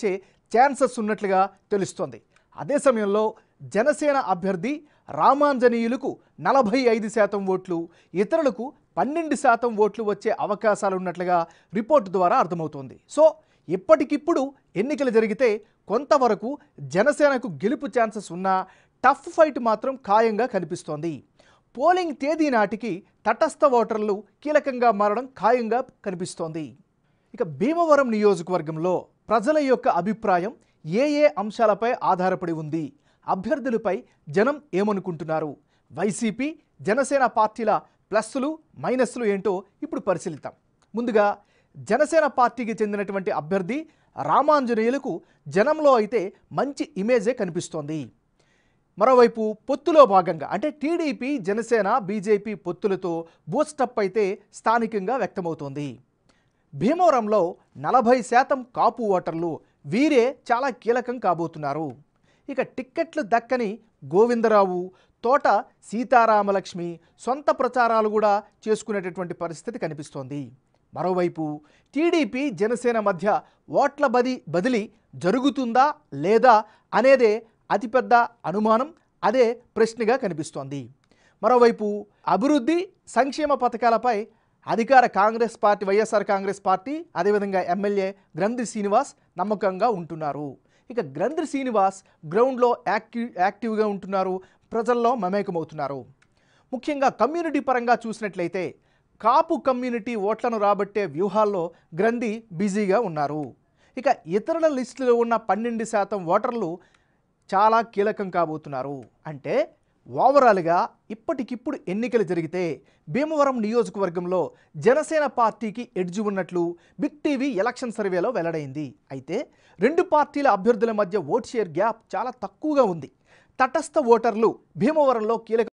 వచ్చే ఛాన్సెస్ ఉన్నట్లుగా తెలుస్తోంది అదే సమయంలో జనసేన అభ్యర్థి రామాంజనీయులకు నలభై ఐదు శాతం ఓట్లు ఇతరులకు పన్నెండు శాతం ఓట్లు వచ్చే అవకాశాలు ఉన్నట్లుగా రిపోర్టు ద్వారా అర్థమవుతోంది సో ఇప్పటికిప్పుడు ఎన్నికలు జరిగితే కొంతవరకు జనసేనకు గెలుపు ఛాన్సెస్ ఉన్నా టఫ్ ఫైట్ మాత్రం ఖాయంగా కనిపిస్తోంది పోలింగ్ తేదీ నాటికి తటస్థ ఓటర్లు కీలకంగా మారడం ఖాయంగా కనిపిస్తోంది ఇక భీమవరం నియోజకవర్గంలో ప్రజల యొక్క అభిప్రాయం ఏ ఏ అంశాలపై ఆధారపడి ఉంది అభ్యర్థులపై జనం ఏమనుకుంటున్నారు వైసీపీ జనసేన పార్టీల ప్లస్సులు మైనస్లు ఏంటో ఇప్పుడు పరిశీలిద్దాం ముందుగా జనసేన పార్టీకి చెందినటువంటి అభ్యర్థి రామాంజనేయులకు జనంలో అయితే మంచి ఇమేజే కనిపిస్తోంది మరోవైపు పొత్తులో భాగంగా అంటే టీడీపీ జనసేన బీజేపీ పొత్తులతో బూస్టప్ అయితే స్థానికంగా వ్యక్తమవుతోంది భీమవరంలో నలభై శాతం కాపు ఓటర్లు వీరే చాలా కీలకం కాబోతున్నారు ఇక టిక్కెట్లు దక్కని గోవిందరావు తోట సీతారామలక్ష్మి సొంత ప్రచారాలు కూడా చేసుకునేటటువంటి పరిస్థితి కనిపిస్తోంది మరోవైపు టీడీపీ జనసేన మధ్య ఓట్ల బది బదిలీ జరుగుతుందా లేదా అనేదే అతిపెద్ద అనుమానం అదే ప్రశ్నగా కనిపిస్తోంది మరోవైపు అభివృద్ధి సంక్షేమ పథకాలపై అధికార Congress party YSR Congress party అదేవిధంగా ఎమ్మెల్యే గ్రంథి శ్రీనివాస్ నమ్మకంగా ఉంటున్నారు ఇక గ్రంథి శ్రీనివాస్ గ్రౌండ్లో యాక్టివ్ యాక్టివ్గా ఉంటున్నారు ప్రజల్లో మమేకమవుతున్నారు ముఖ్యంగా కమ్యూనిటీ పరంగా చూసినట్లయితే కాపు కమ్యూనిటీ ఓట్లను రాబట్టే వ్యూహాల్లో గ్రంథి బిజీగా ఉన్నారు ఇక ఇతరుల లిస్టులో ఉన్న పన్నెండు శాతం ఓటర్లు చాలా కీలకం కాబోతున్నారు అంటే ఓవరాల్గా ఇప్పటికిప్పుడు ఎన్నికలు జరిగితే భీమవరం నియోజకవర్గంలో జనసేన పార్టీకి ఎడ్జి ఉన్నట్లు బిగ్ టీవీ ఎలక్షన్ సర్వేలో వెల్లడైంది అయితే రెండు పార్టీల అభ్యర్థుల మధ్య ఓట్ షేర్ గ్యాప్ చాలా తక్కువగా ఉంది తటస్థ ఓటర్లు భీమవరంలో కీలక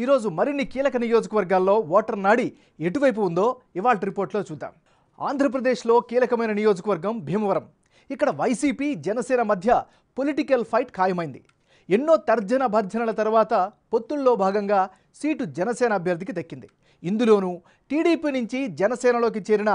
ఈరోజు మరిన్ని కీలక నియోజకవర్గాల్లో ఓటర్ నాడి ఎటువైపు ఉందో ఇవాళ రిపోర్ట్లో చూద్దాం ఆంధ్రప్రదేశ్లో కీలకమైన నియోజకవర్గం భీమవరం ఇక్కడ వైసీపీ జనసేన మధ్య పొలిటికల్ ఫైట్ ఖాయమైంది ఎన్నో తర్జన భర్జనల తర్వాత పొత్తుల్లో భాగంగా సీటు జనసేన అభ్యర్థికి దక్కింది ఇందులోనూ టీడీపీ నుంచి జనసేనలోకి చేరిన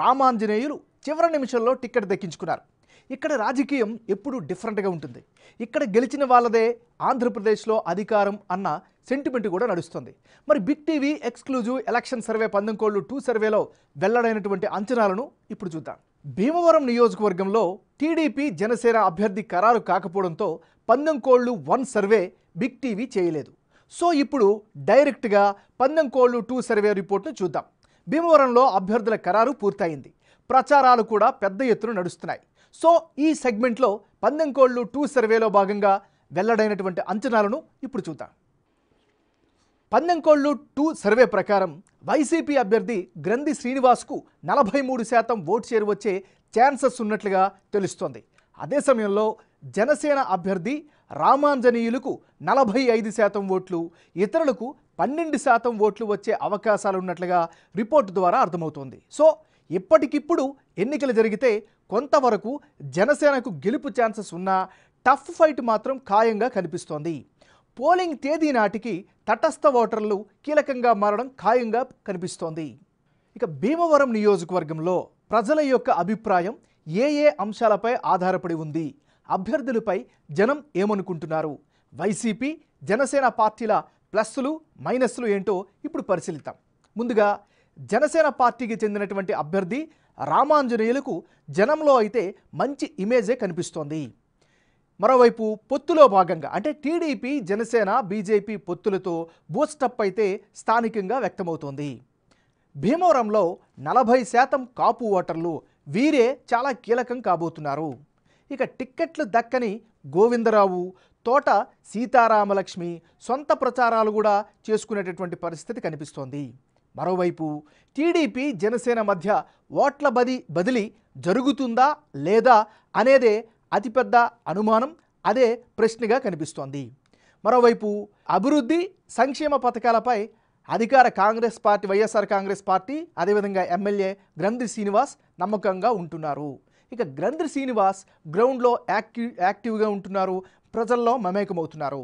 రామాంజనేయులు చివరి నిమిషంలో టిక్కెట్ దక్కించుకున్నారు ఇక్కడ రాజకీయం ఎప్పుడూ డిఫరెంట్గా ఉంటుంది ఇక్కడ గెలిచిన వాళ్ళదే ఆంధ్రప్రదేశ్లో అధికారం అన్న సెంటిమెంట్ కూడా నడుస్తుంది మరి big TV exclusive election survey కోళ్ళు టూ సర్వేలో వెల్లడైనటువంటి అంచనాలను ఇప్పుడు చూద్దాం భీమవరం నియోజకవర్గంలో టీడీపీ జనసేన అభ్యర్థి ఖరారు కాకపోవడంతో కోళ్ళు వన్ సర్వే బిగ్ టీవీ చేయలేదు సో ఇప్పుడు డైరెక్ట్గా కోళ్ళు టూ సర్వే రిపోర్ట్ను చూద్దాం భీమవరంలో అభ్యర్థుల ఖరారు పూర్తయింది ప్రచారాలు కూడా పెద్ద ఎత్తున నడుస్తున్నాయి సో ఈ సెగ్మెంట్లో పందెం కోళ్ళు టూ సర్వేలో భాగంగా వెల్లడైనటువంటి అంచనాలను ఇప్పుడు చూద్దాం పందెం కోళ్ళు టూ సర్వే ప్రకారం వైసీపీ అభ్యర్థి గ్రంథి శ్రీనివాస్కు నలభై మూడు శాతం ఓటు చేరు వచ్చే ఛాన్సెస్ ఉన్నట్లుగా తెలుస్తోంది అదే సమయంలో జనసేన అభ్యర్థి రామాంజనేయులకు నలభై ఐదు శాతం ఓట్లు ఇతరులకు పన్నెండు శాతం ఓట్లు వచ్చే అవకాశాలున్నట్లుగా రిపోర్టు ద్వారా అర్థమవుతోంది సో ఇప్పటికిప్పుడు ఎన్నికలు జరిగితే కొంతవరకు జనసేనకు గెలుపు ఛాన్సెస్ ఉన్నా టఫ్ ఫైట్ మాత్రం ఖాయంగా కనిపిస్తోంది పోలింగ్ తేదీ నాటికి తటస్థ ఓటర్లు కీలకంగా మారడం ఖాయంగా కనిపిస్తోంది ఇక భీమవరం నియోజకవర్గంలో ప్రజల యొక్క అభిప్రాయం ఏ ఏ అంశాలపై ఆధారపడి ఉంది అభ్యర్థులపై జనం ఏమనుకుంటున్నారు వైసీపీ జనసేన పార్టీల ప్లస్సులు మైనస్లు ఏంటో ఇప్పుడు పరిశీలిద్దాం ముందుగా జనసేన పార్టీకి చెందినటువంటి అభ్యర్థి రామాంజనేయులకు జనంలో అయితే మంచి ఇమేజే కనిపిస్తోంది మరోవైపు పొత్తులో భాగంగా అంటే టీడీపీ జనసేన బీజేపీ పొత్తులతో బూస్టప్ అయితే స్థానికంగా వ్యక్తమవుతోంది భీమవరంలో నలభై శాతం కాపు ఓటర్లు వీరే చాలా కీలకం కాబోతున్నారు ఇక టిక్కెట్లు దక్కని గోవిందరావు తోట సీతారామలక్ష్మి సొంత ప్రచారాలు కూడా చేసుకునేటటువంటి పరిస్థితి కనిపిస్తోంది మరోవైపు టీడీపీ జనసేన మధ్య ఓట్ల బది బదిలీ జరుగుతుందా లేదా అనేదే అతిపెద్ద అనుమానం అదే ప్రశ్నగా కనిపిస్తోంది మరోవైపు అభివృద్ధి సంక్షేమ పథకాలపై అధికార Congress party YSR Congress party అదేవిధంగా ఎమ్మెల్యే గ్రంథి శ్రీనివాస్ నమ్మకంగా ఉంటున్నారు ఇక గ్రంథి శ్రీనివాస్ గ్రౌండ్లో యాక్టివ్ యాక్టివ్గా ఉంటున్నారు ప్రజల్లో మమేకమవుతున్నారు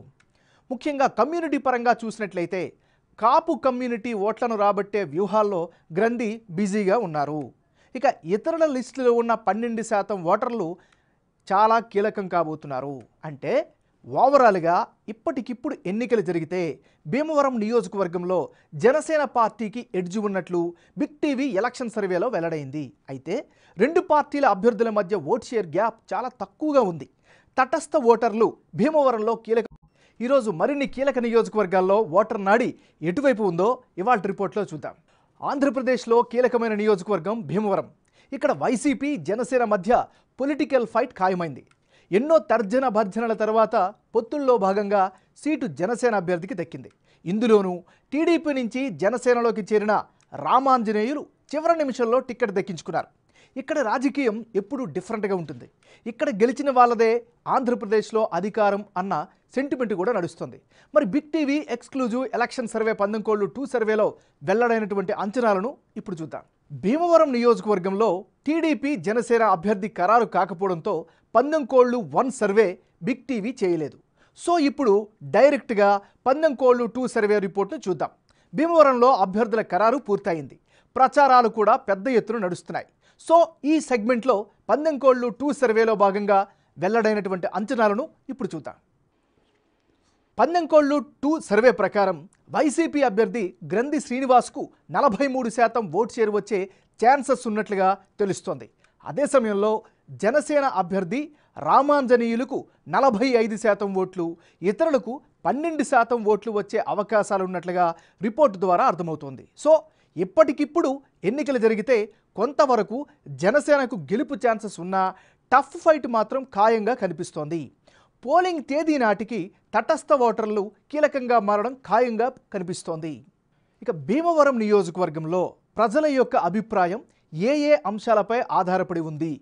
ముఖ్యంగా కమ్యూనిటీ పరంగా చూసినట్లయితే కాపు కమ్యూనిటీ ఓట్లను రాబట్టే వ్యూహాల్లో గ్రంథి బిజీగా ఉన్నారు ఇక ఇతరుల లిస్టులో ఉన్న పన్నెండు శాతం ఓటర్లు చాలా కీలకం కాబోతున్నారు అంటే ఓవరాల్గా ఇప్పటికిప్పుడు ఎన్నికలు జరిగితే భీమవరం నియోజకవర్గంలో జనసేన పార్టీకి ఎడ్జి ఉన్నట్లు బిగ్ టీవీ ఎలక్షన్ సర్వేలో వెల్లడైంది అయితే రెండు పార్టీల అభ్యర్థుల మధ్య ఓట్ షేర్ గ్యాప్ చాలా తక్కువగా ఉంది తటస్థ ఓటర్లు భీమవరంలో కీలక ఈరోజు మరిన్ని కీలక నియోజకవర్గాల్లో ఓటర్ నాడి ఎటువైపు ఉందో ఇవాళ రిపోర్ట్లో చూద్దాం ఆంధ్రప్రదేశ్లో కీలకమైన నియోజకవర్గం భీమవరం ఇక్కడ వైసీపీ జనసేన మధ్య పొలిటికల్ ఫైట్ ఖాయమైంది ఎన్నో తర్జన భర్జనల తర్వాత పొత్తుల్లో భాగంగా సీటు జనసేన అభ్యర్థికి దక్కింది ఇందులోనూ టీడీపీ నుంచి జనసేనలోకి చేరిన రామాంజనేయులు చివరి నిమిషంలో టిక్కెట్ దక్కించుకున్నారు ఇక్కడ రాజకీయం ఎప్పుడూ డిఫరెంట్గా ఉంటుంది ఇక్కడ గెలిచిన వాళ్ళదే ఆంధ్రప్రదేశ్లో అధికారం అన్న సెంటిమెంట్ కూడా నడుస్తుంది మరి big TV exclusive election survey పందంకోళ్ళు టూ సర్వేలో వెల్లడైనటువంటి అంచనాలను ఇప్పుడు చూద్దాం భీమవరం నియోజకవర్గంలో టీడీపీ జనసేన అభ్యర్థి ఖరారు కాకపోవడంతో కోళ్ళు వన్ సర్వే బిగ్ టీవీ చేయలేదు సో ఇప్పుడు డైరెక్ట్గా కోళ్ళు టూ సర్వే రిపోర్ట్ను చూద్దాం భీమవరంలో అభ్యర్థుల ఖరారు పూర్తయింది ప్రచారాలు కూడా పెద్ద ఎత్తున నడుస్తున్నాయి సో ఈ సెగ్మెంట్లో పందెం కోళ్ళు టూ సర్వేలో భాగంగా వెల్లడైనటువంటి అంచనాలను ఇప్పుడు చూద్దాం పందెంకోళ్ళు టూ సర్వే ప్రకారం వైసీపీ అభ్యర్థి గ్రంథి శ్రీనివాస్కు నలభై మూడు శాతం ఓటు చేరు వచ్చే ఛాన్సెస్ ఉన్నట్లుగా తెలుస్తోంది అదే సమయంలో జనసేన అభ్యర్థి రామాంజనేయులకు నలభై ఐదు శాతం ఓట్లు ఇతరులకు పన్నెండు శాతం ఓట్లు వచ్చే అవకాశాలు ఉన్నట్లుగా రిపోర్టు ద్వారా అర్థమవుతోంది సో ఇప్పటికిప్పుడు ఎన్నికలు జరిగితే కొంతవరకు జనసేనకు గెలుపు ఛాన్సెస్ ఉన్నా టఫ్ ఫైట్ మాత్రం ఖాయంగా కనిపిస్తోంది పోలింగ్ తేదీ నాటికి తటస్థ ఓటర్లు కీలకంగా మారడం ఖాయంగా కనిపిస్తోంది ఇక భీమవరం నియోజకవర్గంలో ప్రజల యొక్క అభిప్రాయం ఏ ఏ అంశాలపై ఆధారపడి ఉంది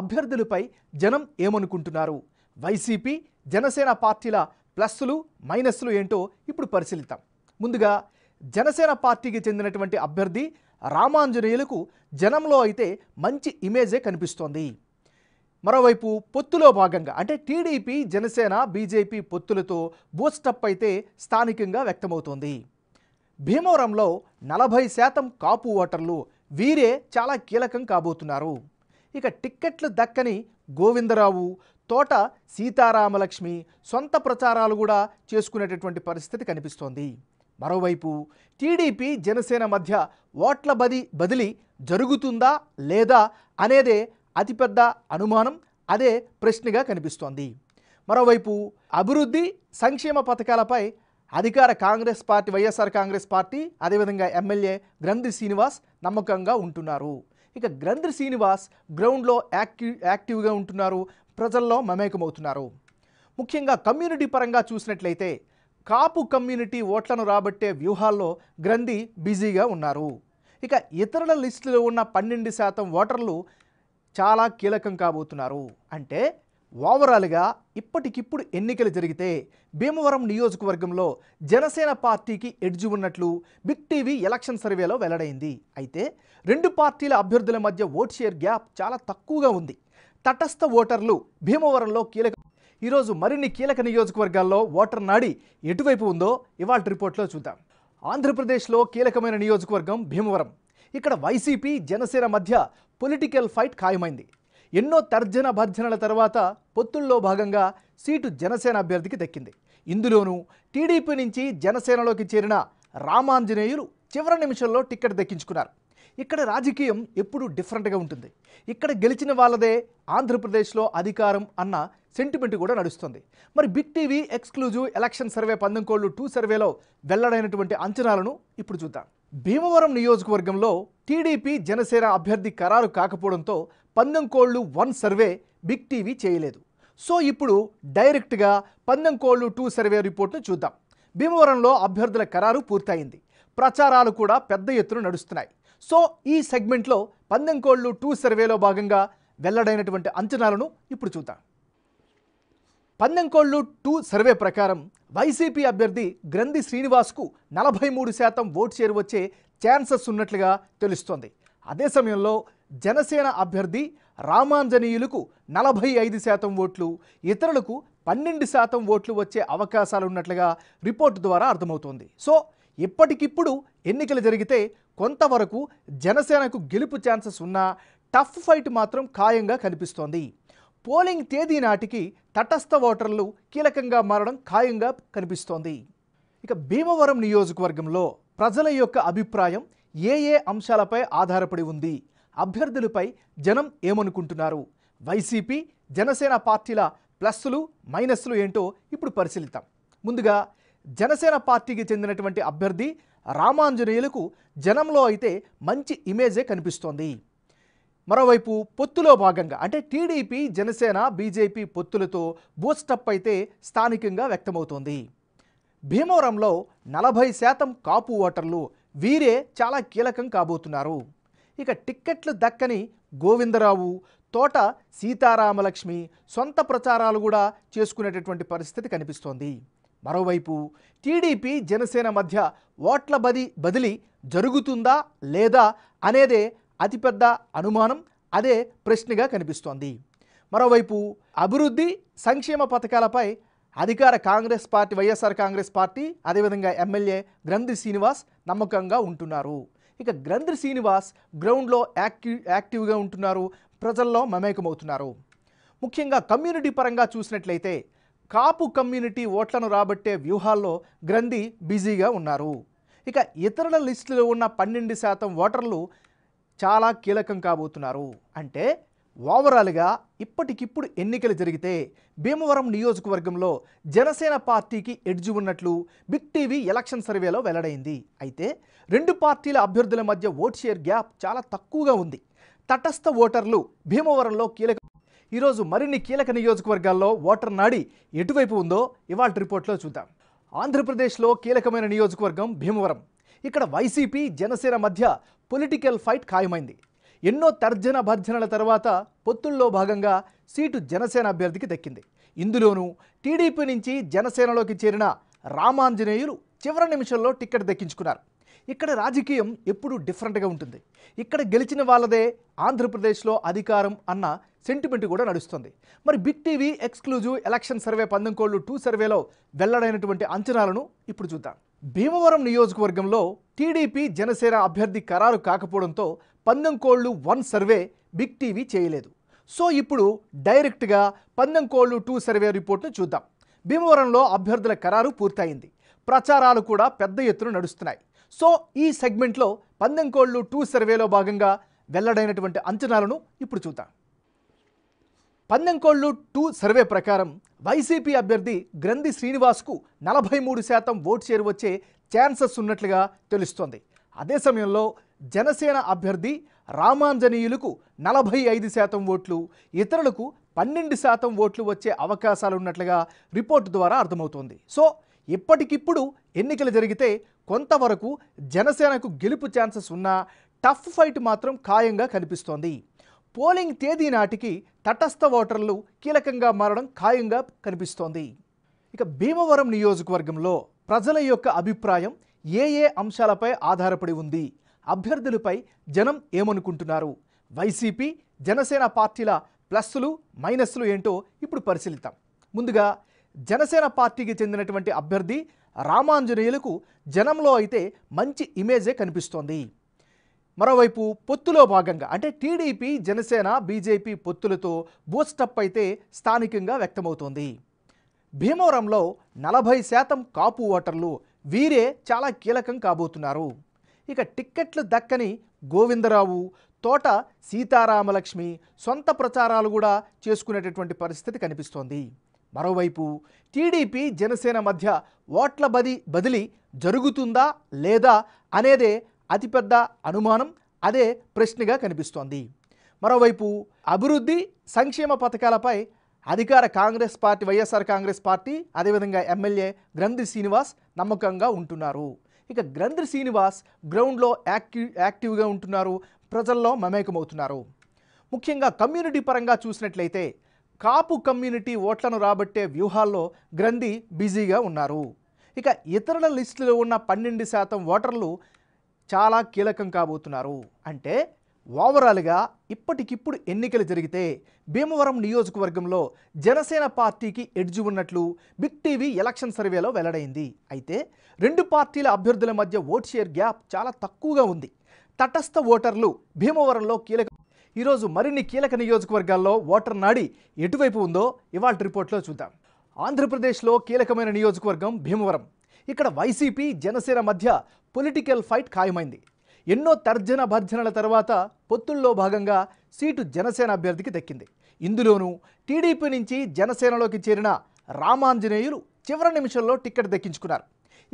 అభ్యర్థులపై జనం ఏమనుకుంటున్నారు వైసీపీ జనసేన పార్టీల ప్లస్సులు మైనస్లు ఏంటో ఇప్పుడు పరిశీలిద్దాం ముందుగా జనసేన పార్టీకి చెందినటువంటి అభ్యర్థి రామాంజనేయులకు జనంలో అయితే మంచి ఇమేజే కనిపిస్తోంది మరోవైపు పొత్తులో భాగంగా అంటే టీడీపీ జనసేన బీజేపీ పొత్తులతో బూస్టప్ అయితే స్థానికంగా వ్యక్తమవుతోంది భీమవరంలో నలభై శాతం కాపు ఓటర్లు వీరే చాలా కీలకం కాబోతున్నారు ఇక టిక్కెట్లు దక్కని గోవిందరావు తోట సీతారామలక్ష్మి సొంత ప్రచారాలు కూడా చేసుకునేటటువంటి పరిస్థితి కనిపిస్తోంది మరోవైపు టీడీపీ జనసేన మధ్య ఓట్ల బది బదిలీ జరుగుతుందా లేదా అనేదే అతిపెద్ద అనుమానం అదే ప్రశ్నగా కనిపిస్తోంది మరోవైపు అభివృద్ధి సంక్షేమ పథకాలపై అధికార Congress party YSR Congress party అదేవిధంగా ఎమ్మెల్యే గ్రంథి శ్రీనివాస్ నమ్మకంగా ఉంటున్నారు ఇక గ్రంథి శ్రీనివాస్ గ్రౌండ్లో యాక్టివ్ యాక్టివ్గా ఉంటున్నారు ప్రజల్లో మమేకమవుతున్నారు ముఖ్యంగా కమ్యూనిటీ పరంగా చూసినట్లయితే కాపు కమ్యూనిటీ ఓట్లను రాబట్టే వ్యూహాల్లో గ్రంథి బిజీగా ఉన్నారు ఇక ఇతరుల లిస్టులో ఉన్న పన్నెండు శాతం ఓటర్లు చాలా కీలకం కాబోతున్నారు అంటే ఓవరాల్గా ఇప్పటికిప్పుడు ఎన్నికలు జరిగితే భీమవరం నియోజకవర్గంలో జనసేన పార్టీకి ఎడ్జి ఉన్నట్లు బిగ్ టీవీ ఎలక్షన్ సర్వేలో వెల్లడైంది అయితే రెండు పార్టీల అభ్యర్థుల మధ్య ఓట్ షేర్ గ్యాప్ చాలా తక్కువగా ఉంది తటస్థ ఓటర్లు భీమవరంలో కీలక ఈరోజు మరిన్ని కీలక నియోజకవర్గాల్లో ఓటర్ నాడి ఎటువైపు ఉందో ఇవాళ రిపోర్ట్లో చూద్దాం ఆంధ్రప్రదేశ్లో కీలకమైన నియోజకవర్గం భీమవరం ఇక్కడ వైసీపీ జనసేన మధ్య పొలిటికల్ ఫైట్ ఖాయమైంది ఎన్నో తర్జన భర్జనల తర్వాత పొత్తుల్లో భాగంగా సీటు జనసేన అభ్యర్థికి దక్కింది ఇందులోనూ టీడీపీ నుంచి జనసేనలోకి చేరిన రామాంజనేయులు చివరి నిమిషంలో టిక్కెట్ దక్కించుకున్నారు ఇక్కడ రాజకీయం ఎప్పుడూ డిఫరెంట్గా ఉంటుంది ఇక్కడ గెలిచిన వాళ్ళదే ఆంధ్రప్రదేశ్లో అధికారం అన్న సెంటిమెంట్ కూడా నడుస్తుంది మరి big TV exclusive election survey పందెంకోళ్ళు టూ సర్వేలో వెల్లడైనటువంటి అంచనాలను ఇప్పుడు చూద్దాం భీమవరం నియోజకవర్గంలో టీడీపీ జనసేన అభ్యర్థి ఖరారు కాకపోవడంతో పందెంకోళ్ళు వన్ సర్వే బిగ్ టీవీ చేయలేదు సో ఇప్పుడు డైరెక్ట్గా పందెంకోళ్ళు టూ సర్వే రిపోర్ట్ను చూద్దాం భీమవరంలో అభ్యర్థుల ఖరారు పూర్తయింది ప్రచారాలు కూడా పెద్ద ఎత్తున నడుస్తున్నాయి సో ఈ సెగ్మెంట్లో పందెంకోళ్ళు టూ సర్వేలో భాగంగా వెల్లడైనటువంటి అంచనాలను ఇప్పుడు చూద్దాం పందెంకోళ్ళు టూ సర్వే ప్రకారం వైసీపీ అభ్యర్థి గ్రంథి శ్రీనివాస్కు నలభై మూడు శాతం ఓటు చేరువచ్చే ఛాన్సెస్ ఉన్నట్లుగా తెలుస్తోంది అదే సమయంలో జనసేన అభ్యర్థి రామాంజనీయులకు నలభై ఐదు శాతం ఓట్లు ఇతరులకు పన్నెండు శాతం ఓట్లు వచ్చే అవకాశాలు ఉన్నట్లుగా రిపోర్టు ద్వారా అర్థమవుతోంది సో ఇప్పటికిప్పుడు ఎన్నికలు జరిగితే కొంతవరకు జనసేనకు గెలుపు ఛాన్సెస్ ఉన్నా టఫ్ ఫైట్ మాత్రం ఖాయంగా కనిపిస్తోంది పోలింగ్ తేదీ నాటికి తటస్థ ఓటర్లు కీలకంగా మారడం ఖాయంగా కనిపిస్తోంది ఇక భీమవరం నియోజకవర్గంలో ప్రజల యొక్క అభిప్రాయం ఏ ఏ అంశాలపై ఆధారపడి ఉంది అభ్యర్థులపై జనం ఏమనుకుంటున్నారు వైసీపీ జనసేన పార్టీల ప్లస్సులు మైనస్లు ఏంటో ఇప్పుడు పరిశీలిద్దాం ముందుగా జనసేన పార్టీకి చెందినటువంటి అభ్యర్థి రామాంజనేయులకు జనంలో అయితే మంచి ఇమేజే కనిపిస్తోంది మరోవైపు పొత్తులో భాగంగా అంటే టీడీపీ జనసేన బీజేపీ పొత్తులతో బూస్టప్ అయితే స్థానికంగా వ్యక్తమవుతోంది భీమవరంలో నలభై శాతం కాపు ఓటర్లు వీరే చాలా కీలకం కాబోతున్నారు ఇక టిక్కెట్లు దక్కని గోవిందరావు తోట సీతారామలక్ష్మి సొంత ప్రచారాలు కూడా చేసుకునేటటువంటి పరిస్థితి కనిపిస్తోంది మరోవైపు టీడీపీ జనసేన మధ్య ఓట్ల బది బదిలీ జరుగుతుందా లేదా అనేదే అతిపెద్ద అనుమానం అదే ప్రశ్నగా కనిపిస్తోంది మరోవైపు అభివృద్ధి సంక్షేమ పథకాలపై అధికార Congress party YSR Congress party అదేవిధంగా ఎమ్మెల్యే గ్రంథి శ్రీనివాస్ నమ్మకంగా ఉంటున్నారు ఇక గ్రంథి శ్రీనివాస్ గ్రౌండ్లో యాక్టివ్ యాక్టివ్గా ఉంటున్నారు ప్రజల్లో మమేకమవుతున్నారు ముఖ్యంగా కమ్యూనిటీ పరంగా చూసినట్లయితే కాపు కమ్యూనిటీ ఓట్లను రాబట్టే వ్యూహాల్లో గ్రంథి బిజీగా ఉన్నారు ఇక ఇతరుల లిస్టులో ఉన్న పన్నెండు శాతం ఓటర్లు చాలా కీలకం కాబోతున్నారు అంటే ఓవరాల్గా ఇప్పటికిప్పుడు ఎన్నికలు జరిగితే భీమవరం నియోజకవర్గంలో జనసేన పార్టీకి ఎడ్జ్ ఉన్నట్లు బిగ్ టీవీ ఎలక్షన్ సర్వేలో వెల్లడైంది అయితే రెండు పార్టీల అభ్యర్థుల మధ్య ఓట్ షేర్ గ్యాప్ చాలా తక్కువగా ఉంది తటస్థ ఓటర్లు భీమవరంలో కీలక ఈరోజు మరిన్ని కీలక నియోజకవర్గాల్లో ఓటర్ నాడి ఎటువైపు ఉందో ఇవాళ రిపోర్ట్లో చూద్దాం ఆంధ్రప్రదేశ్లో కీలకమైన నియోజకవర్గం భీమవరం ఇక్కడ వైసీపీ జనసేన మధ్య పొలిటికల్ ఫైట్ ఖాయమైంది ఎన్నో తర్జన భర్జనల తర్వాత పొత్తుల్లో భాగంగా సీటు జనసేన అభ్యర్థికి దక్కింది ఇందులోనూ టీడీపీ నుంచి జనసేనలోకి చేరిన రామాంజనేయులు చివరి నిమిషంలో టిక్కెట్ దక్కించుకున్నారు ఇక్కడ రాజకీయం ఎప్పుడూ డిఫరెంట్గా ఉంటుంది ఇక్కడ గెలిచిన వాళ్ళదే ఆంధ్రప్రదేశ్లో అధికారం అన్న సెంటిమెంట్ కూడా నడుస్తుంది మరి big TV exclusive election survey పందంకోళ్ళు టూ సర్వేలో వెల్లడైనటువంటి అంచనాలను ఇప్పుడు చూద్దాం భీమవరం నియోజకవర్గంలో టీడీపీ జనసేన అభ్యర్థి ఖరారు కాకపోవడంతో పందెంకోళ్లు వన్ సర్వే బిగ్ టీవీ చేయలేదు సో ఇప్పుడు డైరెక్ట్గా పందెంకోళ్లు టూ సర్వే రిపోర్ట్ను చూద్దాం భీమవరంలో అభ్యర్థుల ఖరారు పూర్తయింది ప్రచారాలు కూడా పెద్ద ఎత్తున నడుస్తున్నాయి సో ఈ సెగ్మెంట్లో పందెంకోళ్లు టూ సర్వేలో భాగంగా వెల్లడైనటువంటి అంచనాలను ఇప్పుడు చూద్దాం పందెంకోళ్లు టూ సర్వే ప్రకారం వైసీపీ అభ్యర్థి గ్రంథి శ్రీనివాస్కు నలభై మూడు శాతం ఓటు చేరువచ్చే వచ్చే ఛాన్సెస్ ఉన్నట్లుగా తెలుస్తోంది అదే సమయంలో జనసేన అభ్యర్థి రామాంజనీయులకు నలభై ఐదు శాతం ఓట్లు ఇతరులకు పన్నెండు శాతం ఓట్లు వచ్చే అవకాశాలు ఉన్నట్లుగా రిపోర్టు ద్వారా అర్థమవుతోంది సో ఇప్పటికిప్పుడు ఎన్నికలు జరిగితే కొంతవరకు జనసేనకు గెలుపు ఛాన్సెస్ ఉన్నా టఫ్ ఫైట్ మాత్రం ఖాయంగా కనిపిస్తోంది పోలింగ్ తేదీ నాటికి తటస్థ ఓటర్లు కీలకంగా మారడం ఖాయంగా కనిపిస్తోంది ఇక భీమవరం నియోజకవర్గంలో ప్రజల యొక్క అభిప్రాయం ఏ ఏ అంశాలపై ఆధారపడి ఉంది అభ్యర్థులపై జనం ఏమనుకుంటున్నారు వైసీపీ జనసేన పార్టీల ప్లస్సులు మైనస్లు ఏంటో ఇప్పుడు పరిశీలిద్దాం ముందుగా జనసేన పార్టీకి చెందినటువంటి అభ్యర్థి రామాంజనేయులకు జనంలో అయితే మంచి ఇమేజే కనిపిస్తోంది మరోవైపు పొత్తులో భాగంగా అంటే టీడీపీ జనసేన బీజేపీ పొత్తులతో బూస్టప్ అయితే స్థానికంగా వ్యక్తమవుతోంది భీమవరంలో నలభై శాతం కాపు ఓటర్లు వీరే చాలా కీలకం కాబోతున్నారు ఇక టిక్కెట్లు దక్కని గోవిందరావు తోట సీతారామలక్ష్మి సొంత ప్రచారాలు కూడా చేసుకునేటటువంటి పరిస్థితి కనిపిస్తోంది మరోవైపు టీడీపీ జనసేన మధ్య ఓట్ల బది బదిలీ జరుగుతుందా లేదా అనేదే అతిపెద్ద అనుమానం అదే ప్రశ్నగా కనిపిస్తోంది మరోవైపు అభివృద్ధి సంక్షేమ పథకాలపై అధికార Congress party YSR Congress party అదేవిధంగా ఎమ్మెల్యే గ్రంథి శ్రీనివాస్ నమ్మకంగా ఉంటున్నారు ఇక గ్రంథి శ్రీనివాస్ గ్రౌండ్లో యాక్టివ్ యాక్టివ్గా ఉంటున్నారు ప్రజల్లో మమేకమవుతున్నారు ముఖ్యంగా కమ్యూనిటీ పరంగా చూసినట్లయితే కాపు కమ్యూనిటీ ఓట్లను రాబట్టే వ్యూహాల్లో గ్రంథి బిజీగా ఉన్నారు ఇక ఇతరుల లిస్టులో ఉన్న పన్నెండు శాతం ఓటర్లు చాలా కీలకం కాబోతున్నారు అంటే ఓవరాల్గా ఇప్పటికిప్పుడు ఎన్నికలు జరిగితే భీమవరం నియోజకవర్గంలో జనసేన పార్టీకి ఎడ్జ్ ఉన్నట్లు బిగ్ టీవీ ఎలక్షన్ సర్వేలో వెల్లడైంది అయితే రెండు పార్టీల అభ్యర్థుల మధ్య ఓట్ షేర్ గ్యాప్ చాలా తక్కువగా ఉంది తటస్థ ఓటర్లు భీమవరంలో కీలక ఈరోజు మరిన్ని కీలక నియోజకవర్గాల్లో ఓటర్ నాడి ఎటువైపు ఉందో ఇవాళ రిపోర్ట్లో చూద్దాం ఆంధ్రప్రదేశ్లో కీలకమైన నియోజకవర్గం భీమవరం ఇక్కడ వైసీపీ జనసేన మధ్య పొలిటికల్ ఫైట్ ఖాయమైంది ఎన్నో తర్జన భర్జనల తర్వాత పొత్తుల్లో భాగంగా సీటు జనసేన అభ్యర్థికి దక్కింది ఇందులోనూ టీడీపీ నుంచి జనసేనలోకి చేరిన రామాంజనేయులు చివరి నిమిషంలో టిక్కెట్ దక్కించుకున్నారు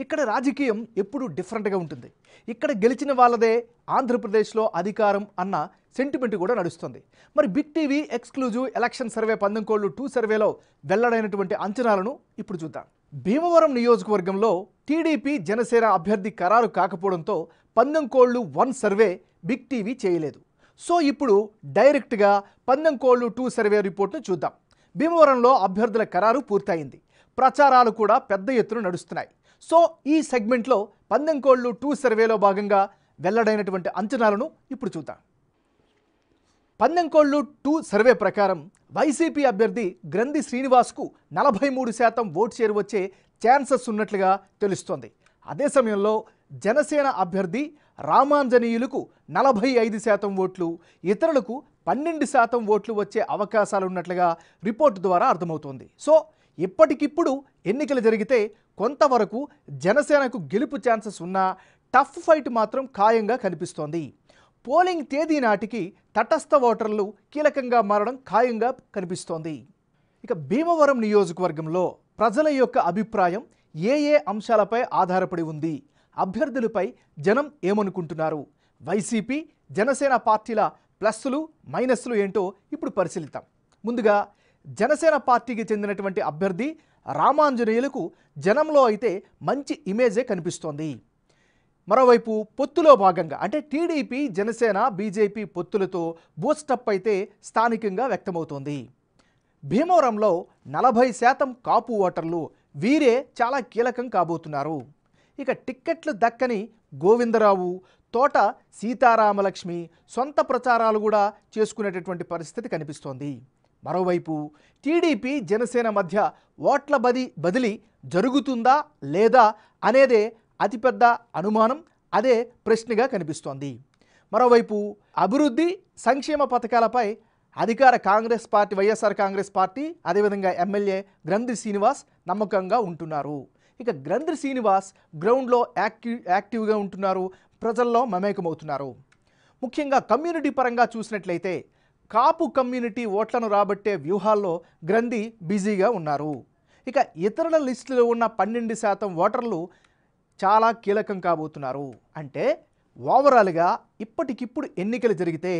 ఇక్కడ రాజకీయం ఎప్పుడూ డిఫరెంట్గా ఉంటుంది ఇక్కడ గెలిచిన వాళ్ళదే ఆంధ్రప్రదేశ్లో అధికారం అన్న సెంటిమెంట్ కూడా నడుస్తుంది మరి big TV exclusive election survey పందంకోళ్ళు టూ సర్వేలో వెల్లడైనటువంటి అంచనాలను ఇప్పుడు చూద్దాం భీమవరం నియోజకవర్గంలో టీడీపీ జనసేన అభ్యర్థి ఖరారు కాకపోవడంతో పందెంకోళ్లు వన్ సర్వే బిగ్ టీవీ చేయలేదు సో ఇప్పుడు డైరెక్ట్గా పందెంకోళ్లు టూ సర్వే రిపోర్ట్ను చూద్దాం భీమవరంలో అభ్యర్థుల ఖరారు పూర్తయింది ప్రచారాలు కూడా పెద్ద ఎత్తున నడుస్తున్నాయి సో ఈ సెగ్మెంట్లో పందెంకోళ్లు టూ సర్వేలో భాగంగా వెల్లడైనటువంటి అంచనాలను ఇప్పుడు చూద్దాం పందెంకోళ్లు టూ సర్వే ప్రకారం వైసీపీ అభ్యర్థి గ్రంథి శ్రీనివాస్కు నలభై మూడు శాతం ఓటు చేరు వచ్చే ఛాన్సెస్ ఉన్నట్లుగా తెలుస్తోంది అదే సమయంలో జనసేన అభ్యర్థి రామాంజనేయులకు నలభై ఐదు శాతం ఓట్లు ఇతరులకు పన్నెండు శాతం ఓట్లు వచ్చే అవకాశాలు ఉన్నట్లుగా రిపోర్టు ద్వారా అర్థమవుతోంది సో ఇప్పటికిప్పుడు ఎన్నికలు జరిగితే కొంతవరకు జనసేనకు గెలుపు ఛాన్సెస్ ఉన్నా టఫ్ ఫైట్ మాత్రం ఖాయంగా కనిపిస్తోంది పోలింగ్ తేదీ నాటికి తటస్థ ఓటర్లు కీలకంగా మారడం ఖాయంగా కనిపిస్తోంది ఇక భీమవరం నియోజకవర్గంలో ప్రజల యొక్క అభిప్రాయం ఏ ఏ అంశాలపై ఆధారపడి ఉంది అభ్యర్థులపై జనం ఏమనుకుంటున్నారు వైసీపీ జనసేన పార్టీల ప్లస్సులు మైనస్లు ఏంటో ఇప్పుడు పరిశీలిద్దాం ముందుగా జనసేన పార్టీకి చెందినటువంటి అభ్యర్థి రామాంజనేయులకు జనంలో అయితే మంచి ఇమేజే కనిపిస్తోంది మరోవైపు పొత్తులో భాగంగా అంటే టీడీపీ జనసేన బీజేపీ పొత్తులతో బూస్టప్ అయితే స్థానికంగా వ్యక్తమవుతోంది భీమవరంలో నలభై శాతం కాపు ఓటర్లు వీరే చాలా కీలకం కాబోతున్నారు ఇక టిక్కెట్లు దక్కని గోవిందరావు తోట సీతారామలక్ష్మి సొంత ప్రచారాలు కూడా చేసుకునేటటువంటి పరిస్థితి కనిపిస్తోంది మరోవైపు టీడీపీ జనసేన మధ్య ఓట్ల బది బదిలీ జరుగుతుందా లేదా అనేదే అతిపెద్ద అనుమానం అదే ప్రశ్నగా కనిపిస్తోంది మరోవైపు అభివృద్ధి సంక్షేమ పథకాలపై అధికార Congress party YSR Congress party అదేవిధంగా ఎమ్మెల్యే గ్రంథి శ్రీనివాస్ నమ్మకంగా ఉంటున్నారు ఇక గ్రంథి శ్రీనివాస్ గ్రౌండ్లో యాక్టివ్ యాక్టివ్గా ఉంటున్నారు ప్రజల్లో మమేకమవుతున్నారు ముఖ్యంగా కమ్యూనిటీ పరంగా చూసినట్లయితే కాపు కమ్యూనిటీ ఓట్లను రాబట్టే వ్యూహాల్లో గ్రంథి బిజీగా ఉన్నారు ఇక ఇతరుల లిస్టులో ఉన్న పన్నెండు శాతం ఓటర్లు చాలా కీలకం కాబోతున్నారు అంటే ఓవరాల్గా ఇప్పటికిప్పుడు ఎన్నికలు జరిగితే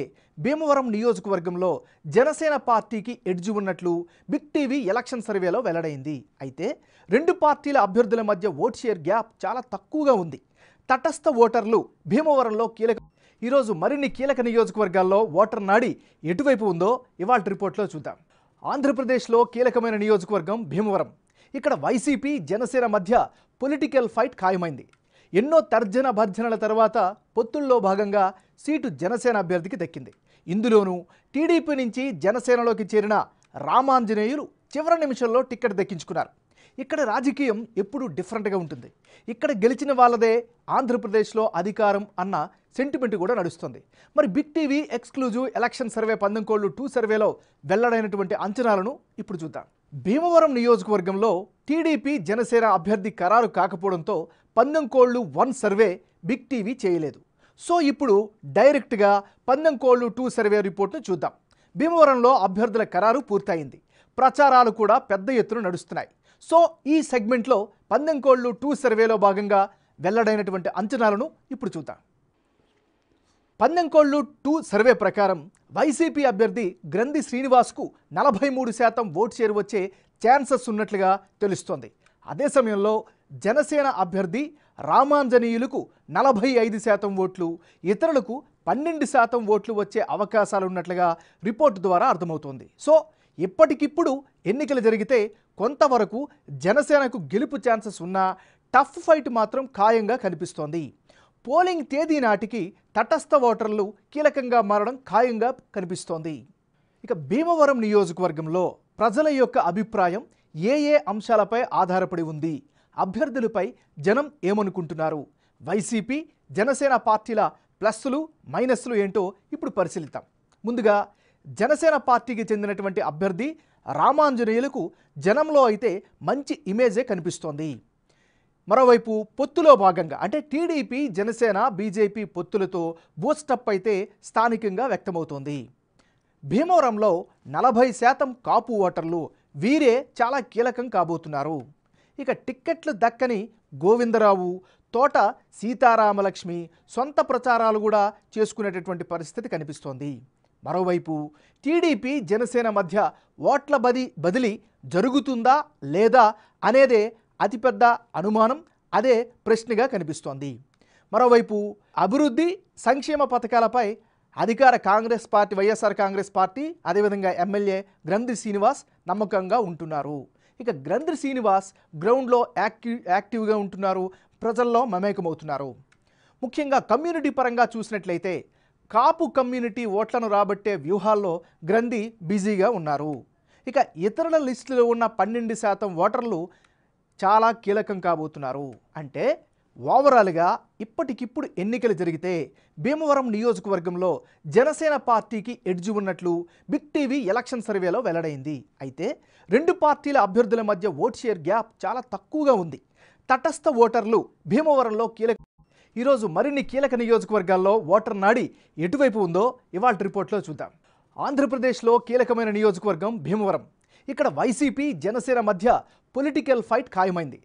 భీమవరం నియోజకవర్గంలో జనసేన పార్టీకి ఎడ్జి ఉన్నట్లు బిగ్ టీవీ ఎలక్షన్ సర్వేలో వెల్లడైంది అయితే రెండు పార్టీల అభ్యర్థుల మధ్య ఓట్ షేర్ గ్యాప్ చాలా తక్కువగా ఉంది తటస్థ ఓటర్లు భీమవరంలో కీలక ఈరోజు మరిన్ని కీలక నియోజకవర్గాల్లో ఓటర్ నాడి ఎటువైపు ఉందో ఇవాళ రిపోర్ట్లో చూద్దాం ఆంధ్రప్రదేశ్లో కీలకమైన నియోజకవర్గం భీమవరం ఇక్కడ వైసీపీ జనసేన మధ్య పొలిటికల్ ఫైట్ ఖాయమైంది ఎన్నో తర్జన భర్జనల తర్వాత పొత్తుల్లో భాగంగా సీటు జనసేన అభ్యర్థికి దక్కింది ఇందులోనూ టీడీపీ నుంచి జనసేనలోకి చేరిన రామాంజనేయులు చివరి నిమిషంలో టిక్కెట్ దక్కించుకున్నారు ఇక్కడ రాజకీయం ఎప్పుడూ డిఫరెంట్గా ఉంటుంది ఇక్కడ గెలిచిన వాళ్ళదే ఆంధ్రప్రదేశ్లో అధికారం అన్న సెంటిమెంట్ కూడా నడుస్తుంది మరి big TV exclusive election survey పందంకోళ్ళు టూ సర్వేలో వెల్లడైనటువంటి అంచనాలను ఇప్పుడు చూద్దాం భీమవరం నియోజకవర్గంలో టీడీపీ జనసేన అభ్యర్థి ఖరారు కాకపోవడంతో పందెంకోళ్లు వన్ సర్వే బిగ్ టీవీ చేయలేదు సో ఇప్పుడు డైరెక్ట్గా కోళ్లు టూ సర్వే రిపోర్ట్ను చూద్దాం భీమవరంలో అభ్యర్థుల ఖరారు పూర్తయింది ప్రచారాలు కూడా పెద్ద ఎత్తున నడుస్తున్నాయి సో ఈ సెగ్మెంట్లో పందెంకోళ్లు టూ సర్వేలో భాగంగా వెల్లడైనటువంటి అంచనాలను ఇప్పుడు చూద్దాం పందెంకోళ్ళు టూ సర్వే ప్రకారం వైసీపీ అభ్యర్థి గ్రంథి శ్రీనివాస్కు నలభై మూడు శాతం ఓటు చేరువచ్చే ఛాన్సెస్ ఉన్నట్లుగా తెలుస్తోంది అదే సమయంలో జనసేన అభ్యర్థి రామాంజనేయులకు నలభై ఐదు శాతం ఓట్లు ఇతరులకు పన్నెండు శాతం ఓట్లు వచ్చే అవకాశాలు ఉన్నట్లుగా రిపోర్టు ద్వారా అర్థమవుతోంది సో ఇప్పటికిప్పుడు ఎన్నికలు జరిగితే కొంతవరకు జనసేనకు గెలుపు ఛాన్సెస్ ఉన్నా టఫ్ ఫైట్ మాత్రం ఖాయంగా కనిపిస్తోంది పోలింగ్ తేదీ నాటికి తటస్థ ఓటర్లు కీలకంగా మారడం ఖాయంగా కనిపిస్తోంది ఇక భీమవరం నియోజకవర్గంలో ప్రజల యొక్క అభిప్రాయం ఏ ఏ అంశాలపై ఆధారపడి ఉంది అభ్యర్థులపై జనం ఏమనుకుంటున్నారు వైసీపీ జనసేన పార్టీల ప్లస్సులు మైనస్లు ఏంటో ఇప్పుడు పరిశీలిద్దాం ముందుగా జనసేన పార్టీకి చెందినటువంటి అభ్యర్థి రామాంజనేయులకు జనంలో అయితే మంచి ఇమేజే కనిపిస్తోంది మరోవైపు పొత్తులో భాగంగా అంటే టీడీపీ జనసేన బీజేపీ పొత్తులతో బూస్టప్ అయితే స్థానికంగా వ్యక్తమవుతోంది భీమవరంలో నలభై శాతం కాపు ఓటర్లు వీరే చాలా కీలకం కాబోతున్నారు ఇక టిక్కెట్లు దక్కని గోవిందరావు తోట సీతారామలక్ష్మి సొంత ప్రచారాలు కూడా చేసుకునేటటువంటి పరిస్థితి కనిపిస్తోంది మరోవైపు టీడీపీ జనసేన మధ్య ఓట్ల బది బదిలీ జరుగుతుందా లేదా అనేదే అతిపెద్ద అనుమానం అదే ప్రశ్నగా కనిపిస్తోంది మరోవైపు అభివృద్ధి సంక్షేమ పథకాలపై అధికార Congress party YSR Congress party అదేవిధంగా ఎమ్మెల్యే గ్రంథి శ్రీనివాస్ నమ్మకంగా ఉంటున్నారు ఇక గ్రంథి శ్రీనివాస్ గ్రౌండ్లో యాక్టివ్ యాక్టివ్గా ఉంటున్నారు ప్రజల్లో మమేకమవుతున్నారు ముఖ్యంగా కమ్యూనిటీ పరంగా చూసినట్లయితే కాపు కమ్యూనిటీ ఓట్లను రాబట్టే వ్యూహాల్లో గ్రంథి బిజీగా ఉన్నారు ఇక ఇతరుల లిస్టులో ఉన్న పన్నెండు శాతం ఓటర్లు చాలా కీలకం కాబోతున్నారు అంటే ఓవరాల్గా ఇప్పటికిప్పుడు ఎన్నికలు జరిగితే భీమవరం నియోజకవర్గంలో జనసేన పార్టీకి ఎడ్జి ఉన్నట్లు బిగ్ టీవీ ఎలక్షన్ సర్వేలో వెల్లడైంది అయితే రెండు పార్టీల అభ్యర్థుల మధ్య ఓట్ షేర్ గ్యాప్ చాలా తక్కువగా ఉంది తటస్థ ఓటర్లు భీమవరంలో కీలక ఈరోజు మరిన్ని కీలక నియోజకవర్గాల్లో ఓటర్ నాడి ఎటువైపు ఉందో ఇవాళ రిపోర్ట్లో చూద్దాం ఆంధ్రప్రదేశ్లో కీలకమైన నియోజకవర్గం భీమవరం ఇక్కడ వైసీపీ జనసేన మధ్య పొలిటికల్ ఫైట్ ఖాయమైంది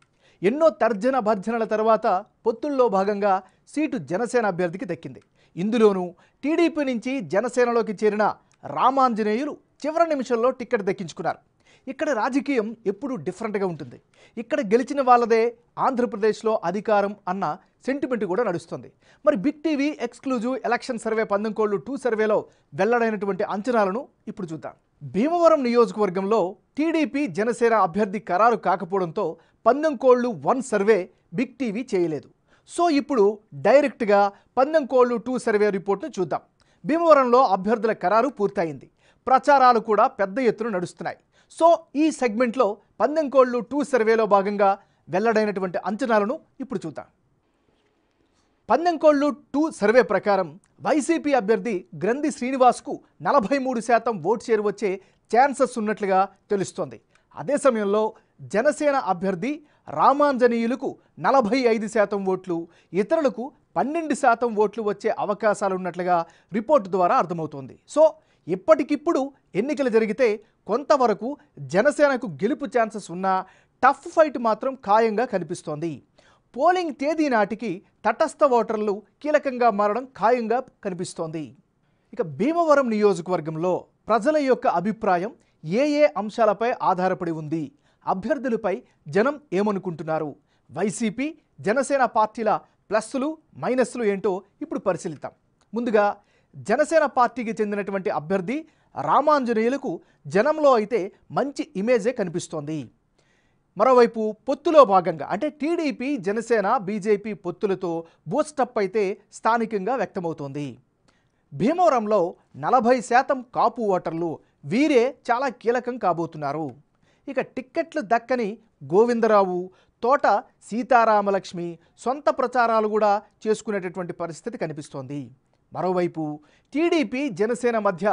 ఎన్నో తర్జన భర్జనల తర్వాత పొత్తుల్లో భాగంగా సీటు జనసేన అభ్యర్థికి దక్కింది ఇందులోనూ టీడీపీ నుంచి జనసేనలోకి చేరిన రామాంజనేయులు చివరి నిమిషంలో టిక్కెట్ దక్కించుకున్నారు ఇక్కడ రాజకీయం ఎప్పుడూ డిఫరెంట్గా ఉంటుంది ఇక్కడ గెలిచిన వాళ్ళదే ఆంధ్రప్రదేశ్లో అధికారం అన్న సెంటిమెంట్ కూడా నడుస్తుంది మరి big TV exclusive election survey పందంకోళ్ళు టూ సర్వేలో వెల్లడైనటువంటి అంచనాలను ఇప్పుడు చూద్దాం భీమవరం నియోజకవర్గంలో టీడీపీ జనసేన అభ్యర్థి ఖరారు కాకపోవడంతో పందెంకోళ్లు వన్ సర్వే బిగ్ టీవీ చేయలేదు సో ఇప్పుడు డైరెక్ట్గా పందెంకోళ్లు టూ సర్వే రిపోర్ట్ను చూద్దాం భీమవరంలో అభ్యర్థుల ఖరారు పూర్తయింది ప్రచారాలు కూడా పెద్ద ఎత్తున నడుస్తున్నాయి సో ఈ సెగ్మెంట్లో పందెంకోళ్లు టూ సర్వేలో భాగంగా వెల్లడైనటువంటి అంచనాలను ఇప్పుడు చూద్దాం పందెంకోళ్ళు టూ సర్వే ప్రకారం వైసీపీ అభ్యర్థి గ్రంథి శ్రీనివాస్కు నలభై మూడు శాతం ఓటు చేరు వచ్చే ఛాన్సెస్ ఉన్నట్లుగా తెలుస్తోంది అదే సమయంలో జనసేన అభ్యర్థి రామాంజనీయులకు నలభై ఐదు శాతం ఓట్లు ఇతరులకు పన్నెండు శాతం ఓట్లు వచ్చే అవకాశాలు ఉన్నట్లుగా రిపోర్టు ద్వారా అర్థమవుతోంది సో ఇప్పటికిప్పుడు ఎన్నికలు జరిగితే కొంతవరకు జనసేనకు గెలుపు ఛాన్సెస్ ఉన్నా టఫ్ ఫైట్ మాత్రం ఖాయంగా కనిపిస్తోంది పోలింగ్ తేదీ నాటికి తటస్థ ఓటర్లు కీలకంగా మారడం ఖాయంగా కనిపిస్తోంది ఇక భీమవరం నియోజకవర్గంలో ప్రజల యొక్క అభిప్రాయం ఏ ఏ అంశాలపై ఆధారపడి ఉంది అభ్యర్థులపై జనం ఏమనుకుంటున్నారు వైసీపీ జనసేన పార్టీల ప్లస్సులు మైనస్లు ఏంటో ఇప్పుడు పరిశీలిద్దాం ముందుగా జనసేన పార్టీకి చెందినటువంటి అభ్యర్థి రామాంజనేయులకు జనంలో అయితే మంచి ఇమేజే కనిపిస్తోంది మరోవైపు పొత్తులో భాగంగా అంటే టీడీపీ జనసేన బీజేపీ పొత్తులతో బూస్టప్ అయితే స్థానికంగా వ్యక్తమవుతోంది భీమవరంలో నలభై శాతం కాపు ఓటర్లు వీరే చాలా కీలకం కాబోతున్నారు ఇక టిక్కెట్లు దక్కని గోవిందరావు తోట సీతారామలక్ష్మి సొంత ప్రచారాలు కూడా చేసుకునేటటువంటి పరిస్థితి కనిపిస్తోంది మరోవైపు టీడీపీ జనసేన మధ్య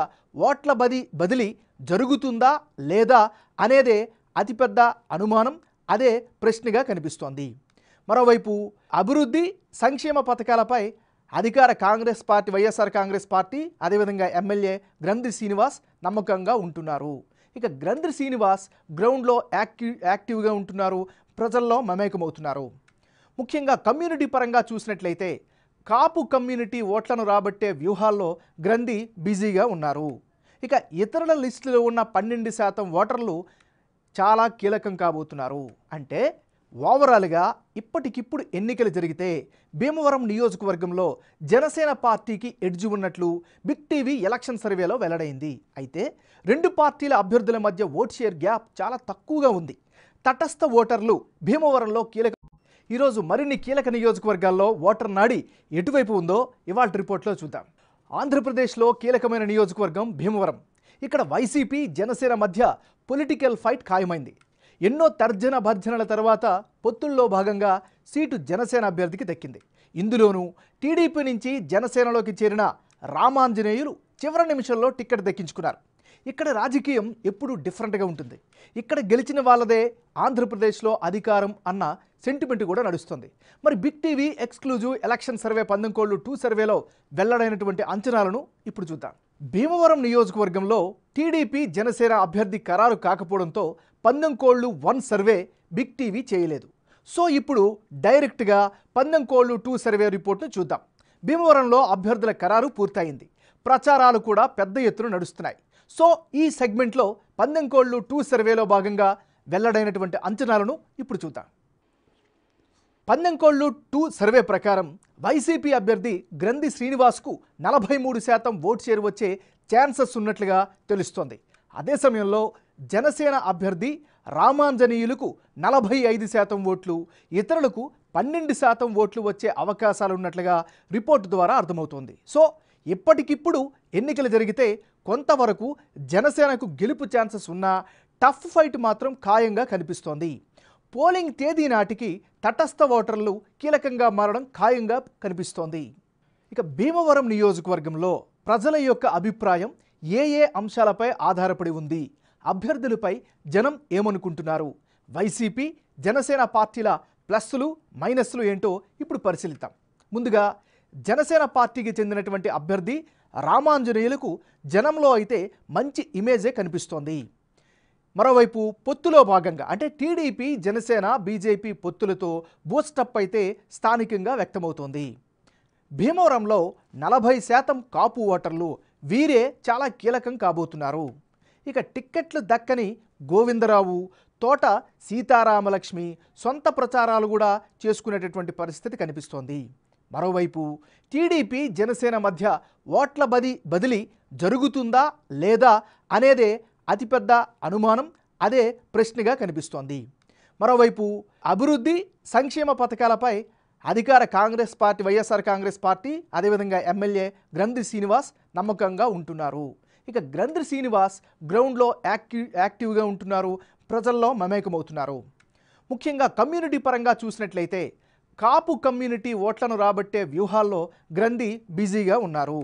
ఓట్ల బది బదిలీ జరుగుతుందా లేదా అనేదే అతిపెద్ద అనుమానం అదే ప్రశ్నగా కనిపిస్తోంది మరోవైపు అభివృద్ధి సంక్షేమ పథకాలపై అధికార Congress party YSR Congress party అదేవిధంగా ఎమ్మెల్యే గ్రంథి శ్రీనివాస్ నమ్మకంగా ఉంటున్నారు ఇక గ్రంథి శ్రీనివాస్ గ్రౌండ్లో యాక్టివ్ యాక్టివ్గా ఉంటున్నారు ప్రజల్లో మమేకమవుతున్నారు ముఖ్యంగా కమ్యూనిటీ పరంగా చూసినట్లయితే కాపు కమ్యూనిటీ ఓట్లను రాబట్టే వ్యూహాల్లో గ్రంథి బిజీగా ఉన్నారు ఇక ఇతరుల లిస్టులో ఉన్న పన్నెండు శాతం ఓటర్లు చాలా కీలకం కాబోతున్నారు అంటే ఓవరాల్గా ఇప్పటికిప్పుడు ఎన్నికలు జరిగితే భీమవరం నియోజకవర్గంలో జనసేన పార్టీకి ఎడ్జి ఉన్నట్లు బిగ్ టీవీ ఎలక్షన్ సర్వేలో వెల్లడైంది అయితే రెండు పార్టీల అభ్యర్థుల మధ్య ఓట్ షేర్ గ్యాప్ చాలా తక్కువగా ఉంది తటస్థ ఓటర్లు భీమవరంలో కీలక ఈరోజు మరిన్ని కీలక నియోజకవర్గాల్లో ఓటర్ నాడి ఎటువైపు ఉందో ఇవాళ రిపోర్ట్లో చూద్దాం ఆంధ్రప్రదేశ్లో కీలకమైన నియోజకవర్గం భీమవరం ఇక్కడ వైసీపీ జనసేన మధ్య పొలిటికల్ ఫైట్ ఖాయమైంది ఎన్నో తర్జన భర్జనల తర్వాత పొత్తుల్లో భాగంగా సీటు జనసేన అభ్యర్థికి దక్కింది ఇందులోనూ టీడీపీ నుంచి జనసేనలోకి చేరిన రామాంజనేయులు చివరి నిమిషంలో టిక్కెట్ దక్కించుకున్నారు ఇక్కడ రాజకీయం ఎప్పుడూ డిఫరెంట్గా ఉంటుంది ఇక్కడ గెలిచిన వాళ్ళదే ఆంధ్రప్రదేశ్లో అధికారం అన్న సెంటిమెంట్ కూడా నడుస్తుంది మరి big TV exclusive election survey పందంకోళ్ళు టూ సర్వేలో వెల్లడైనటువంటి అంచనాలను ఇప్పుడు చూద్దాం భీమవరం నియోజకవర్గంలో టీడీపీ జనసేన అభ్యర్థి ఖరారు కాకపోవడంతో పందెంకోళ్లు వన్ సర్వే బిగ్ టీవీ చేయలేదు సో ఇప్పుడు డైరెక్ట్గా పందెంకోళ్లు టూ సర్వే రిపోర్ట్ను చూద్దాం భీమవరంలో అభ్యర్థుల ఖరారు పూర్తయింది ప్రచారాలు కూడా పెద్ద ఎత్తున నడుస్తున్నాయి సో ఈ సెగ్మెంట్లో పందెంకోళ్లు టూ సర్వేలో భాగంగా వెల్లడైనటువంటి అంచనాలను ఇప్పుడు చూద్దాం పందెంకోళ్ళు టూ సర్వే ప్రకారం వైసీపీ అభ్యర్థి గ్రంథి శ్రీనివాస్కు నలభై మూడు శాతం ఓటు చేరువచ్చే వచ్చే ఛాన్సెస్ ఉన్నట్లుగా తెలుస్తోంది అదే సమయంలో జనసేన అభ్యర్థి రామాంజనీయులకు నలభై ఐదు శాతం ఓట్లు ఇతరులకు పన్నెండు శాతం ఓట్లు వచ్చే అవకాశాలు ఉన్నట్లుగా రిపోర్టు ద్వారా అర్థమవుతోంది సో ఇప్పటికిప్పుడు ఎన్నికలు జరిగితే కొంతవరకు జనసేనకు గెలుపు ఛాన్సెస్ ఉన్నా టఫ్ ఫైట్ మాత్రం ఖాయంగా కనిపిస్తోంది పోలింగ్ తేదీ నాటికి తటస్థ ఓటర్లు కీలకంగా మారడం ఖాయంగా కనిపిస్తోంది ఇక భీమవరం నియోజకవర్గంలో ప్రజల యొక్క అభిప్రాయం ఏ ఏ అంశాలపై ఆధారపడి ఉంది అభ్యర్థులపై జనం ఏమనుకుంటున్నారు వైసీపీ జనసేన పార్టీల ప్లస్సులు మైనస్లు ఏంటో ఇప్పుడు పరిశీలిద్దాం ముందుగా జనసేన పార్టీకి చెందినటువంటి అభ్యర్థి రామాంజనేయులకు జనంలో అయితే మంచి ఇమేజే కనిపిస్తోంది మరోవైపు పొత్తులో భాగంగా అంటే టీడీపీ జనసేన బీజేపీ పొత్తులతో బూస్టప్ అయితే స్థానికంగా వ్యక్తమవుతోంది భీమవరంలో నలభై శాతం కాపు ఓటర్లు వీరే చాలా కీలకం కాబోతున్నారు ఇక టిక్కెట్లు దక్కని గోవిందరావు తోట సీతారామలక్ష్మి సొంత ప్రచారాలు కూడా చేసుకునేటటువంటి పరిస్థితి కనిపిస్తోంది మరోవైపు టీడీపీ జనసేన మధ్య ఓట్ల బది బదిలీ జరుగుతుందా లేదా అనేదే అతిపెద్ద అనుమానం అదే ప్రశ్నగా కనిపిస్తోంది మరోవైపు అభివృద్ధి సంక్షేమ పథకాలపై అధికార Congress party YSR Congress party అదేవిధంగా ఎమ్మెల్యే గ్రంథి శ్రీనివాస్ నమ్మకంగా ఉంటున్నారు ఇక గ్రంథి శ్రీనివాస్ గ్రౌండ్లో యాక్టివ్ యాక్టివ్గా ఉంటున్నారు ప్రజల్లో మమేకమవుతున్నారు ముఖ్యంగా కమ్యూనిటీ పరంగా చూసినట్లయితే కాపు కమ్యూనిటీ ఓట్లను రాబట్టే వ్యూహాల్లో గ్రంథి బిజీగా ఉన్నారు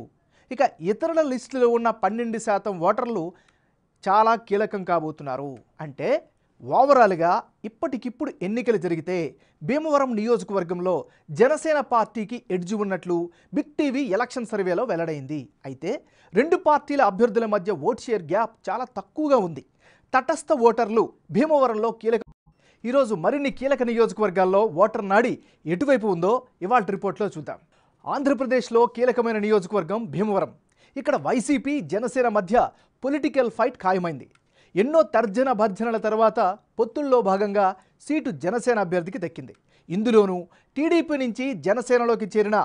ఇక ఇతరుల లిస్టులో ఉన్న పన్నెండు శాతం ఓటర్లు చాలా కీలకం కాబోతున్నారు అంటే ఓవరాల్గా ఇప్పటికిప్పుడు ఎన్నికలు జరిగితే భీమవరం నియోజకవర్గంలో జనసేన పార్టీకి ఎడ్జ్ ఉన్నట్లు బిగ్ టీవీ ఎలక్షన్ సర్వేలో వెల్లడైంది అయితే రెండు పార్టీల అభ్యర్థుల మధ్య ఓట్ షేర్ గ్యాప్ చాలా తక్కువగా ఉంది తటస్థ ఓటర్లు భీమవరంలో కీలక ఈరోజు మరిన్ని కీలక నియోజకవర్గాల్లో ఓటర్ నాడి ఎటువైపు ఉందో ఇవాళ రిపోర్ట్లో చూద్దాం ఆంధ్రప్రదేశ్లో కీలకమైన నియోజకవర్గం భీమవరం ఇక్కడ వైసీపీ జనసేన మధ్య పొలిటికల్ ఫైట్ ఖాయమైంది ఎన్నో తర్జన భర్జనల తర్వాత పొత్తుల్లో భాగంగా సీటు జనసేన అభ్యర్థికి దక్కింది ఇందులోనూ టీడీపీ నుంచి జనసేనలోకి చేరిన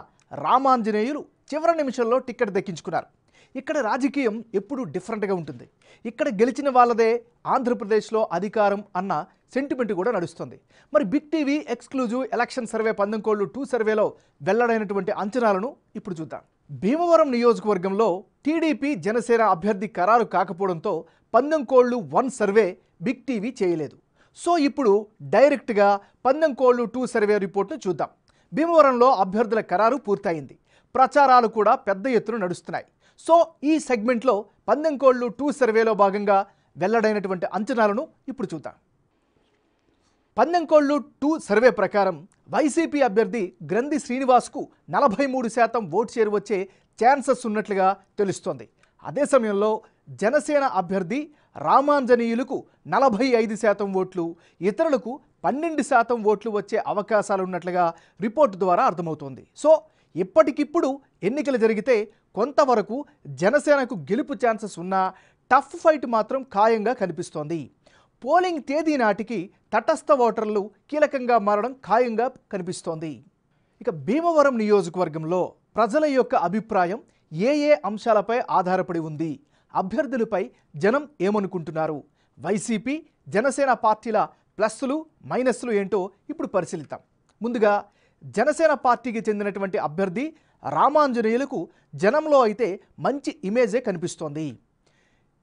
రామాంజనేయులు చివరి నిమిషంలో టిక్కెట్ దక్కించుకున్నారు ఇక్కడ రాజకీయం ఎప్పుడూ డిఫరెంట్గా ఉంటుంది ఇక్కడ గెలిచిన వాళ్ళదే ఆంధ్రప్రదేశ్లో అధికారం అన్న సెంటిమెంట్ కూడా నడుస్తుంది మరి big TV exclusive election survey పందంకోళ్ళు టూ సర్వేలో వెల్లడైనటువంటి అంచనాలను ఇప్పుడు చూద్దాం భీమవరం నియోజకవర్గంలో టీడీపీ జనసేన అభ్యర్థి ఖరారు కాకపోవడంతో పందెంకోళ్లు వన్ సర్వే బిగ్ టీవీ చేయలేదు సో ఇప్పుడు డైరెక్ట్గా పందెంకోళ్లు టూ సర్వే రిపోర్ట్ను చూద్దాం భీమవరంలో అభ్యర్థుల ఖరారు పూర్తయింది ప్రచారాలు కూడా పెద్ద ఎత్తున నడుస్తున్నాయి సో ఈ సెగ్మెంట్లో పందెంకోళ్లు టూ సర్వేలో భాగంగా వెల్లడైనటువంటి అంచనాలను ఇప్పుడు చూద్దాం పందెంకోళ్లు టూ సర్వే ప్రకారం వైసీపీ అభ్యర్థి గ్రంథి శ్రీనివాస్కు నలభై మూడు శాతం ఓటు చేరు వచ్చే ఛాన్సెస్ ఉన్నట్లుగా తెలుస్తోంది అదే సమయంలో జనసేన అభ్యర్థి రామాంజనీయులకు నలభై ఐదు శాతం ఓట్లు ఇతరులకు పన్నెండు శాతం ఓట్లు వచ్చే అవకాశాలు ఉన్నట్లుగా రిపోర్టు ద్వారా అర్థమవుతోంది సో ఇప్పటికిప్పుడు ఎన్నికలు జరిగితే కొంతవరకు జనసేనకు గెలుపు ఛాన్సెస్ ఉన్నా టఫ్ ఫైట్ మాత్రం ఖాయంగా కనిపిస్తోంది పోలింగ్ తేదీ నాటికి తటస్థ ఓటర్లు కీలకంగా మారడం ఖాయంగా కనిపిస్తోంది ఇక భీమవరం నియోజకవర్గంలో ప్రజల యొక్క అభిప్రాయం ఏ ఏ అంశాలపై ఆధారపడి ఉంది అభ్యర్థులపై జనం ఏమనుకుంటున్నారు వైసీపీ జనసేన పార్టీల ప్లస్సులు మైనస్లు ఏంటో ఇప్పుడు పరిశీలిద్దాం ముందుగా జనసేన పార్టీకి చెందినటువంటి అభ్యర్థి రామాంజనేయులకు జనంలో అయితే మంచి ఇమేజే కనిపిస్తోంది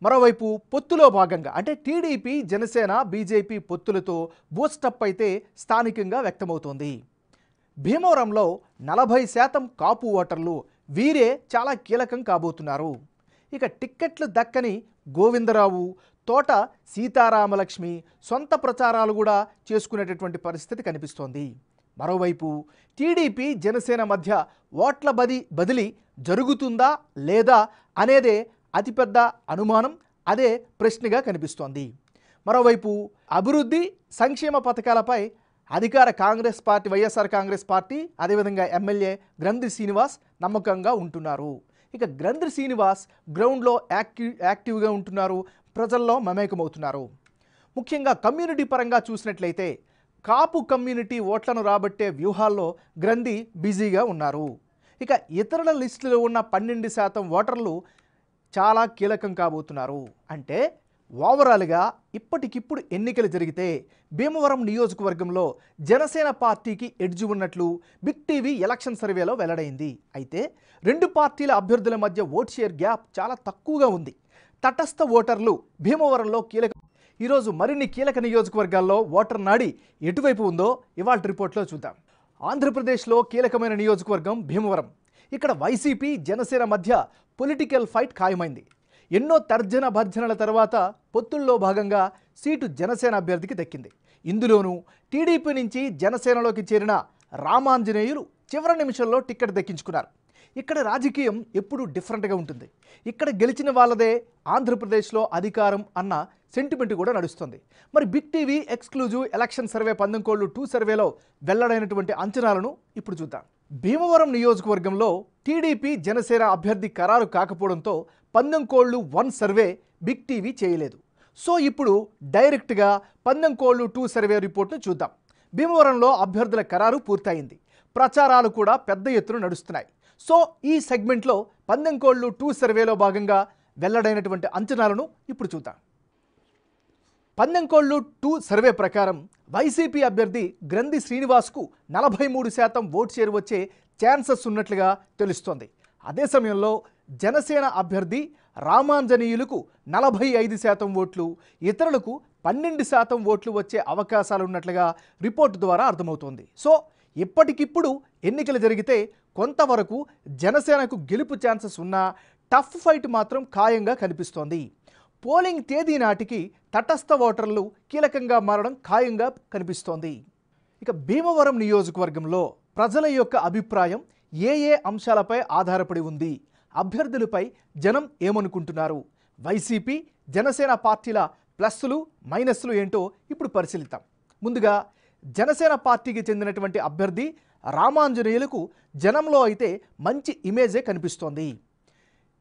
మరోవైపు పొత్తులో భాగంగా అంటే టీడీపీ జనసేన బీజేపీ పొత్తులతో బూస్టప్ అయితే స్థానికంగా వ్యక్తమవుతోంది భీమవరంలో నలభై శాతం కాపు ఓటర్లు వీరే చాలా కీలకం కాబోతున్నారు ఇక టిక్కెట్లు దక్కని గోవిందరావు తోట సీతారామలక్ష్మి సొంత ప్రచారాలు కూడా చేసుకునేటటువంటి పరిస్థితి కనిపిస్తోంది మరోవైపు టీడీపీ జనసేన మధ్య ఓట్ల బది బదిలీ జరుగుతుందా లేదా అనేదే అతిపెద్ద అనుమానం అదే ప్రశ్నగా కనిపిస్తోంది మరోవైపు అభివృద్ధి సంక్షేమ పథకాలపై అధికార Congress party YSR Congress party అదేవిధంగా ఎమ్మెల్యే గ్రంథి శ్రీనివాస్ నమ్మకంగా ఉంటున్నారు ఇక గ్రంథి శ్రీనివాస్ గ్రౌండ్లో యాక్టివ్ యాక్టివ్గా ఉంటున్నారు ప్రజల్లో మమేకమవుతున్నారు ముఖ్యంగా కమ్యూనిటీ పరంగా చూసినట్లయితే కాపు కమ్యూనిటీ ఓట్లను రాబట్టే వ్యూహాల్లో గ్రంథి బిజీగా ఉన్నారు ఇక ఇతరుల లిస్టులో ఉన్న పన్నెండు శాతం ఓటర్లు చాలా కీలకం కాబోతున్నారు అంటే ఓవరాల్గా ఇప్పటికిప్పుడు ఎన్నికలు జరిగితే భీమవరం నియోజకవర్గంలో జనసేన పార్టీకి ఎడ్జి ఉన్నట్లు బిగ్ టీవీ ఎలక్షన్ సర్వేలో వెల్లడైంది అయితే రెండు పార్టీల అభ్యర్థుల మధ్య ఓట్ షేర్ గ్యాప్ చాలా తక్కువగా ఉంది తటస్థ ఓటర్లు భీమవరంలో కీలక ఈరోజు మరిన్ని కీలక నియోజకవర్గాల్లో ఓటర్ నాడి ఎటువైపు ఉందో ఇవాళ రిపోర్ట్లో చూద్దాం ఆంధ్రప్రదేశ్లో కీలకమైన నియోజకవర్గం భీమవరం ఇక్కడ వైసీపీ జనసేన మధ్య పొలిటికల్ ఫైట్ ఖాయమైంది ఎన్నో తర్జన భర్జనల తర్వాత పొత్తుల్లో భాగంగా సీటు జనసేన అభ్యర్థికి దక్కింది ఇందులోనూ టీడీపీ నుంచి జనసేనలోకి చేరిన రామాంజనేయులు చివరి నిమిషంలో టిక్కెట్ దక్కించుకున్నారు ఇక్కడ రాజకీయం ఎప్పుడూ డిఫరెంట్గా ఉంటుంది ఇక్కడ గెలిచిన వాళ్ళదే ఆంధ్రప్రదేశ్లో అధికారం అన్న సెంటిమెంట్ కూడా నడుస్తుంది మరి big TV exclusive election survey పందంకోళ్ళు టూ సర్వేలో వెల్లడైనటువంటి అంచనాలను ఇప్పుడు చూద్దాం భీమవరం నియోజకవర్గంలో టీడీపీ జనసేన అభ్యర్థి ఖరారు కాకపోవడంతో పందెంకోళ్లు వన్ సర్వే బిగ్ టీవీ చేయలేదు సో ఇప్పుడు డైరెక్ట్గా పందెంకోళ్లు టూ సర్వే రిపోర్ట్ను చూద్దాం భీమవరంలో అభ్యర్థుల ఖరారు పూర్తయింది ప్రచారాలు కూడా పెద్ద ఎత్తున నడుస్తున్నాయి సో ఈ సెగ్మెంట్లో పందెంకోళ్లు టూ సర్వేలో భాగంగా వెల్లడైనటువంటి అంచనాలను ఇప్పుడు చూద్దాం పందెంకోళ్ళు టూ సర్వే ప్రకారం వైసీపీ అభ్యర్థి గ్రంథి శ్రీనివాస్కు నలభై మూడు శాతం ఓటు చేరు వచ్చే ఛాన్సెస్ ఉన్నట్లుగా తెలుస్తోంది అదే సమయంలో జనసేన అభ్యర్థి రామాంజనేయులకు నలభై ఐదు శాతం ఓట్లు ఇతరులకు పన్నెండు శాతం ఓట్లు వచ్చే అవకాశాలు ఉన్నట్లుగా రిపోర్టు ద్వారా అర్థమవుతోంది సో ఇప్పటికిప్పుడు ఎన్నికలు జరిగితే కొంతవరకు జనసేనకు గెలుపు ఛాన్సెస్ ఉన్నా టఫ్ ఫైట్ మాత్రం ఖాయంగా కనిపిస్తోంది పోలింగ్ తేదీ నాటికి తటస్థ ఓటర్లు కీలకంగా మారడం ఖాయంగా కనిపిస్తోంది ఇక భీమవరం నియోజకవర్గంలో ప్రజల యొక్క అభిప్రాయం ఏ ఏ అంశాలపై ఆధారపడి ఉంది అభ్యర్థులపై జనం ఏమనుకుంటున్నారు వైసీపీ జనసేన పార్టీల ప్లస్సులు మైనస్లు ఏంటో ఇప్పుడు పరిశీలితాం ముందుగా జనసేన పార్టీకి చెందినటువంటి అభ్యర్థి రామాంజనేయులకు జనంలో అయితే మంచి ఇమేజే కనిపిస్తోంది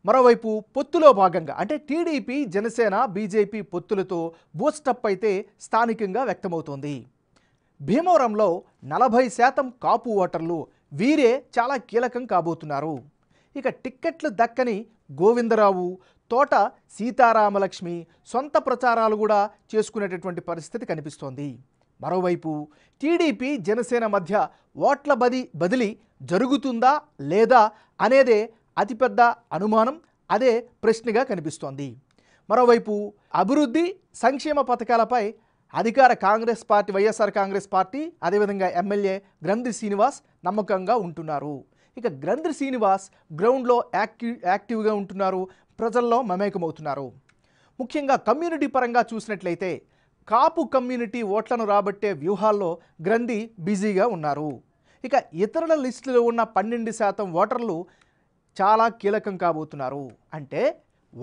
మరోవైపు పొత్తులో భాగంగా అంటే టీడీపీ జనసేన బీజేపీ పొత్తులతో బూస్టప్ అయితే స్థానికంగా వ్యక్తమవుతోంది భీమవరంలో నలభై శాతం కాపు ఓటర్లు వీరే చాలా కీలకం కాబోతున్నారు ఇక టిక్కెట్లు దక్కని గోవిందరావు తోట సీతారామలక్ష్మి సొంత ప్రచారాలు కూడా చేసుకునేటటువంటి పరిస్థితి కనిపిస్తోంది మరోవైపు టీడీపీ జనసేన మధ్య ఓట్ల బది బదిలీ జరుగుతుందా లేదా అనేదే అతిపెద్ద అనుమానం అదే ప్రశ్నగా కనిపిస్తోంది మరోవైపు అభివృద్ధి సంక్షేమ పథకాలపై అధికార Congress party YSR Congress party అదేవిధంగా ఎమ్మెల్యే గ్రంథి శ్రీనివాస్ నమ్మకంగా ఉంటున్నారు ఇక గ్రంథి శ్రీనివాస్ గ్రౌండ్లో యాక్టివ్ యాక్టివ్గా ఉంటున్నారు ప్రజల్లో మమేకమవుతున్నారు ముఖ్యంగా కమ్యూనిటీ పరంగా చూసినట్లయితే కాపు కమ్యూనిటీ ఓట్లను రాబట్టే వ్యూహాల్లో గ్రంథి బిజీగా ఉన్నారు ఇక ఇతరుల లిస్టులో ఉన్న పన్నెండు శాతం ఓటర్లు చాలా కీలకం కాబోతున్నారు అంటే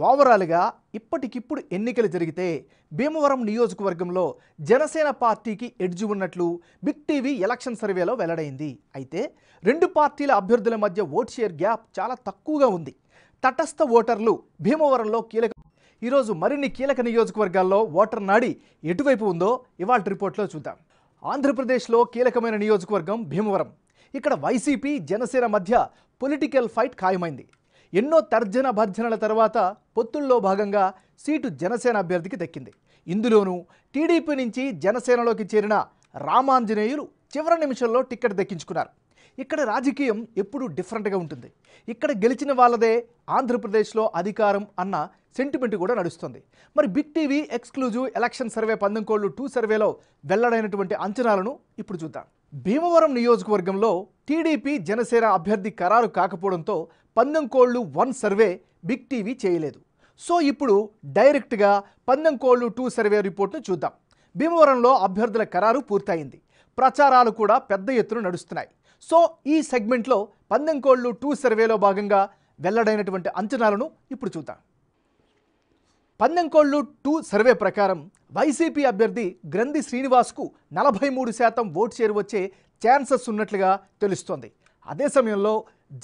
ఓవరాల్గా ఇప్పటికిప్పుడు ఎన్నికలు జరిగితే భీమవరం నియోజకవర్గంలో జనసేన పార్టీకి ఎడ్జి ఉన్నట్లు బిగ్ టీవీ ఎలక్షన్ సర్వేలో వెల్లడైంది అయితే రెండు పార్టీల అభ్యర్థుల మధ్య ఓట్ షేర్ గ్యాప్ చాలా తక్కువగా ఉంది తటస్థ ఓటర్లు భీమవరంలో కీలక ఈరోజు మరిన్ని కీలక నియోజకవర్గాల్లో ఓటర్ నాడి ఎటువైపు ఉందో ఇవాళ రిపోర్ట్లో చూద్దాం ఆంధ్రప్రదేశ్లో కీలకమైన నియోజకవర్గం భీమవరం ఇక్కడ వైసీపీ జనసేన మధ్య పొలిటికల్ ఫైట్ ఖాయమైంది ఎన్నో తర్జన భర్జనల తర్వాత పొత్తుల్లో భాగంగా సీటు జనసేన అభ్యర్థికి దక్కింది ఇందులోనూ టీడీపీ నుంచి జనసేనలోకి చేరిన రామాంజనేయులు చివరి నిమిషంలో టిక్కెట్ దక్కించుకున్నారు ఇక్కడ రాజకీయం ఎప్పుడూ డిఫరెంట్గా ఉంటుంది ఇక్కడ గెలిచిన వాళ్ళదే ఆంధ్రప్రదేశ్లో అధికారం అన్న సెంటిమెంట్ కూడా నడుస్తుంది మరి big TV exclusive election survey పందంకోళ్ళు టూ సర్వేలో వెల్లడైనటువంటి అంచనాలను ఇప్పుడు చూద్దాం భీమవరం నియోజకవర్గంలో టీడీపీ జనసేన అభ్యర్థి ఖరారు కాకపోవడంతో పందెంకోళ్లు వన్ సర్వే బిగ్ టీవీ చేయలేదు సో ఇప్పుడు డైరెక్ట్గా పందెంకోళ్లు టూ సర్వే రిపోర్ట్ను చూద్దాం భీమవరంలో అభ్యర్థుల ఖరారు పూర్తయింది ప్రచారాలు కూడా పెద్ద ఎత్తున నడుస్తున్నాయి సో ఈ సెగ్మెంట్లో పందెంకోళ్లు టూ సర్వేలో భాగంగా వెల్లడైనటువంటి అంచనాలను ఇప్పుడు చూద్దాం పందెంకోళ్లు టూ సర్వే ప్రకారం వైసీపీ అభ్యర్థి గ్రంథి శ్రీనివాస్కు నలభై మూడు శాతం ఓటు చేరు వచ్చే ఛాన్సెస్ ఉన్నట్లుగా తెలుస్తోంది అదే సమయంలో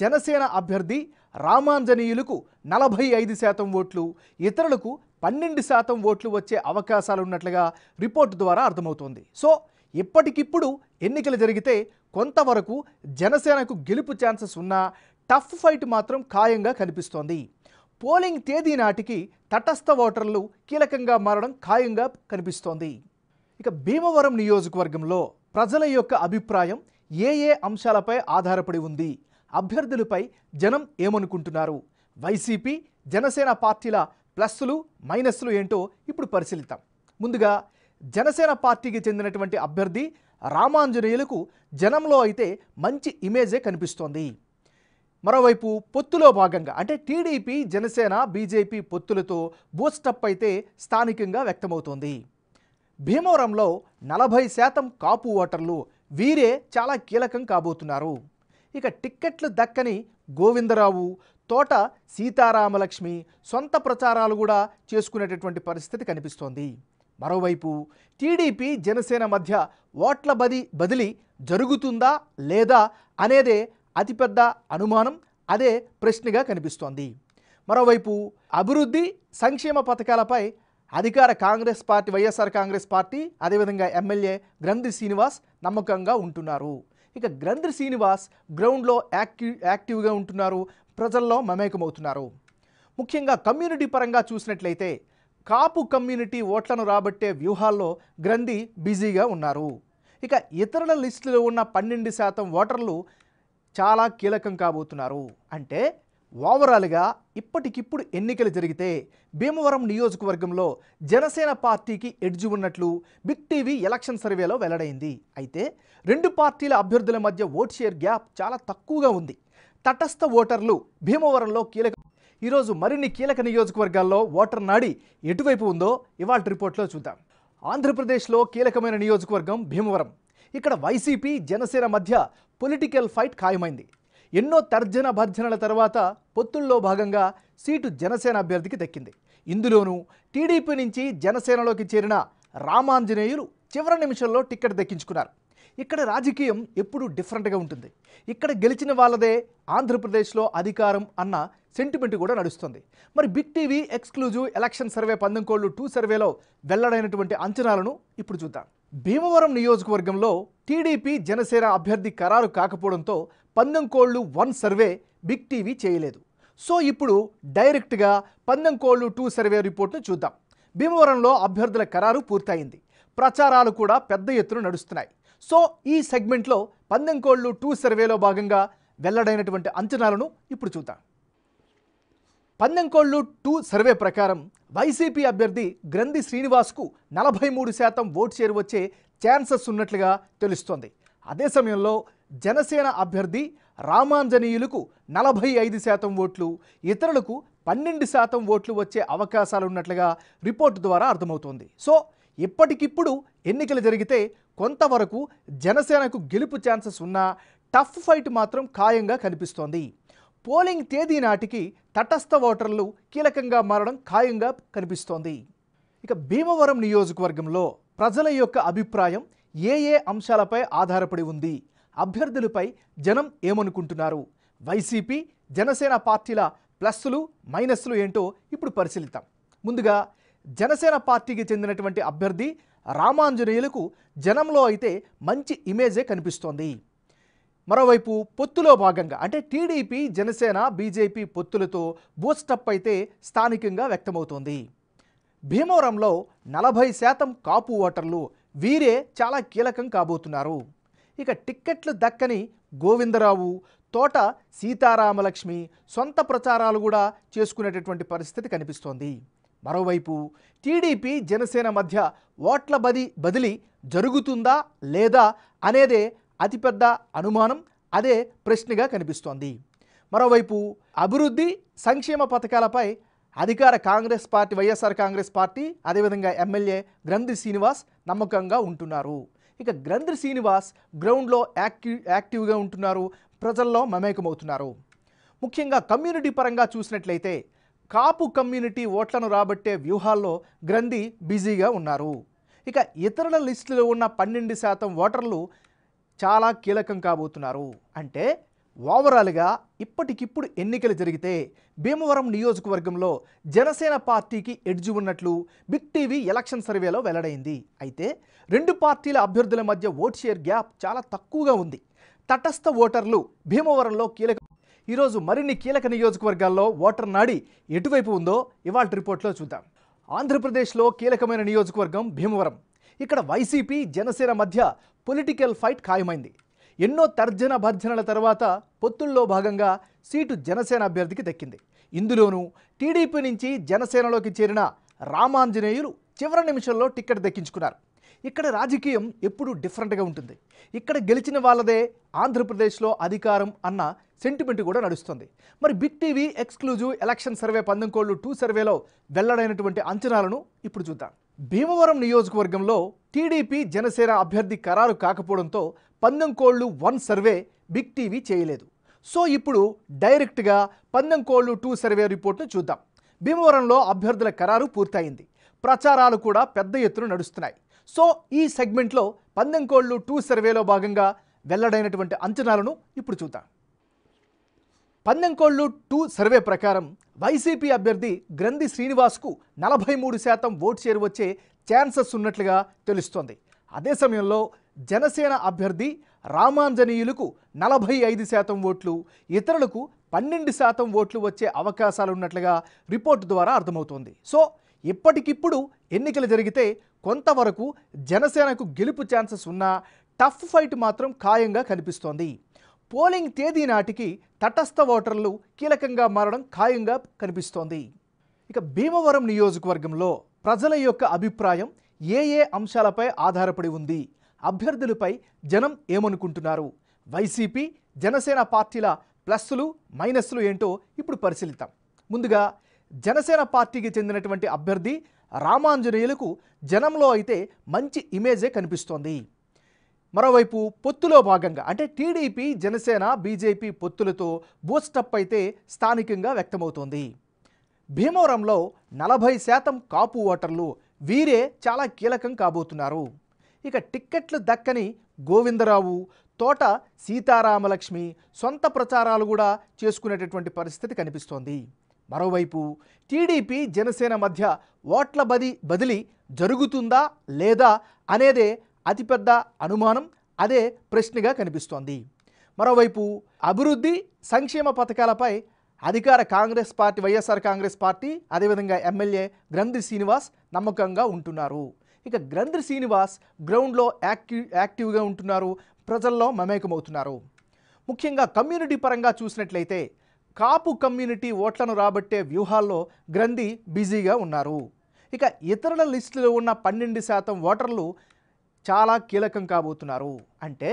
జనసేన అభ్యర్థి రామాంజనీయులకు నలభై ఐదు శాతం ఓట్లు ఇతరులకు పన్నెండు శాతం ఓట్లు వచ్చే అవకాశాలు ఉన్నట్లుగా రిపోర్టు ద్వారా అర్థమవుతోంది సో ఇప్పటికిప్పుడు ఎన్నికలు జరిగితే కొంతవరకు జనసేనకు గెలుపు ఛాన్సెస్ ఉన్నా టఫ్ ఫైట్ మాత్రం ఖాయంగా కనిపిస్తోంది పోలింగ్ తేదీ నాటికి తటస్థ ఓటర్లు కీలకంగా మారడం ఖాయంగా కనిపిస్తోంది ఇక భీమవరం నియోజకవర్గంలో ప్రజల యొక్క అభిప్రాయం ఏ ఏ అంశాలపై ఆధారపడి ఉంది అభ్యర్థులపై జనం ఏమనుకుంటున్నారు వైసీపీ జనసేన పార్టీల ప్లస్సులు మైనస్లు ఏంటో ఇప్పుడు పరిశీలిద్దాం ముందుగా జనసేన పార్టీకి చెందినటువంటి అభ్యర్థి రామాంజనేయులకు జనంలో అయితే మంచి ఇమేజే కనిపిస్తోంది మరోవైపు పొత్తులో భాగంగా అంటే టీడీపీ జనసేన బీజేపీ పొత్తులతో బూస్టప్ అయితే స్థానికంగా వ్యక్తమవుతోంది భీమవరంలో నలభై శాతం కాపు ఓటర్లు వీరే చాలా కీలకం కాబోతున్నారు ఇక టిక్కెట్లు దక్కని గోవిందరావు తోట సీతారామలక్ష్మి సొంత ప్రచారాలు కూడా చేసుకునేటటువంటి పరిస్థితి కనిపిస్తోంది మరోవైపు టీడీపీ జనసేన మధ్య ఓట్ల బది బదిలీ జరుగుతుందా లేదా అనేదే అతిపెద్ద అనుమానం అదే ప్రశ్నగా కనిపిస్తోంది మరోవైపు అభివృద్ధి సంక్షేమ పథకాలపై అధికార Congress party YSR Congress party అదేవిధంగా ఎమ్మెల్యే గ్రంథి శ్రీనివాస్ నమ్మకంగా ఉంటున్నారు ఇక గ్రంథి శ్రీనివాస్ గ్రౌండ్లో యాక్టివ్ యాక్టివ్గా ఉంటున్నారు ప్రజల్లో మమేకమవుతున్నారు ముఖ్యంగా కమ్యూనిటీ పరంగా చూసినట్లయితే కాపు కమ్యూనిటీ ఓట్లను రాబట్టే వ్యూహాల్లో గ్రంథి బిజీగా ఉన్నారు ఇక ఇతరుల లిస్టులో ఉన్న పన్నెండు శాతం ఓటర్లు చాలా కీలకం కాబోతున్నారు అంటే ఓవరాల్గా ఇప్పటికిప్పుడు ఎన్నికలు జరిగితే భీమవరం నియోజకవర్గంలో జనసేన పార్టీకి ఎడ్జి ఉన్నట్లు బిగ్ టీవీ ఎలక్షన్ సర్వేలో వెల్లడైంది అయితే రెండు పార్టీల అభ్యర్థుల మధ్య ఓట్ షేర్ గ్యాప్ చాలా తక్కువగా ఉంది తటస్థ ఓటర్లు భీమవరంలో కీలక ఈరోజు మరిన్ని కీలక నియోజకవర్గాల్లో ఓటర్ నాడి ఎటువైపు ఉందో ఇవాళ రిపోర్ట్లో చూద్దాం ఆంధ్రప్రదేశ్లో కీలకమైన నియోజకవర్గం భీమవరం ఇక్కడ వైసీపీ జనసేన మధ్య పొలిటికల్ ఫైట్ ఖాయమైంది ఎన్నో తర్జన భర్జనల తర్వాత పొత్తుల్లో భాగంగా సీటు జనసేన అభ్యర్థికి దక్కింది ఇందులోనూ టీడీపీ నుంచి జనసేనలోకి చేరిన రామాంజనేయులు చివరి నిమిషంలో టిక్కెట్ దక్కించుకున్నారు ఇక్కడ రాజకీయం ఎప్పుడూ డిఫరెంట్గా ఉంటుంది ఇక్కడ గెలిచిన వాళ్ళదే ఆంధ్రప్రదేశ్లో అధికారం అన్న సెంటిమెంట్ కూడా నడుస్తుంది మరి big TV exclusive election survey పందంకోళ్ళు టూ సర్వేలో వెల్లడైనటువంటి అంచనాలను ఇప్పుడు చూద్దాం భీమవరం నియోజకవర్గంలో టీడీపీ జనసేన అభ్యర్థి ఖరారు కాకపోవడంతో పందెం కోళ్ళు వన్ సర్వే బిగ్ టీవీ చేయలేదు సో ఇప్పుడు డైరెక్ట్గా పందెం కోళ్ళు టూ సర్వే రిపోర్ట్ను చూద్దాం భీమవరంలో అభ్యర్థుల ఖరారు పూర్తయింది ప్రచారాలు కూడా పెద్ద ఎత్తున నడుస్తున్నాయి సో ఈ సెగ్మెంట్లో పందెం కోళ్ళు టూ సర్వేలో భాగంగా వెల్లడైనటువంటి అంచనాలను ఇప్పుడు చూద్దాం పందెంకోళ్ళు టూ సర్వే ప్రకారం వైసీపీ అభ్యర్థి గ్రంథి శ్రీనివాస్కు నలభై మూడు శాతం ఓటు చేరు వచ్చే ఛాన్సెస్ ఉన్నట్లుగా తెలుస్తోంది అదే సమయంలో జనసేన అభ్యర్థి రామాంజనేయులకు నలభై ఐదు శాతం ఓట్లు ఇతరులకు పన్నెండు శాతం ఓట్లు వచ్చే అవకాశాలు ఉన్నట్లుగా రిపోర్టు ద్వారా అర్థమవుతోంది సో ఇప్పటికిప్పుడు ఎన్నికలు జరిగితే కొంతవరకు జనసేనకు గెలుపు ఛాన్సెస్ ఉన్నా టఫ్ ఫైట్ మాత్రం ఖాయంగా కనిపిస్తోంది పోలింగ్ తేదీ నాటికి తటస్థ ఓటర్లు కీలకంగా మారడం ఖాయంగా కనిపిస్తోంది ఇక భీమవరం నియోజకవర్గంలో ప్రజల యొక్క అభిప్రాయం ఏ ఏ అంశాలపై ఆధారపడి ఉంది అభ్యర్థులపై జనం ఏమనుకుంటున్నారు వైసీపీ జనసేన పార్టీల ప్లస్సులు మైనస్లు ఏంటో ఇప్పుడు పరిశీలిద్దాం ముందుగా జనసేన పార్టీకి చెందినటువంటి అభ్యర్థి రామాంజనేయులకు జనంలో అయితే మంచి ఇమేజే కనిపిస్తోంది మరోవైపు పొత్తులో భాగంగా అంటే టీడీపీ జనసేన బీజేపీ పొత్తులతో బూస్టప్ అయితే స్థానికంగా వ్యక్తమవుతోంది భీమవరంలో నలభై శాతం కాపు ఓటర్లు వీరే చాలా కీలకం కాబోతున్నారు ఇక టిక్కెట్లు దక్కని గోవిందరావు తోట సీతారామలక్ష్మి సొంత ప్రచారాలు కూడా చేసుకునేటటువంటి పరిస్థితి కనిపిస్తోంది మరోవైపు టీడీపీ జనసేన మధ్య ఓట్ల బది బదిలీ జరుగుతుందా లేదా అనేదే అతిపెద్ద అనుమానం అదే ప్రశ్నగా కనిపిస్తోంది మరోవైపు అభివృద్ధి సంక్షేమ పథకాలపై అధికార Congress party YSR Congress party అదేవిధంగా ఎమ్మెల్యే గ్రంథి శ్రీనివాస్ నమ్మకంగా ఉంటున్నారు ఇక గ్రంథి శ్రీనివాస్ గ్రౌండ్లో యాక్టివ్ యాక్టివ్గా ఉంటున్నారు ప్రజల్లో మమేకమవుతున్నారు ముఖ్యంగా కమ్యూనిటీ పరంగా చూసినట్లయితే కాపు కమ్యూనిటీ ఓట్లను రాబట్టే వ్యూహాల్లో గ్రంథి బిజీగా ఉన్నారు ఇక ఇతరుల లిస్టులో ఉన్న పన్నెండు శాతం ఓటర్లు చాలా కీలకం కాబోతున్నారు అంటే ఓవరాల్గా ఇప్పటికిప్పుడు ఎన్నికలు జరిగితే భీమవరం నియోజకవర్గంలో జనసేన పార్టీకి ఎడ్జి ఉన్నట్లు బిగ్ టీవీ ఎలక్షన్ సర్వేలో వెల్లడైంది అయితే రెండు పార్టీల అభ్యర్థుల మధ్య ఓట్ షేర్ గ్యాప్ చాలా తక్కువగా ఉంది తటస్థ ఓటర్లు భీమవరంలో కీలక ఈరోజు మరిన్ని కీలక నియోజకవర్గాల్లో ఓటర్ నాడి ఎటువైపు ఉందో ఇవాళ రిపోర్ట్లో చూద్దాం ఆంధ్రప్రదేశ్లో కీలకమైన నియోజకవర్గం భీమవరం ఇక్కడ వైసీపీ జనసేన మధ్య పొలిటికల్ ఫైట్ ఖాయమైంది ఎన్నో తర్జన భర్జనల తర్వాత పొత్తుల్లో భాగంగా సీటు జనసేన అభ్యర్థికి దక్కింది ఇందులోనూ టీడీపీ నుంచి జనసేనలోకి చేరిన రామాంజనేయులు చివరి నిమిషంలో టిక్కెట్ దక్కించుకున్నారు ఇక్కడ రాజకీయం ఎప్పుడూ డిఫరెంట్గా ఉంటుంది ఇక్కడ గెలిచిన వాళ్ళదే ఆంధ్రప్రదేశ్లో అధికారం అన్న సెంటిమెంట్ కూడా నడుస్తుంది మరి big TV exclusive election survey పందంకోళ్ళు టూ సర్వేలో వెల్లడైనటువంటి అంచనాలను ఇప్పుడు చూద్దాం భీమవరం నియోజకవర్గంలో టీడీపీ జనసేన అభ్యర్థి ఖరారు కాకపోవడంతో పందెంకోళ్లు వన్ సర్వే బిగ్ టీవీ చేయలేదు సో ఇప్పుడు డైరెక్ట్గా పందెంకోళ్లు టూ సర్వే రిపోర్ట్ను చూద్దాం భీమవరంలో అభ్యర్థుల ఖరారు పూర్తయింది ప్రచారాలు కూడా పెద్ద ఎత్తున నడుస్తున్నాయి సో ఈ సెగ్మెంట్లో పందెంకోళ్లు టూ సర్వేలో భాగంగా వెల్లడైనటువంటి అంచనాలను ఇప్పుడు చూద్దాం పందెంకోళ్లు టూ సర్వే ప్రకారం వైసీపీ అభ్యర్థి గ్రంథి శ్రీనివాస్కు నలభై మూడు శాతం ఓటు చేరువచ్చే వచ్చే ఛాన్సెస్ ఉన్నట్లుగా తెలుస్తోంది అదే సమయంలో జనసేన అభ్యర్థి రామాంజనీయులకు నలభై ఐదు శాతం ఓట్లు ఇతరులకు పన్నెండు శాతం ఓట్లు వచ్చే అవకాశాలు ఉన్నట్లుగా రిపోర్టు ద్వారా అర్థమవుతోంది సో ఇప్పటికిప్పుడు ఎన్నికలు జరిగితే కొంతవరకు జనసేనకు గెలుపు ఛాన్సెస్ ఉన్నా టఫ్ ఫైట్ మాత్రం ఖాయంగా కనిపిస్తోంది పోలింగ్ తేదీ నాటికి తటస్థ ఓటర్లు కీలకంగా మారడం ఖాయంగా కనిపిస్తోంది ఇక భీమవరం నియోజకవర్గంలో ప్రజల యొక్క అభిప్రాయం ఏ ఏ అంశాలపై ఆధారపడి ఉంది అభ్యర్థులపై జనం ఏమనుకుంటున్నారు వైసీపీ జనసేన పార్టీల ప్లస్సులు మైనస్లు ఏంటో ఇప్పుడు పరిశీలిద్దాం ముందుగా జనసేన పార్టీకి చెందినటువంటి అభ్యర్థి రామాంజనేయులకు జనంలో అయితే మంచి ఇమేజే కనిపిస్తోంది మరోవైపు పొత్తులో భాగంగా అంటే టీడీపీ జనసేన బీజేపీ పొత్తులతో బూస్టప్ అయితే స్థానికంగా వ్యక్తమవుతోంది భీమవరంలో నలభై శాతం కాపు ఓటర్లు వీరే చాలా కీలకం కాబోతున్నారు ఇక టిక్కెట్లు దక్కని గోవిందరావు తోట సీతారామలక్ష్మి సొంత ప్రచారాలు కూడా చేసుకునేటటువంటి పరిస్థితి కనిపిస్తోంది మరోవైపు టీడీపీ జనసేన మధ్య ఓట్ల బది బదిలీ జరుగుతుందా లేదా అనేదే అతిపెద్ద అనుమానం అదే ప్రశ్నగా కనిపిస్తోంది మరోవైపు అభివృద్ధి సంక్షేమ పథకాలపై అధికార Congress party YSR Congress party అదేవిధంగా ఎమ్మెల్యే గ్రంథి శ్రీనివాస్ నమ్మకంగా ఉంటున్నారు ఇక గ్రంథి శ్రీనివాస్ గ్రౌండ్లో యాక్టివ్ యాక్టివ్గా ఉంటున్నారు ప్రజల్లో మమేకమవుతున్నారు ముఖ్యంగా కమ్యూనిటీ పరంగా చూసినట్లయితే కాపు కమ్యూనిటీ ఓట్లను రాబట్టే వ్యూహాల్లో గ్రంథి బిజీగా ఉన్నారు ఇక ఇతరుల లిస్టులో ఉన్న పన్నెండు శాతం ఓటర్లు చాలా కీలకం కాబోతున్నారు అంటే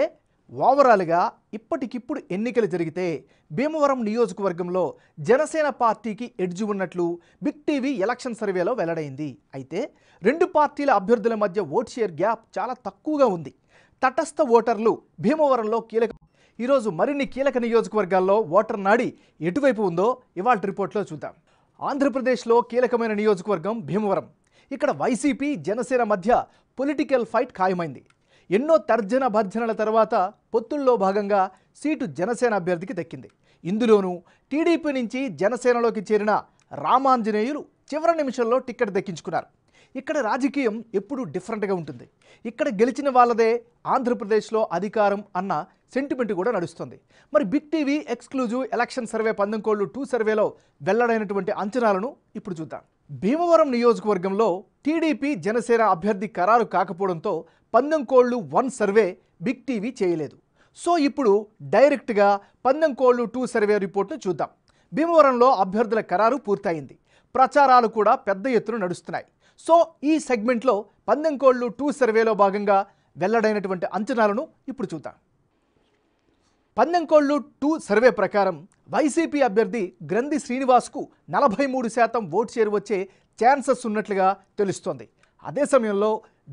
ఓవరాల్గా ఇప్పటికిప్పుడు ఎన్నికలు జరిగితే భీమవరం నియోజకవర్గంలో జనసేన పార్టీకి ఎడ్జి ఉన్నట్లు బిగ్ టీవీ ఎలక్షన్ సర్వేలో వెల్లడైంది అయితే రెండు పార్టీల అభ్యర్థుల మధ్య ఓట్ షేర్ గ్యాప్ చాలా తక్కువగా ఉంది తటస్థ ఓటర్లు భీమవరంలో కీలక ఈరోజు మరిన్ని కీలక నియోజకవర్గాల్లో ఓటర్ నాడి ఎటువైపు ఉందో ఇవాళ రిపోర్ట్లో చూద్దాం ఆంధ్రప్రదేశ్లో కీలకమైన నియోజకవర్గం భీమవరం ఇక్కడ వైసీపీ జనసేన మధ్య పొలిటికల్ ఫైట్ ఖాయమైంది ఎన్నో తర్జన భర్జనల తర్వాత పొత్తుల్లో భాగంగా సీటు జనసేన అభ్యర్థికి దక్కింది ఇందులోనూ టీడీపీ నుంచి జనసేనలోకి చేరిన రామాంజనేయులు చివరి నిమిషంలో టిక్కెట్ దక్కించుకున్నారు ఇక్కడ రాజకీయం ఎప్పుడూ డిఫరెంట్గా ఉంటుంది ఇక్కడ గెలిచిన వాళ్ళదే ఆంధ్రప్రదేశ్లో అధికారం అన్న సెంటిమెంట్ కూడా నడుస్తుంది మరి big TV exclusive election survey పందంకోళ్ళు టూ సర్వేలో వెల్లడైనటువంటి అంచనాలను ఇప్పుడు చూద్దాం భీమవరం నియోజకవర్గంలో టీడీపీ జనసేన అభ్యర్థి ఖరారు కాకపోవడంతో పందెం కోళ్ళు వన్ సర్వే బిగ్ టీవీ చేయలేదు సో ఇప్పుడు డైరెక్ట్గా పందెం కోళ్ళు టూ సర్వే రిపోర్ట్ను చూద్దాం భీమవరంలో అభ్యర్థుల ఖరారు పూర్తయింది ప్రచారాలు కూడా పెద్ద ఎత్తున నడుస్తున్నాయి సో ఈ సెగ్మెంట్లో పందెం కోళ్ళు టూ సర్వేలో భాగంగా వెల్లడైనటువంటి అంచనాలను ఇప్పుడు చూద్దాం పందెంకోళ్ళు టూ సర్వే ప్రకారం వైసీపీ అభ్యర్థి గ్రంథి శ్రీనివాస్కు నలభై మూడు శాతం ఓటు చేరువచ్చే వచ్చే ఛాన్సెస్ ఉన్నట్లుగా తెలుస్తోంది అదే సమయంలో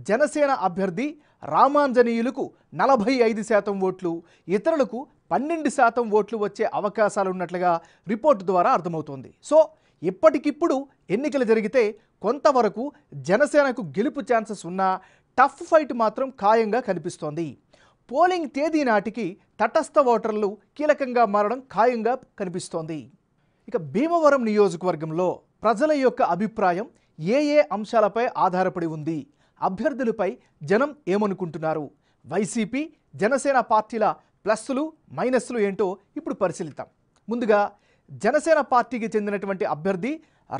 జనసేన అభ్యర్థి రామాంజనేయులకు నలభై ఐదు శాతం ఓట్లు ఇతరులకు పన్నెండు శాతం ఓట్లు వచ్చే అవకాశాలు ఉన్నట్లుగా రిపోర్టు ద్వారా అర్థమవుతోంది సో ఇప్పటికిప్పుడు ఎన్నికలు జరిగితే కొంతవరకు జనసేనకు గెలుపు ఛాన్సెస్ ఉన్నా టఫ్ ఫైట్ మాత్రం ఖాయంగా కనిపిస్తోంది పోలింగ్ తేదీ నాటికి తటస్థ ఓటర్లు కీలకంగా మారడం ఖాయంగా కనిపిస్తోంది ఇక భీమవరం నియోజకవర్గంలో ప్రజల యొక్క అభిప్రాయం ఏ ఏ అంశాలపై ఆధారపడి ఉంది అభ్యర్థులపై జనం ఏమనుకుంటున్నారు వైసీపీ జనసేన పార్టీల ప్లస్సులు మైనస్లు ఏంటో ఇప్పుడు పరిశీలితాం ముందుగా జనసేన పార్టీకి చెందినటువంటి అభ్యర్థి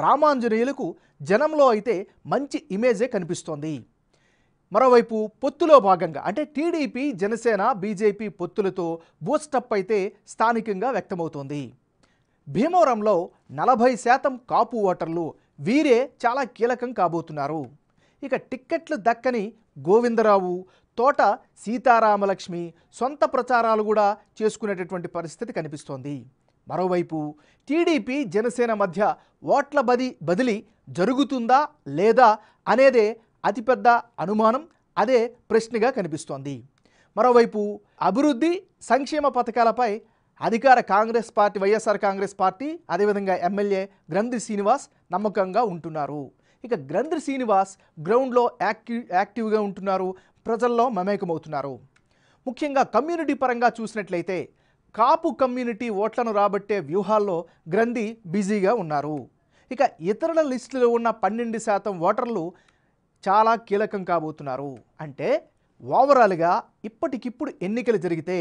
రామాంజనేయులకు జనంలో అయితే మంచి ఇమేజే కనిపిస్తోంది మరోవైపు పొత్తులో భాగంగా అంటే టీడీపీ జనసేన బీజేపీ పొత్తులతో బూస్టప్ అయితే స్థానికంగా వ్యక్తమవుతోంది భీమవరంలో నలభై శాతం కాపు ఓటర్లు వీరే చాలా కీలకం కాబోతున్నారు ఇక టిక్కెట్లు దక్కని గోవిందరావు తోట సీతారామలక్ష్మి సొంత ప్రచారాలు కూడా చేసుకునేటటువంటి పరిస్థితి కనిపిస్తోంది మరోవైపు టీడీపీ జనసేన మధ్య ఓట్ల బది బదిలీ జరుగుతుందా లేదా అనేదే అతిపెద్ద అనుమానం అదే ప్రశ్నగా కనిపిస్తోంది మరోవైపు అభివృద్ధి సంక్షేమ పథకాలపై అధికార Congress party YSR Congress party అదేవిధంగా ఎమ్మెల్యే గ్రంథి శ్రీనివాస్ నమ్మకంగా ఉంటున్నారు ఇక గ్రంథి శ్రీనివాస్ గ్రౌండ్లో యాక్టివ్ యాక్టివ్గా ఉంటున్నారు ప్రజల్లో మమేకమవుతున్నారు ముఖ్యంగా కమ్యూనిటీ పరంగా చూసినట్లయితే కాపు కమ్యూనిటీ ఓట్లను రాబట్టే వ్యూహాల్లో గ్రంథి బిజీగా ఉన్నారు ఇక ఇతరుల లిస్టులో ఉన్న పన్నెండు శాతం ఓటర్లు చాలా కీలకం కాబోతున్నారు అంటే ఓవరాల్గా ఇప్పటికిప్పుడు ఎన్నికలు జరిగితే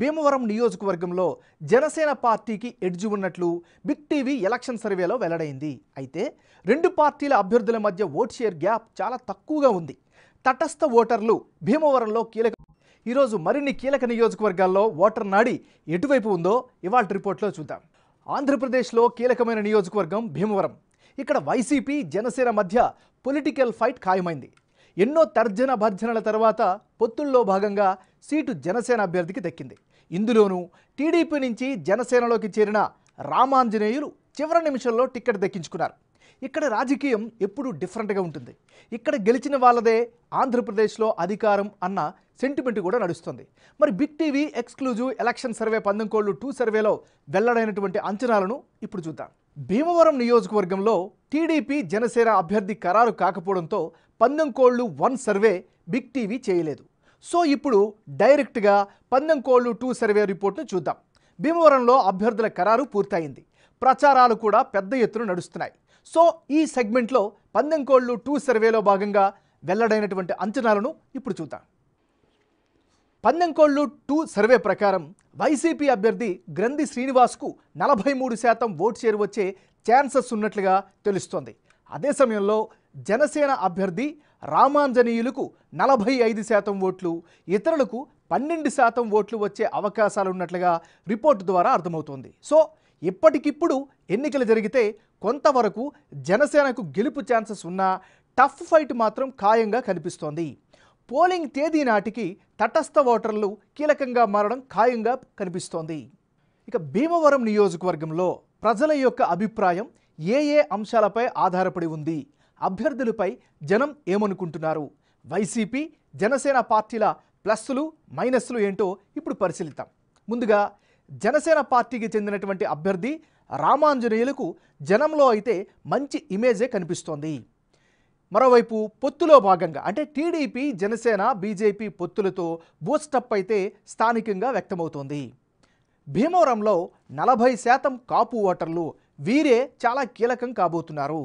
భీమవరం నియోజకవర్గంలో జనసేన పార్టీకి ఎడ్జి ఉన్నట్లు బిగ్ టీవీ ఎలక్షన్ సర్వేలో వెల్లడైంది అయితే రెండు పార్టీల అభ్యర్థుల మధ్య ఓట్ షేర్ గ్యాప్ చాలా తక్కువగా ఉంది తటస్థ ఓటర్లు భీమవరంలో కీలక ఈరోజు మరిన్ని కీలక నియోజకవర్గాల్లో ఓటర్ నాడి ఎటువైపు ఉందో ఇవాళ రిపోర్ట్లో చూద్దాం ఆంధ్రప్రదేశ్లో కీలకమైన నియోజకవర్గం భీమవరం ఇక్కడ వైసీపీ జనసేన మధ్య పొలిటికల్ ఫైట్ ఖాయమైంది ఎన్నో తర్జన భర్జనల తర్వాత పొత్తుల్లో భాగంగా సీటు జనసేన అభ్యర్థికి దక్కింది ఇందులోనూ టీడీపీ నుంచి జనసేనలోకి చేరిన రామాంజనేయులు చివరి నిమిషంలో టిక్కెట్ దక్కించుకున్నారు ఇక్కడ రాజకీయం ఎప్పుడూ డిఫరెంట్గా ఉంటుంది ఇక్కడ గెలిచిన వాళ్ళదే ఆంధ్రప్రదేశ్లో అధికారం అన్న సెంటిమెంట్ కూడా నడుస్తుంది మరి big TV exclusive election survey పందంకోళ్ళు టూ సర్వేలో వెల్లడైనటువంటి అంచనాలను ఇప్పుడు చూద్దాం భీమవరం నియోజకవర్గంలో టీడీపీ జనసేన అభ్యర్థి ఖరారు కాకపోవడంతో పందెంకోళ్లు వన్ సర్వే బిగ్ టీవీ చేయలేదు సో ఇప్పుడు డైరెక్ట్గా పందెంకోళ్లు టూ సర్వే రిపోర్ట్ను చూద్దాం భీమవరంలో అభ్యర్థుల ఖరారు పూర్తయింది ప్రచారాలు కూడా పెద్ద ఎత్తున నడుస్తున్నాయి సో ఈ సెగ్మెంట్లో పందెంకోళ్లు టూ సర్వేలో భాగంగా వెల్లడైనటువంటి అంచనాలను ఇప్పుడు చూద్దాం పందెంకోళ్లు టూ సర్వే ప్రకారం వైసీపీ అభ్యర్థి గ్రంథి శ్రీనివాస్కు నలభై మూడు శాతం ఓటు చేరు వచ్చే ఛాన్సెస్ ఉన్నట్లుగా తెలుస్తోంది అదే సమయంలో జనసేన అభ్యర్థి రామాంజనీయులకు నలభై ఐదు శాతం ఓట్లు ఇతరులకు పన్నెండు శాతం ఓట్లు వచ్చే అవకాశాలు ఉన్నట్లుగా రిపోర్టు ద్వారా అర్థమవుతోంది సో ఇప్పటికిప్పుడు ఎన్నికలు జరిగితే కొంతవరకు జనసేనకు గెలుపు ఛాన్సెస్ ఉన్నా టఫ్ ఫైట్ మాత్రం ఖాయంగా కనిపిస్తోంది పోలింగ్ తేదీ నాటికి తటస్థ ఓటర్లు కీలకంగా మారడం ఖాయంగా కనిపిస్తోంది ఇక భీమవరం నియోజకవర్గంలో ప్రజల యొక్క అభిప్రాయం ఏ ఏ అంశాలపై ఆధారపడి ఉంది అభ్యర్థులపై జనం ఏమనుకుంటున్నారు వైసీపీ జనసేన పార్టీల ప్లస్సులు మైనస్లు ఏంటో ఇప్పుడు పరిశీలిద్దాం ముందుగా జనసేన పార్టీకి చెందినటువంటి అభ్యర్థి రామాంజనేయులకు జనంలో అయితే మంచి ఇమేజే కనిపిస్తోంది మరోవైపు పొత్తులో భాగంగా అంటే టీడీపీ జనసేన బీజేపీ పొత్తులతో బూస్టప్ అయితే స్థానికంగా వ్యక్తమవుతోంది భీమవరంలో నలభై శాతం కాపు ఓటర్లు వీరే చాలా కీలకం కాబోతున్నారు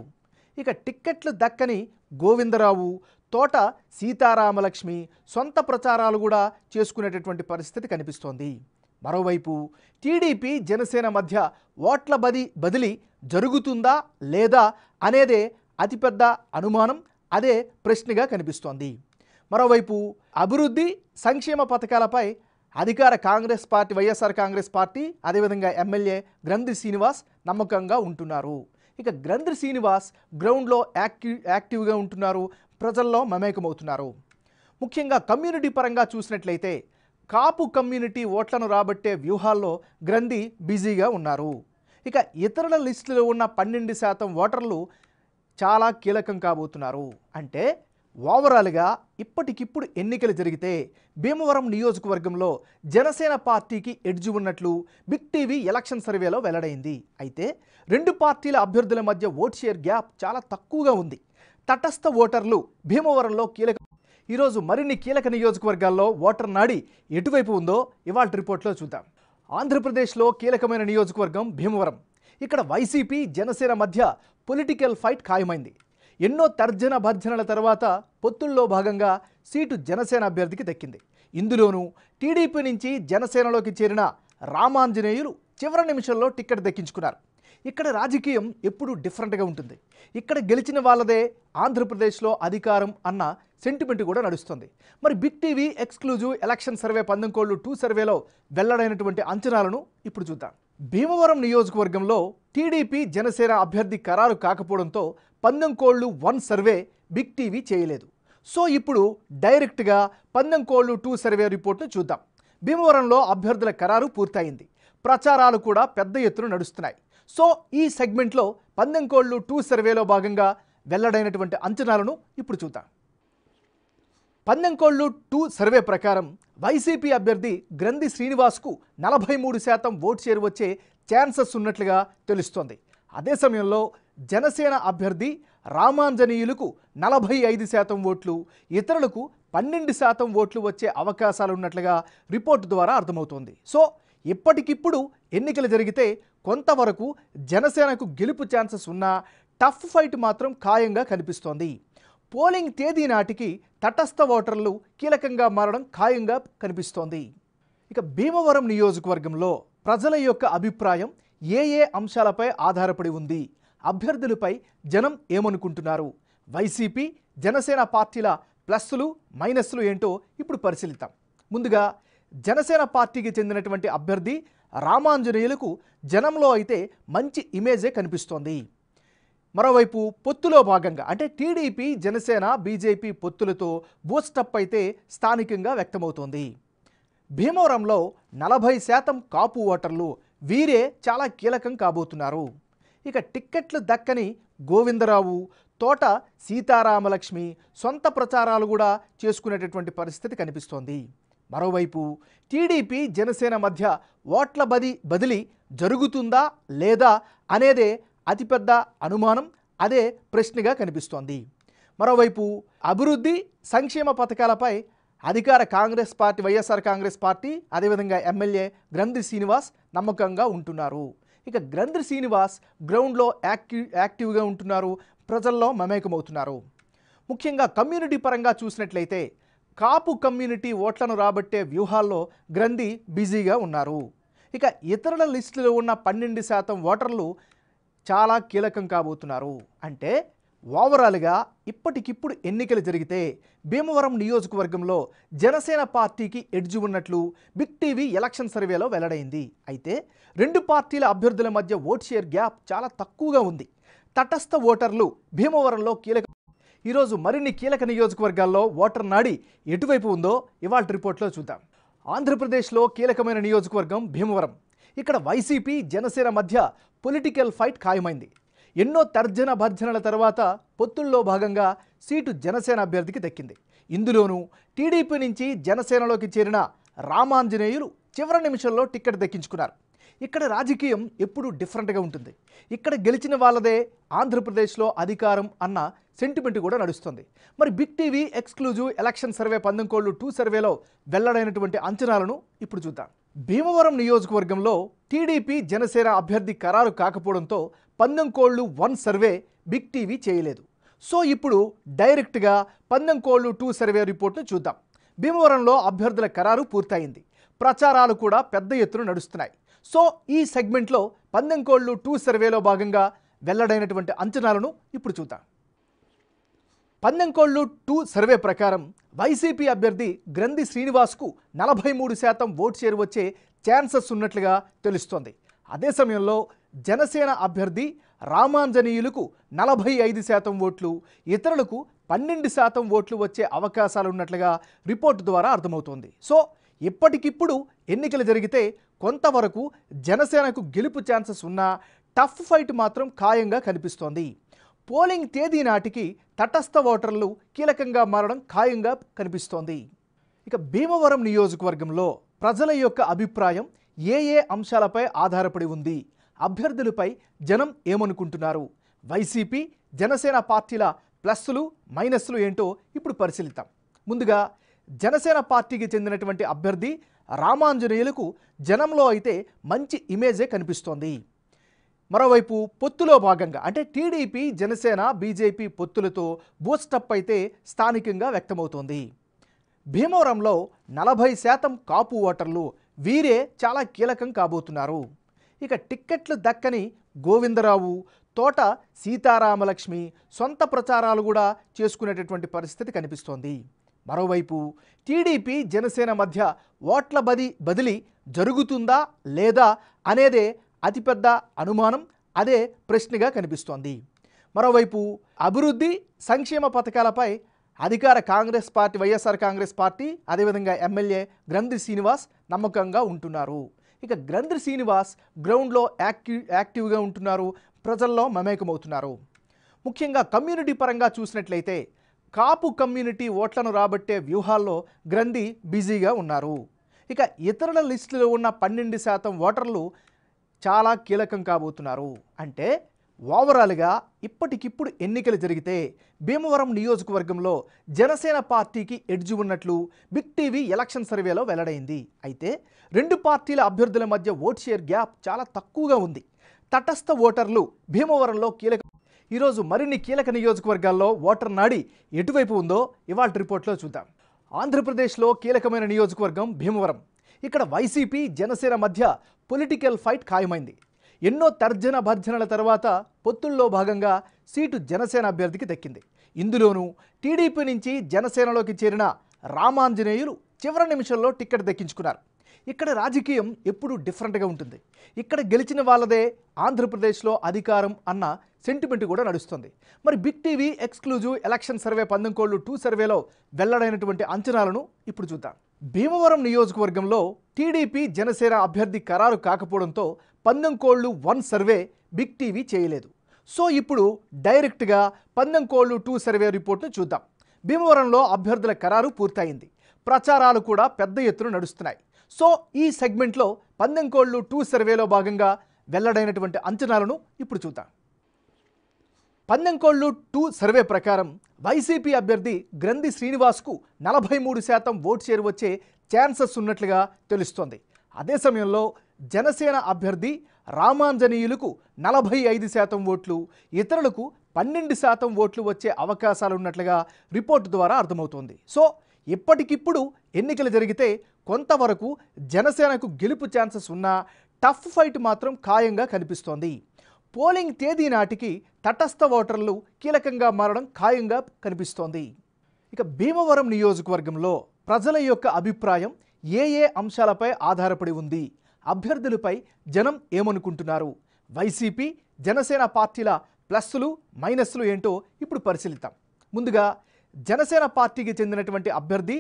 ఇక టిక్కెట్లు దక్కని గోవిందరావు తోట సీతారామలక్ష్మి సొంత ప్రచారాలు కూడా చేసుకునేటటువంటి పరిస్థితి కనిపిస్తోంది మరోవైపు టీడీపీ జనసేన మధ్య ఓట్ల బది బదిలీ జరుగుతుందా లేదా అనేదే అతిపెద్ద అనుమానం అదే ప్రశ్నగా కనిపిస్తోంది మరోవైపు అభివృద్ధి సంక్షేమ పథకాలపై అధికార Congress party YSR Congress party అదేవిధంగా ఎమ్మెల్యే గ్రంథి శ్రీనివాస్ నమ్మకంగా ఉంటున్నారు ఇక గ్రంథి శ్రీనివాస్ గ్రౌండ్లో యాక్టివ్ యాక్టివ్గా ఉంటున్నారు ప్రజల్లో మమేకమవుతున్నారు ముఖ్యంగా కమ్యూనిటీ పరంగా చూసినట్లయితే కాపు కమ్యూనిటీ ఓట్లను రాబట్టే వ్యూహాల్లో గ్రంథి బిజీగా ఉన్నారు ఇక ఇతరుల లిస్టులో ఉన్న పన్నెండు శాతం ఓటర్లు చాలా కీలకం కాబోతున్నారు అంటే ఓవరాల్గా ఇప్పటికిప్పుడు ఎన్నికలు జరిగితే భీమవరం నియోజకవర్గంలో జనసేన పార్టీకి ఎడ్జ్ ఉన్నట్లు బిగ్ టీవీ ఎలక్షన్ సర్వేలో వెల్లడైంది అయితే రెండు పార్టీల అభ్యర్థుల మధ్య ఓట్ షేర్ గ్యాప్ చాలా తక్కువగా ఉంది తటస్థ ఓటర్లు భీమవరంలో కీలక ఈరోజు మరిన్ని కీలక నియోజకవర్గాల్లో ఓటర్ నాడి ఎటువైపు ఉందో ఇవాళ రిపోర్ట్లో చూద్దాం ఆంధ్రప్రదేశ్లో కీలకమైన నియోజకవర్గం భీమవరం ఇక్కడ వైసీపీ జనసేన మధ్య పొలిటికల్ ఫైట్ ఖాయమైంది ఎన్నో తర్జన భర్జనల తర్వాత పొత్తుల్లో భాగంగా సీటు జనసేన అభ్యర్థికి దక్కింది ఇందులోనూ టీడీపీ నుంచి జనసేనలోకి చేరిన రామాంజనేయులు చివరి నిమిషంలో టిక్కెట్ దక్కించుకున్నారు ఇక్కడ రాజకీయం ఎప్పుడూ డిఫరెంట్గా ఉంటుంది ఇక్కడ గెలిచిన వాళ్ళదే ఆంధ్రప్రదేశ్లో అధికారం అన్న సెంటిమెంట్ కూడా నడుస్తుంది మరి big TV exclusive election survey పందంకోళ్ళు టూ సర్వేలో వెల్లడైనటువంటి అంచనాలను ఇప్పుడు చూద్దాం భీమవరం నియోజకవర్గంలో టీడీపీ జనసేన అభ్యర్థి ఖరారు కాకపోవడంతో పందెంకోళ్లు వన్ సర్వే బిగ్ టీవీ చేయలేదు సో ఇప్పుడు డైరెక్ట్గా పందెంకోళ్లు టూ సర్వే రిపోర్ట్ను చూద్దాం భీమవరంలో అభ్యర్థుల ఖరారు పూర్తయింది ప్రచారాలు కూడా పెద్ద ఎత్తున నడుస్తున్నాయి సో ఈ సెగ్మెంట్లో పందెంకోళ్లు టూ సర్వేలో భాగంగా వెల్లడైనటువంటి అంచనాలను ఇప్పుడు చూద్దాం పందెంకోళ్లు టూ సర్వే ప్రకారం వైసీపీ అభ్యర్థి గ్రంథి శ్రీనివాస్కు నలభై మూడు శాతం ఓటు చేరు వచ్చే ఛాన్సెస్ ఉన్నట్లుగా తెలుస్తోంది అదే సమయంలో జనసేన అభ్యర్థి రామాంజనీయులకు నలభై ఐదు శాతం ఓట్లు ఇతరులకు పన్నెండు శాతం ఓట్లు వచ్చే అవకాశాలు ఉన్నట్లుగా రిపోర్టు ద్వారా అర్థమవుతోంది సో ఇప్పటికిప్పుడు ఎన్నికలు జరిగితే కొంతవరకు జనసేనకు గెలుపు ఛాన్సెస్ ఉన్నా టఫ్ ఫైట్ మాత్రం ఖాయంగా కనిపిస్తోంది పోలింగ్ తేదీ నాటికి తటస్థ ఓటర్లు కీలకంగా మారడం ఖాయంగా కనిపిస్తోంది ఇక భీమవరం నియోజకవర్గంలో ప్రజల యొక్క అభిప్రాయం ఏ ఏ అంశాలపై ఆధారపడి ఉంది అభ్యర్థులపై జనం ఏమనుకుంటున్నారు వైసీపీ జనసేన పార్టీల ప్లస్సులు మైనస్లు ఏంటో ఇప్పుడు పరిశీలిద్దాం ముందుగా జనసేన పార్టీకి చెందినటువంటి అభ్యర్థి రామాంజనేయులకు జనంలో అయితే మంచి ఇమేజే కనిపిస్తోంది మరోవైపు పొత్తులో భాగంగా అంటే టీడీపీ జనసేన బీజేపీ పొత్తులతో బూస్టప్ అయితే స్థానికంగా వ్యక్తమవుతోంది భీమవరంలో నలభై శాతం కాపు ఓటర్లు వీరే చాలా కీలకం కాబోతున్నారు ఇక టిక్కెట్లు దక్కని గోవిందరావు తోట సీతారామలక్ష్మి సొంత ప్రచారాలు కూడా చేసుకునేటటువంటి పరిస్థితి కనిపిస్తోంది మరోవైపు టీడీపీ జనసేన మధ్య ఓట్ల బది బదిలీ జరుగుతుందా లేదా అనేదే అతిపెద్ద అనుమానం అదే ప్రశ్నగా కనిపిస్తోంది మరోవైపు అభివృద్ధి సంక్షేమ పథకాలపై అధికార Congress party YSR Congress party అదేవిధంగా ఎమ్మెల్యే గ్రంథి శ్రీనివాస్ నమ్మకంగా ఉంటున్నారు ఇక గ్రంథి శ్రీనివాస్ గ్రౌండ్లో యాక్టివ్ యాక్టివ్గా ఉంటున్నారు ప్రజల్లో మమేకమవుతున్నారు ముఖ్యంగా కమ్యూనిటీ పరంగా చూసినట్లయితే కాపు కమ్యూనిటీ ఓట్లను రాబట్టే వ్యూహాల్లో గ్రంథి బిజీగా ఉన్నారు ఇక ఇతరుల లిస్టులో ఉన్న పన్నెండు శాతం ఓటర్లు చాలా కీలకం కాబోతున్నారు అంటే ఓవరాల్గా ఇప్పటికిప్పుడు ఎన్నికలు జరిగితే భీమవరం నియోజకవర్గంలో జనసేన పార్టీకి ఎడ్జి ఉన్నట్లు బిగ్ టీవీ ఎలక్షన్ సర్వేలో వెల్లడైంది అయితే రెండు పార్టీల అభ్యర్థుల మధ్య ఓట్ షేర్ గ్యాప్ చాలా తక్కువగా ఉంది తటస్థ ఓటర్లు భీమవరంలో కీలక ఈరోజు మరిన్ని కీలక నియోజకవర్గాల్లో ఓటర్ నాడి ఎటువైపు ఉందో ఇవాళ రిపోర్ట్లో చూద్దాం ఆంధ్రప్రదేశ్లో కీలకమైన నియోజకవర్గం భీమవరం ఇక్కడ వైసీపీ జనసేన మధ్య పొలిటికల్ ఫైట్ ఖాయమైంది ఎన్నో తర్జన భర్జనల తర్వాత పొత్తుల్లో భాగంగా సీటు జనసేన అభ్యర్థికి దక్కింది ఇందులోనూ టీడీపీ నుంచి జనసేనలోకి చేరిన రామాంజనేయులు చివరి నిమిషంలో టిక్కెట్ దక్కించుకున్నారు ఇక్కడ రాజకీయం ఎప్పుడూ డిఫరెంట్గా ఉంటుంది ఇక్కడ గెలిచిన వాళ్ళదే ఆంధ్రప్రదేశ్లో అధికారం అన్న సెంటిమెంట్ కూడా నడుస్తుంది మరి big TV exclusive election survey పందంకోళ్ళు టూ సర్వేలో వెల్లడైనటువంటి అంచనాలను ఇప్పుడు చూద్దాం భీమవరం నియోజకవర్గంలో టీడీపీ జనసేన అభ్యర్థి ఖరారు కాకపోవడంతో పందెంకోళ్లు వన్ సర్వే బిగ్ టీవీ చేయలేదు సో ఇప్పుడు డైరెక్ట్గా పందెంకోళ్లు టూ సర్వే రిపోర్ట్ను చూద్దాం భీమవరంలో అభ్యర్థుల ఖరారు పూర్తయింది ప్రచారాలు కూడా పెద్ద ఎత్తున నడుస్తున్నాయి సో ఈ సెగ్మెంట్లో పందెంకోళ్లు టూ సర్వేలో భాగంగా వెల్లడైనటువంటి అంచనాలను ఇప్పుడు చూద్దాం పందెంకోళ్ళు టూ సర్వే ప్రకారం వైసీపీ అభ్యర్థి గ్రంథి శ్రీనివాస్కు నలభై మూడు శాతం ఓటు చేరువచ్చే ఛాన్సెస్ ఉన్నట్లుగా తెలుస్తోంది అదే సమయంలో జనసేన అభ్యర్థి రామాంజనేయులకు నలభై ఐదు శాతం ఓట్లు ఇతరులకు పన్నెండు శాతం ఓట్లు వచ్చే అవకాశాలు ఉన్నట్లుగా రిపోర్టు ద్వారా అర్థమవుతోంది సో ఇప్పటికిప్పుడు ఎన్నికలు జరిగితే కొంతవరకు జనసేనకు గెలుపు ఛాన్సెస్ ఉన్నా టఫ్ ఫైట్ మాత్రం ఖాయంగా కనిపిస్తోంది పోలింగ్ తేదీ నాటికి తటస్థ ఓటర్లు కీలకంగా మారడం ఖాయంగా కనిపిస్తోంది ఇక భీమవరం నియోజకవర్గంలో ప్రజల యొక్క అభిప్రాయం ఏ ఏ అంశాలపై ఆధారపడి ఉంది అభ్యర్థులపై జనం ఏమనుకుంటున్నారు వైసీపీ జనసేన పార్టీల ప్లస్సులు మైనస్లు ఏంటో ఇప్పుడు పరిశీలిద్దాం ముందుగా జనసేన పార్టీకి చెందినటువంటి అభ్యర్థి రామాంజనేయులకు జనంలో అయితే మంచి ఇమేజే కనిపిస్తోంది మరోవైపు పొత్తులో భాగంగా అంటే టీడీపీ జనసేన బీజేపీ పొత్తులతో బూస్టప్ అయితే స్థానికంగా వ్యక్తమవుతోంది భీమవరంలో నలభై శాతం కాపు ఓటర్లు వీరే చాలా కీలకం కాబోతున్నారు ఇక టిక్కెట్లు దక్కని గోవిందరావు తోట సీతారామలక్ష్మి సొంత ప్రచారాలు కూడా చేసుకునేటటువంటి పరిస్థితి కనిపిస్తోంది మరోవైపు టీడీపీ జనసేన మధ్య ఓట్ల బది బదిలీ జరుగుతుందా లేదా అనేదే అతిపెద్ద అనుమానం అదే ప్రశ్నగా కనిపిస్తోంది మరోవైపు అభివృద్ధి సంక్షేమ పథకాలపై అధికార Congress party YSR Congress party అదేవిధంగా ఎమ్మెల్యే గ్రంథి శ్రీనివాస్ నమ్మకంగా ఉంటున్నారు ఇక గ్రంథి శ్రీనివాస్ గ్రౌండ్లో యాక్టివ్ యాక్టివ్గా ఉంటున్నారు ప్రజల్లో మమేకమవుతున్నారు ముఖ్యంగా కమ్యూనిటీ పరంగా చూసినట్లయితే కాపు కమ్యూనిటీ ఓట్లను రాబట్టే వ్యూహాల్లో గ్రంథి బిజీగా ఉన్నారు ఇక ఇతరుల లిస్టులో ఉన్న పన్నెండు శాతం ఓటర్లు చాలా కీలకం కాబోతున్నారు అంటే ఓవరాల్గా ఇప్పటికిప్పుడు ఎన్నికలు జరిగితే భీమవరం నియోజకవర్గంలో జనసేన పార్టీకి ఎడ్జి ఉన్నట్లు బిగ్ టీవీ ఎలక్షన్ సర్వేలో వెల్లడైంది అయితే రెండు పార్టీల అభ్యర్థుల మధ్య ఓట్ షేర్ గ్యాప్ చాలా తక్కువగా ఉంది తటస్థ ఓటర్లు భీమవరంలో కీలక ఈరోజు మరిన్ని కీలక నియోజకవర్గాల్లో ఓటర్ నాడి ఎటువైపు ఉందో ఇవాళ రిపోర్ట్లో చూద్దాం ఆంధ్రప్రదేశ్లో కీలకమైన నియోజకవర్గం భీమవరం ఇక్కడ వైసీపీ జనసేన మధ్య పొలిటికల్ ఫైట్ ఖాయమైంది ఎన్నో తర్జన భర్జనల తర్వాత పొత్తుల్లో భాగంగా సీటు జనసేన అభ్యర్థికి దక్కింది ఇందులోనూ టీడీపీ నుంచి జనసేనలోకి చేరిన రామాంజనేయులు చివరి నిమిషంలో టిక్కెట్ దక్కించుకున్నారు ఇక్కడ రాజకీయం ఎప్పుడూ డిఫరెంట్గా ఉంటుంది ఇక్కడ గెలిచిన వాళ్ళదే ఆంధ్రప్రదేశ్లో అధికారం అన్న సెంటిమెంట్ కూడా నడుస్తుంది మరి big TV exclusive election survey పందంకోళ్ళు టూ సర్వేలో వెల్లడైనటువంటి అంచనాలను ఇప్పుడు చూద్దాం భీమవరం నియోజకవర్గంలో టీడీపీ జనసేన అభ్యర్థి ఖరారు కాకపోవడంతో పందెంకోళ్లు వన్ సర్వే బిగ్ టీవీ చేయలేదు సో ఇప్పుడు డైరెక్ట్గా పందెంకోళ్లు టూ సర్వే రిపోర్ట్ను చూద్దాం భీమవరంలో అభ్యర్థుల ఖరారు పూర్తయింది ప్రచారాలు కూడా పెద్ద ఎత్తున నడుస్తున్నాయి సో ఈ సెగ్మెంట్లో పందెంకోళ్లు టూ సర్వేలో భాగంగా వెల్లడైనటువంటి అంచనాలను ఇప్పుడు చూద్దాం పందెంకోళ్ళు టూ సర్వే ప్రకారం వైసీపీ అభ్యర్థి గ్రంథి శ్రీనివాస్కు నలభై మూడు శాతం ఓటు చేరువచ్చే వచ్చే ఛాన్సెస్ ఉన్నట్లుగా తెలుస్తోంది అదే సమయంలో జనసేన అభ్యర్థి రామాంజనీయులకు నలభై ఐదు శాతం ఓట్లు ఇతరులకు పన్నెండు శాతం ఓట్లు వచ్చే అవకాశాలు ఉన్నట్లుగా రిపోర్టు ద్వారా అర్థమవుతోంది సో ఇప్పటికిప్పుడు ఎన్నికలు జరిగితే కొంతవరకు జనసేనకు గెలుపు ఛాన్సెస్ ఉన్నా టఫ్ ఫైట్ మాత్రం ఖాయంగా కనిపిస్తోంది పోలింగ్ తేదీ నాటికి తటస్థ ఓటర్లు కీలకంగా మారడం ఖాయంగా కనిపిస్తోంది ఇక భీమవరం నియోజకవర్గంలో ప్రజల యొక్క అభిప్రాయం ఏ ఏ అంశాలపై ఆధారపడి ఉంది అభ్యర్థులపై జనం ఏమనుకుంటున్నారు వైసీపీ జనసేన పార్టీల ప్లస్సులు మైనస్లు ఏంటో ఇప్పుడు పరిశీలిద్దాం ముందుగా జనసేన పార్టీకి చెందినటువంటి అభ్యర్థి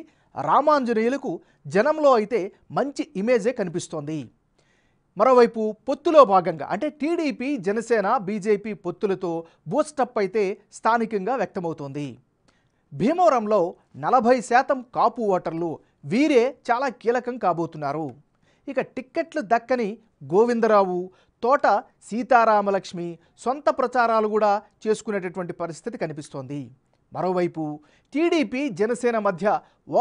రామాంజనేయులకు జనంలో అయితే మంచి ఇమేజే కనిపిస్తోంది మరోవైపు పొత్తులో భాగంగా అంటే టీడీపీ జనసేన బీజేపీ పొత్తులతో బూస్టప్ అయితే స్థానికంగా వ్యక్తమవుతోంది భీమవరంలో నలభై శాతం కాపు ఓటర్లు వీరే చాలా కీలకం కాబోతున్నారు ఇక టిక్కెట్లు దక్కని గోవిందరావు తోట సీతారామలక్ష్మి సొంత ప్రచారాలు కూడా చేసుకునేటటువంటి పరిస్థితి కనిపిస్తోంది మరోవైపు టీడీపీ జనసేన మధ్య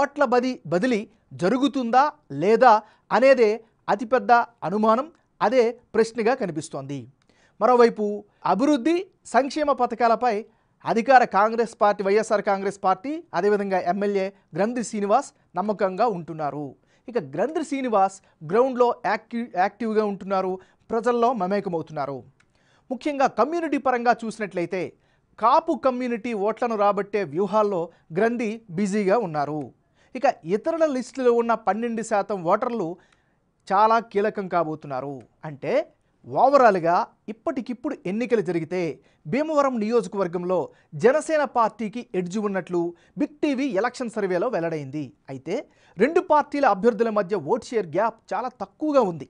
ఓట్ల బది బదిలీ జరుగుతుందా లేదా అనేదే అతిపెద్ద అనుమానం అదే ప్రశ్నగా కనిపిస్తోంది మరోవైపు అభివృద్ధి సంక్షేమ పథకాలపై అధికార Congress party YSR Congress party అదేవిధంగా ఎమ్మెల్యే గ్రంథి శ్రీనివాస్ నమ్మకంగా ఉంటున్నారు ఇక గ్రంథి శ్రీనివాస్ గ్రౌండ్లో యాక్టివ్ యాక్టివ్గా ఉంటున్నారు ప్రజల్లో మమేకమవుతున్నారు ముఖ్యంగా కమ్యూనిటీ పరంగా చూసినట్లయితే కాపు కమ్యూనిటీ ఓట్లను రాబట్టే వ్యూహాల్లో గ్రంథి బిజీగా ఉన్నారు ఇక ఇతరుల లిస్టులో ఉన్న పన్నెండు శాతం ఓటర్లు చాలా కీలకం కాబోతున్నారు అంటే ఓవరాల్గా ఇప్పటికిప్పుడు ఎన్నికలు జరిగితే భీమవరం నియోజకవర్గంలో జనసేన పార్టీకి ఎడ్జ్ ఉన్నట్లు బిగ్ టీవీ ఎలక్షన్ సర్వేలో వెల్లడైంది అయితే రెండు పార్టీల అభ్యర్థుల మధ్య ఓట్ షేర్ గ్యాప్ చాలా తక్కువగా ఉంది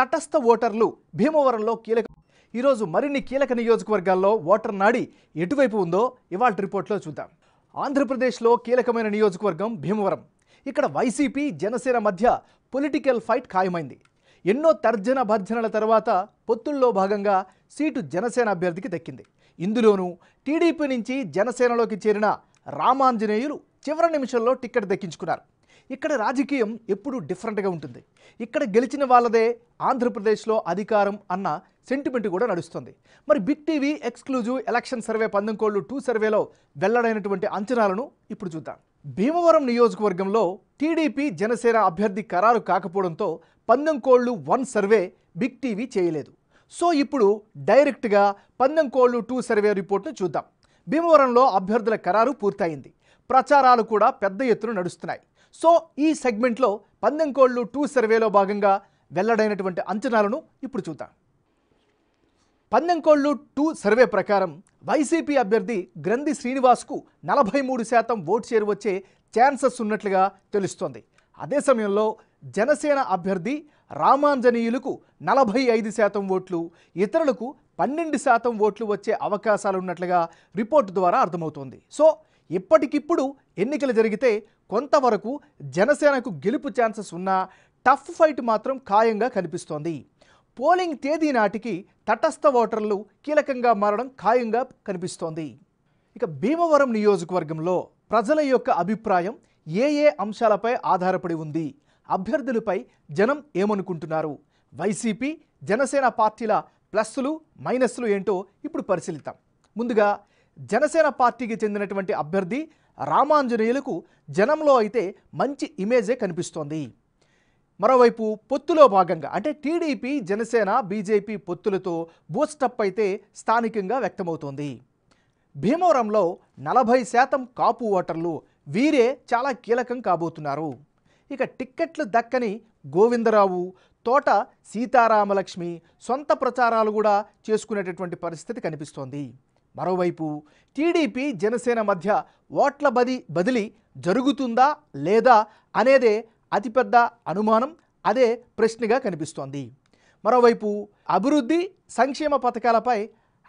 తటస్థ ఓటర్లు భీమవరంలో కీలక ఈరోజు మరిన్ని కీలక నియోజకవర్గాల్లో ఓటర్ నాడి ఎటువైపు ఉందో ఇవాళ రిపోర్ట్లో చూద్దాం ఆంధ్రప్రదేశ్లో కీలకమైన నియోజకవర్గం భీమవరం ఇక్కడ వైసీపీ జనసేన మధ్య పొలిటికల్ ఫైట్ ఖాయమైంది ఎన్నో తర్జన భర్జనల తర్వాత పొత్తుల్లో భాగంగా సీటు జనసేన అభ్యర్థికి దక్కింది ఇందులోనూ టీడీపీ నుంచి జనసేనలోకి చేరిన రామాంజనేయులు చివరి నిమిషంలో టిక్కెట్ దక్కించుకున్నారు ఇక్కడ రాజకీయం ఎప్పుడూ డిఫరెంట్గా ఉంటుంది ఇక్కడ గెలిచిన వాళ్ళదే ఆంధ్రప్రదేశ్లో అధికారం అన్న సెంటిమెంట్ కూడా నడుస్తుంది మరి big TV exclusive election survey పందంకోళ్ళు టూ సర్వేలో వెల్లడైనటువంటి అంచనాలను ఇప్పుడు చూద్దాం భీమవరం నియోజకవర్గంలో టీడీపీ జనసేన అభ్యర్థి ఖరారు కాకపోవడంతో పందెంకోళ్లు వన్ సర్వే బిగ్ టీవీ చేయలేదు సో ఇప్పుడు డైరెక్ట్గా పందెంకోళ్లు టూ సర్వే రిపోర్ట్ను చూద్దాం భీమవరంలో అభ్యర్థుల ఖరారు పూర్తయింది ప్రచారాలు కూడా పెద్ద ఎత్తున నడుస్తున్నాయి సో ఈ సెగ్మెంట్లో పందెంకోళ్లు టూ సర్వేలో భాగంగా వెల్లడైనటువంటి అంచనాలను ఇప్పుడు చూద్దాం పందెంకోళ్ళు టూ సర్వే ప్రకారం వైసీపీ అభ్యర్థి గ్రంథి శ్రీనివాస్కు నలభై మూడు శాతం ఓటు చేరువచ్చే ఛాన్సెస్ ఉన్నట్లుగా తెలుస్తోంది అదే సమయంలో జనసేన అభ్యర్థి రామాంజనీయులకు నలభై ఐదు శాతం ఓట్లు ఇతరులకు పన్నెండు శాతం ఓట్లు వచ్చే అవకాశాలు ఉన్నట్లుగా రిపోర్టు ద్వారా అర్థమవుతోంది సో ఇప్పటికిప్పుడు ఎన్నికలు జరిగితే కొంతవరకు జనసేనకు గెలుపు ఛాన్సెస్ ఉన్నా టఫ్ ఫైట్ మాత్రం ఖాయంగా కనిపిస్తోంది పోలింగ్ తేదీ నాటికి తటస్థ ఓటర్లు కీలకంగా మారడం ఖాయంగా కనిపిస్తోంది ఇక భీమవరం నియోజకవర్గంలో ప్రజల యొక్క అభిప్రాయం ఏ ఏ అంశాలపై ఆధారపడి ఉంది అభ్యర్థులపై జనం ఏమనుకుంటున్నారు వైసీపీ జనసేన పార్టీల ప్లస్సులు మైనస్లు ఏంటో ఇప్పుడు పరిశీలిద్దాం ముందుగా జనసేన పార్టీకి చెందినటువంటి అభ్యర్థి రామాంజనేయులకు జనంలో అయితే మంచి ఇమేజే కనిపిస్తోంది మరోవైపు పొత్తులో భాగంగా అంటే టీడీపీ జనసేన బీజేపీ పొత్తులతో బూస్టప్ అయితే స్థానికంగా వ్యక్తమవుతోంది భీమవరంలో నలభై శాతం కాపు ఓటర్లు వీరే చాలా కీలకం కాబోతున్నారు ఇక టిక్కెట్లు దక్కని గోవిందరావు తోట సీతారామలక్ష్మి సొంత ప్రచారాలు కూడా చేసుకునేటటువంటి పరిస్థితి కనిపిస్తోంది మరోవైపు టీడీపీ జనసేన మధ్య ఓట్ల బది బదిలీ జరుగుతుందా లేదా అనేదే అతిపెద్ద అనుమానం అదే ప్రశ్నగా కనిపిస్తోంది మరోవైపు అభివృద్ధి సంక్షేమ పథకాలపై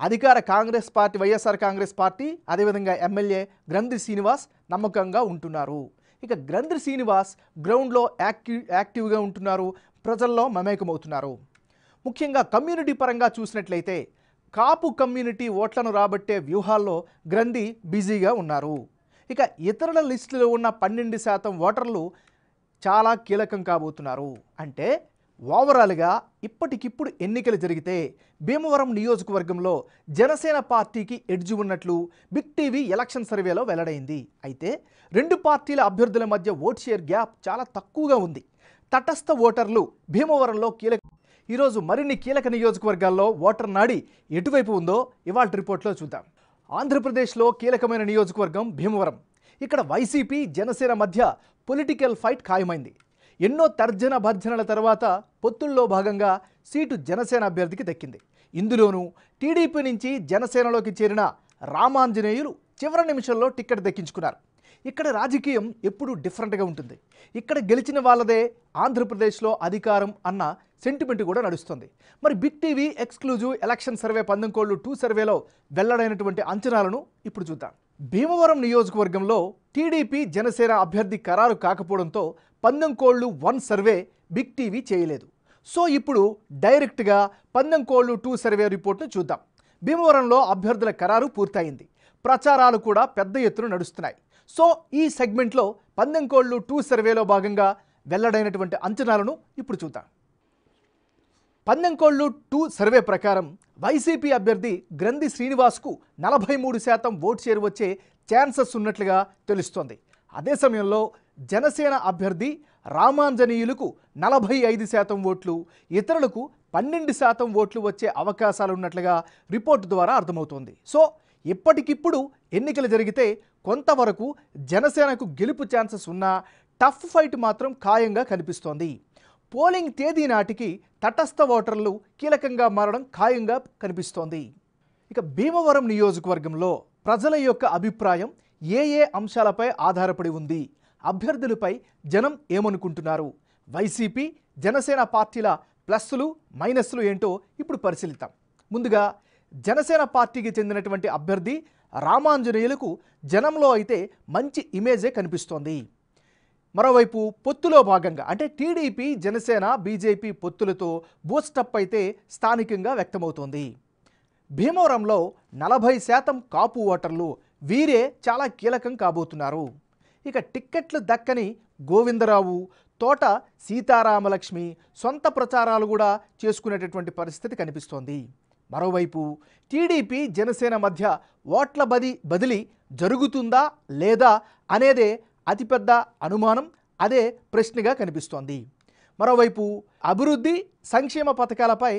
అధికార Congress party YSR Congress party అదేవిధంగా ఎమ్మెల్యే గ్రంథి శ్రీనివాస్ నమ్మకంగా ఉంటున్నారు ఇక గ్రంథి శ్రీనివాస్ గ్రౌండ్లో యాక్టివ్ యాక్టివ్గా ఉంటున్నారు ప్రజల్లో మమేకమవుతున్నారు ముఖ్యంగా కమ్యూనిటీ పరంగా చూసినట్లయితే కాపు కమ్యూనిటీ ఓట్లను రాబట్టే వ్యూహాల్లో గ్రంథి బిజీగా ఉన్నారు ఇక ఇతరుల లిస్టులో ఉన్న పన్నెండు శాతం ఓటర్లు చాలా కీలకం కాబోతున్నారు అంటే ఓవరాల్గా ఇప్పటికిప్పుడు ఎన్నికలు జరిగితే భీమవరం నియోజకవర్గంలో జనసేన పార్టీకి ఎడ్జి ఉన్నట్లు బిగ్ టీవీ ఎలక్షన్ సర్వేలో వెల్లడైంది అయితే రెండు పార్టీల అభ్యర్థుల మధ్య ఓట్ షేర్ గ్యాప్ చాలా తక్కువగా ఉంది తటస్థ ఓటర్లు భీమవరంలో కీలక ఈరోజు మరిన్ని కీలక నియోజకవర్గాల్లో ఓటర్ నాడి ఎటువైపు ఉందో ఇవాళ రిపోర్ట్లో చూద్దాం ఆంధ్రప్రదేశ్లో కీలకమైన నియోజకవర్గం భీమవరం ఇక్కడ వైసీపీ జనసేన మధ్య పొలిటికల్ ఫైట్ ఖాయమైంది ఎన్నో తర్జన భర్జనల తర్వాత పొత్తుల్లో భాగంగా సీటు జనసేన అభ్యర్థికి దక్కింది ఇందులోనూ టీడీపీ నుంచి జనసేనలోకి చేరిన రామాంజనేయులు చివరి నిమిషంలో టిక్కెట్ దక్కించుకున్నారు ఇక్కడ రాజకీయం ఎప్పుడూ డిఫరెంట్గా ఉంటుంది ఇక్కడ గెలిచిన వాళ్ళదే ఆంధ్రప్రదేశ్లో అధికారం అన్న సెంటిమెంట్ కూడా నడుస్తుంది మరి big TV exclusive election survey పందంకోళ్ళు టూ సర్వేలో వెల్లడైనటువంటి అంచనాలను ఇప్పుడు చూద్దాం భీమవరం నియోజకవర్గంలో టీడీపీ జనసేన అభ్యర్థి ఖరారు కాకపోవడంతో పందెంకోళ్లు వన్ సర్వే బిగ్ టీవీ చేయలేదు సో ఇప్పుడు డైరెక్ట్గా పందెంకోళ్లు టూ సర్వే రిపోర్ట్ను చూద్దాం భీమవరంలో అభ్యర్థుల ఖరారు పూర్తయింది ప్రచారాలు కూడా పెద్ద ఎత్తున నడుస్తున్నాయి సో ఈ సెగ్మెంట్లో పందెంకోళ్లు టూ సర్వేలో భాగంగా వెల్లడైనటువంటి అంచనాలను ఇప్పుడు చూద్దాం పందెంకోళ్ళు టూ సర్వే ప్రకారం వైసీపీ అభ్యర్థి గ్రంథి శ్రీనివాస్కు నలభై మూడు శాతం ఓటు చేరు వచ్చే ఛాన్సెస్ ఉన్నట్లుగా తెలుస్తోంది అదే సమయంలో జనసేన అభ్యర్థి రామాంజనీయులకు నలభై ఐదు శాతం ఓట్లు ఇతరులకు పన్నెండు శాతం ఓట్లు వచ్చే అవకాశాలు ఉన్నట్లుగా రిపోర్టు ద్వారా అర్థమవుతోంది సో ఇప్పటికిప్పుడు ఎన్నికలు జరిగితే కొంతవరకు జనసేనకు గెలుపు ఛాన్సెస్ ఉన్నా టఫ్ ఫైట్ మాత్రం ఖాయంగా కనిపిస్తోంది పోలింగ్ తేదీ నాటికి తటస్థ ఓటర్లు కీలకంగా మారడం ఖాయంగా కనిపిస్తోంది ఇక భీమవరం నియోజకవర్గంలో ప్రజల యొక్క అభిప్రాయం ఏ ఏ అంశాలపై ఆధారపడి ఉంది అభ్యర్థులపై జనం ఏమనుకుంటున్నారు వైసీపీ జనసేన పార్టీల ప్లస్సులు మైనస్లు ఏంటో ఇప్పుడు పరిశీలిద్దాం ముందుగా జనసేన పార్టీకి చెందినటువంటి అభ్యర్థి రామాంజనేయులకు జనంలో అయితే మంచి ఇమేజే కనిపిస్తోంది మరోవైపు పొత్తులో భాగంగా అంటే టీడీపీ జనసేన బీజేపీ పొత్తులతో బూస్టప్ అయితే స్థానికంగా వ్యక్తమవుతోంది భీమవరంలో నలభై శాతం కాపు ఓటర్లు వీరే చాలా కీలకం కాబోతున్నారు ఇక టిక్కెట్లు దక్కని గోవిందరావు తోట సీతారామలక్ష్మి సొంత ప్రచారాలు కూడా చేసుకునేటటువంటి పరిస్థితి కనిపిస్తోంది మరోవైపు టీడీపీ జనసేన మధ్య ఓట్ల బది బదిలీ జరుగుతుందా లేదా అనేదే అతిపెద్ద అనుమానం అదే ప్రశ్నగా కనిపిస్తోంది మరోవైపు అభివృద్ధి సంక్షేమ పథకాలపై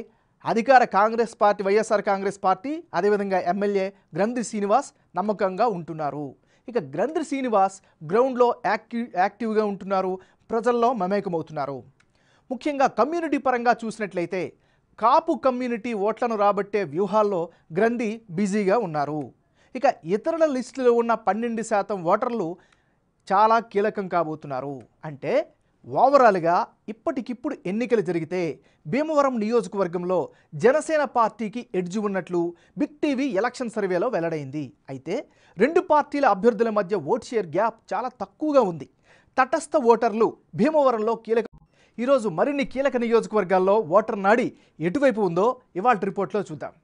అధికార Congress party YSR Congress party అదేవిధంగా ఎమ్మెల్యే గ్రంథి శ్రీనివాస్ నమ్మకంగా ఉంటున్నారు ఇక గ్రంథి శ్రీనివాస్ గ్రౌండ్లో యాక్టివ్ యాక్టివ్గా ఉంటున్నారు ప్రజల్లో మమేకమవుతున్నారు ముఖ్యంగా కమ్యూనిటీ పరంగా చూసినట్లయితే కాపు కమ్యూనిటీ ఓట్లను రాబట్టే వ్యూహాల్లో గ్రంథి బిజీగా ఉన్నారు ఇక ఇతరుల లిస్టులో ఉన్న పన్నెండు శాతం ఓటర్లు చాలా కీలకం కాబోతున్నారు అంటే ఓవరాల్గా ఇప్పటికిప్పుడు ఎన్నికలు జరిగితే భీమవరం నియోజకవర్గంలో జనసేన పార్టీకి ఎడ్జి ఉన్నట్లు బిగ్ టీవీ ఎలక్షన్ సర్వేలో వెల్లడైంది అయితే రెండు పార్టీల అభ్యర్థుల మధ్య ఓట్ షేర్ గ్యాప్ చాలా తక్కువగా ఉంది తటస్థ ఓటర్లు భీమవరంలో కీలక ఈరోజు మరిన్ని కీలక నియోజకవర్గాల్లో ఓటర్ నాడి ఎటువైపు ఉందో ఇవాళ రిపోర్ట్లో చూద్దాం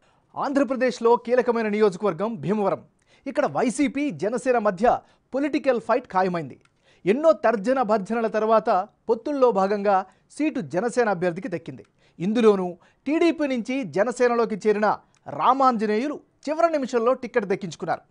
ఆంధ్రప్రదేశ్లో కీలకమైన నియోజకవర్గం భీమవరం ఇక్కడ వైసీపీ జనసేన మధ్య పొలిటికల్ ఫైట్ ఖాయమైంది ఎన్నో తర్జన భర్జనల తర్వాత పొత్తుల్లో భాగంగా సీటు జనసేన అభ్యర్థికి దక్కింది ఇందులోనూ టీడీపీ నుంచి జనసేనలోకి చేరిన రామాంజనేయులు చివరి నిమిషంలో టిక్కెట్ దక్కించుకున్నారు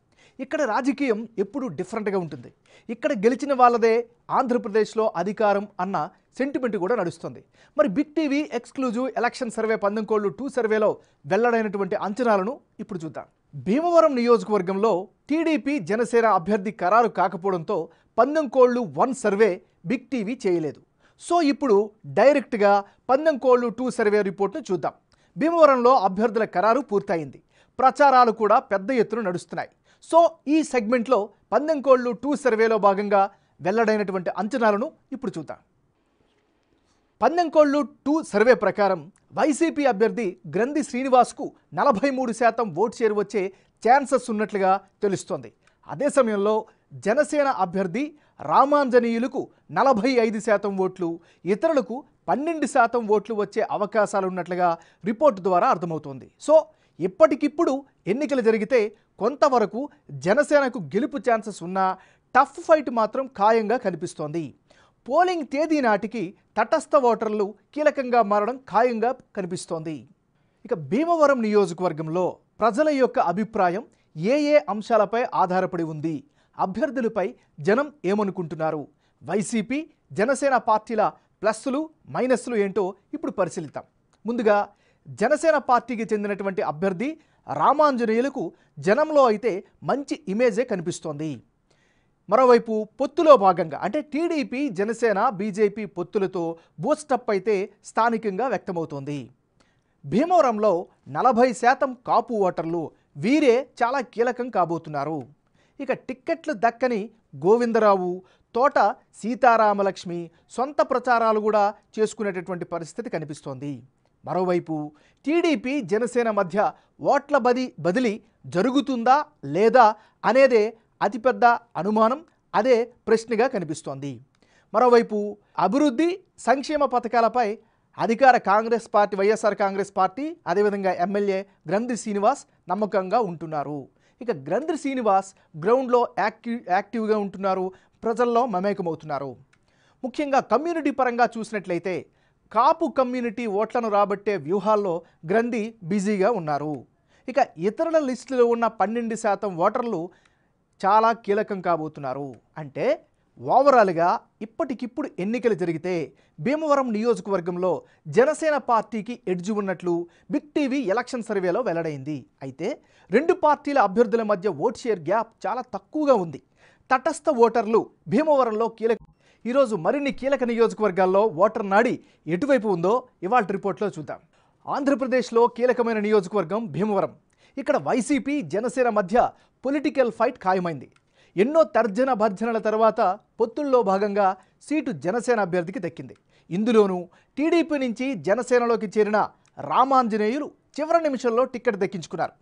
ఇక్కడ రాజకీయం ఎప్పుడూ డిఫరెంట్గా ఉంటుంది ఇక్కడ గెలిచిన వాళ్ళదే ఆంధ్రప్రదేశ్లో అధికారం అన్న సెంటిమెంట్ కూడా నడుస్తుంది మరి big TV exclusive election survey పందంకోళ్ళు టూ సర్వేలో వెల్లడైనటువంటి అంచనాలను ఇప్పుడు చూద్దాం భీమవరం నియోజకవర్గంలో టీడీపీ జనసేన అభ్యర్థి ఖరారు కాకపోవడంతో పందెంకోళ్లు వన్ సర్వే బిగ్ టీవీ చేయలేదు సో ఇప్పుడు డైరెక్ట్గా కోళ్లు టూ సర్వే రిపోర్ట్ను చూద్దాం భీమవరంలో అభ్యర్థుల ఖరారు పూర్తయింది ప్రచారాలు కూడా పెద్ద ఎత్తున నడుస్తున్నాయి సో ఈ సెగ్మెంట్లో పందెంకోళ్లు టూ సర్వేలో భాగంగా వెల్లడైనటువంటి అంచనాలను ఇప్పుడు చూద్దాం పందెంకోళ్ళు టూ సర్వే ప్రకారం వైసీపీ అభ్యర్థి గ్రంథి శ్రీనివాస్కు నలభై మూడు శాతం ఓటు చేరు వచ్చే ఛాన్సెస్ ఉన్నట్లుగా తెలుస్తోంది అదే సమయంలో జనసేన అభ్యర్థి రామాంజనేయులకు నలభై ఐదు శాతం ఓట్లు ఇతరులకు పన్నెండు శాతం ఓట్లు వచ్చే అవకాశాలున్నట్లుగా రిపోర్టు ద్వారా అర్థమవుతోంది సో ఇప్పటికిప్పుడు ఎన్నికలు జరిగితే కొంతవరకు జనసేనకు గెలుపు ఛాన్సెస్ ఉన్నా టఫ్ ఫైట్ మాత్రం ఖాయంగా కనిపిస్తోంది పోలింగ్ తేదీ నాటికి తటస్థ ఓటర్లు కీలకంగా మారడం ఖాయంగా కనిపిస్తోంది ఇక భీమవరం నియోజకవర్గంలో ప్రజల యొక్క అభిప్రాయం ఏ ఏ అంశాలపై ఆధారపడి ఉంది అభ్యర్థులపై జనం ఏమనుకుంటున్నారు వైసీపీ జనసేన పార్టీల ప్లస్సులు మైనస్లు ఏంటో ఇప్పుడు పరిశీలితాం ముందుగా జనసేన పార్టీకి చెందినటువంటి అభ్యర్థి రామాంజనేయులకు జనంలో అయితే మంచి ఇమేజే కనిపిస్తోంది మరోవైపు పొత్తులో భాగంగా అంటే టీడీపీ జనసేన బీజేపీ పొత్తులతో బూస్టప్ అయితే స్థానికంగా వ్యక్తమవుతోంది భీమవరంలో నలభై శాతం కాపు ఓటర్లు వీరే చాలా కీలకం కాబోతున్నారు ఇక టిక్కెట్లు దక్కని గోవిందరావు తోట సీతారామలక్ష్మి సొంత ప్రచారాలు కూడా చేసుకునేటటువంటి పరిస్థితి కనిపిస్తోంది మరోవైపు టీడీపీ జనసేన మధ్య ఓట్ల బది బదిలీ జరుగుతుందా లేదా అనేదే అతిపెద్ద అనుమానం అదే ప్రశ్నగా కనిపిస్తోంది మరోవైపు అభివృద్ధి సంక్షేమ పథకాలపై అధికార Congress party YSR Congress party అదేవిధంగా ఎమ్మెల్యే గ్రంథి శ్రీనివాస్ నమ్మకంగా ఉంటున్నారు ఇక గ్రంథి శ్రీనివాస్ గ్రౌండ్లో యాక్టివ్ యాక్టివ్గా ఉంటున్నారు ప్రజల్లో మమేకమవుతున్నారు ముఖ్యంగా కమ్యూనిటీ పరంగా చూసినట్లయితే కాపు కమ్యూనిటీ ఓట్లను రాబట్టే వ్యూహాల్లో గ్రంథి బిజీగా ఉన్నారు ఇక ఇతరుల లిస్టులో ఉన్న పన్నెండు శాతం ఓటర్లు చాలా కీలకం కాబోతున్నారు అంటే ఓవరాల్గా ఇప్పటికిప్పుడు ఎన్నికలు జరిగితే భీమవరం నియోజకవర్గంలో జనసేన పార్టీకి ఎడ్జి ఉన్నట్లు బిగ్ టీవీ ఎలక్షన్ సర్వేలో వెల్లడైంది అయితే రెండు పార్టీల అభ్యర్థుల మధ్య ఓట్ షేర్ గ్యాప్ చాలా తక్కువగా ఉంది తటస్థ ఓటర్లు భీమవరంలో కీలక ఈరోజు మరిన్ని కీలక నియోజకవర్గాల్లో ఓటర్ నాడి ఎటువైపు ఉందో ఇవాళ రిపోర్ట్లో చూద్దాం ఆంధ్రప్రదేశ్లో కీలకమైన నియోజకవర్గం భీమవరం ఇక్కడ వైసీపీ జనసేన మధ్య పొలిటికల్ ఫైట్ ఖాయమైంది ఎన్నో తర్జన భర్జనల తర్వాత పొత్తుల్లో భాగంగా సీటు జనసేన అభ్యర్థికి దక్కింది ఇందులోనూ టీడీపీ నుంచి జనసేనలోకి చేరిన రామాంజనేయులు చివరి నిమిషంలో టిక్కెట్ దక్కించుకున్నారు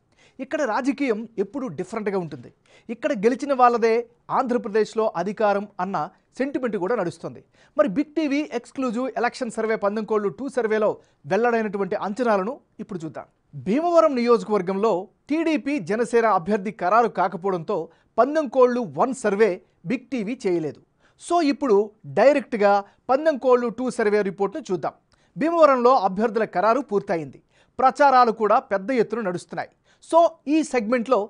ఇక్కడ రాజకీయం ఎప్పుడూ డిఫరెంట్గా ఉంటుంది ఇక్కడ గెలిచిన వాళ్ళదే ఆంధ్రప్రదేశ్లో అధికారం అన్న సెంటిమెంట్ కూడా నడుస్తుంది మరి big TV exclusive election survey పందంకోళ్ళు టూ సర్వేలో వెల్లడైనటువంటి అంచనాలను ఇప్పుడు చూద్దాం భీమవరం నియోజకవర్గంలో టీడీపీ జనసేన అభ్యర్థి ఖరారు కాకపోవడంతో పందెంకోళ్లు వన్ సర్వే బిగ్ టీవీ చేయలేదు సో ఇప్పుడు డైరెక్ట్గా కోళ్లు టూ సర్వే రిపోర్ట్ను చూద్దాం భీమవరంలో అభ్యర్థుల ఖరారు పూర్తయింది ప్రచారాలు కూడా పెద్ద ఎత్తున నడుస్తున్నాయి సో ఈ సెగ్మెంట్లో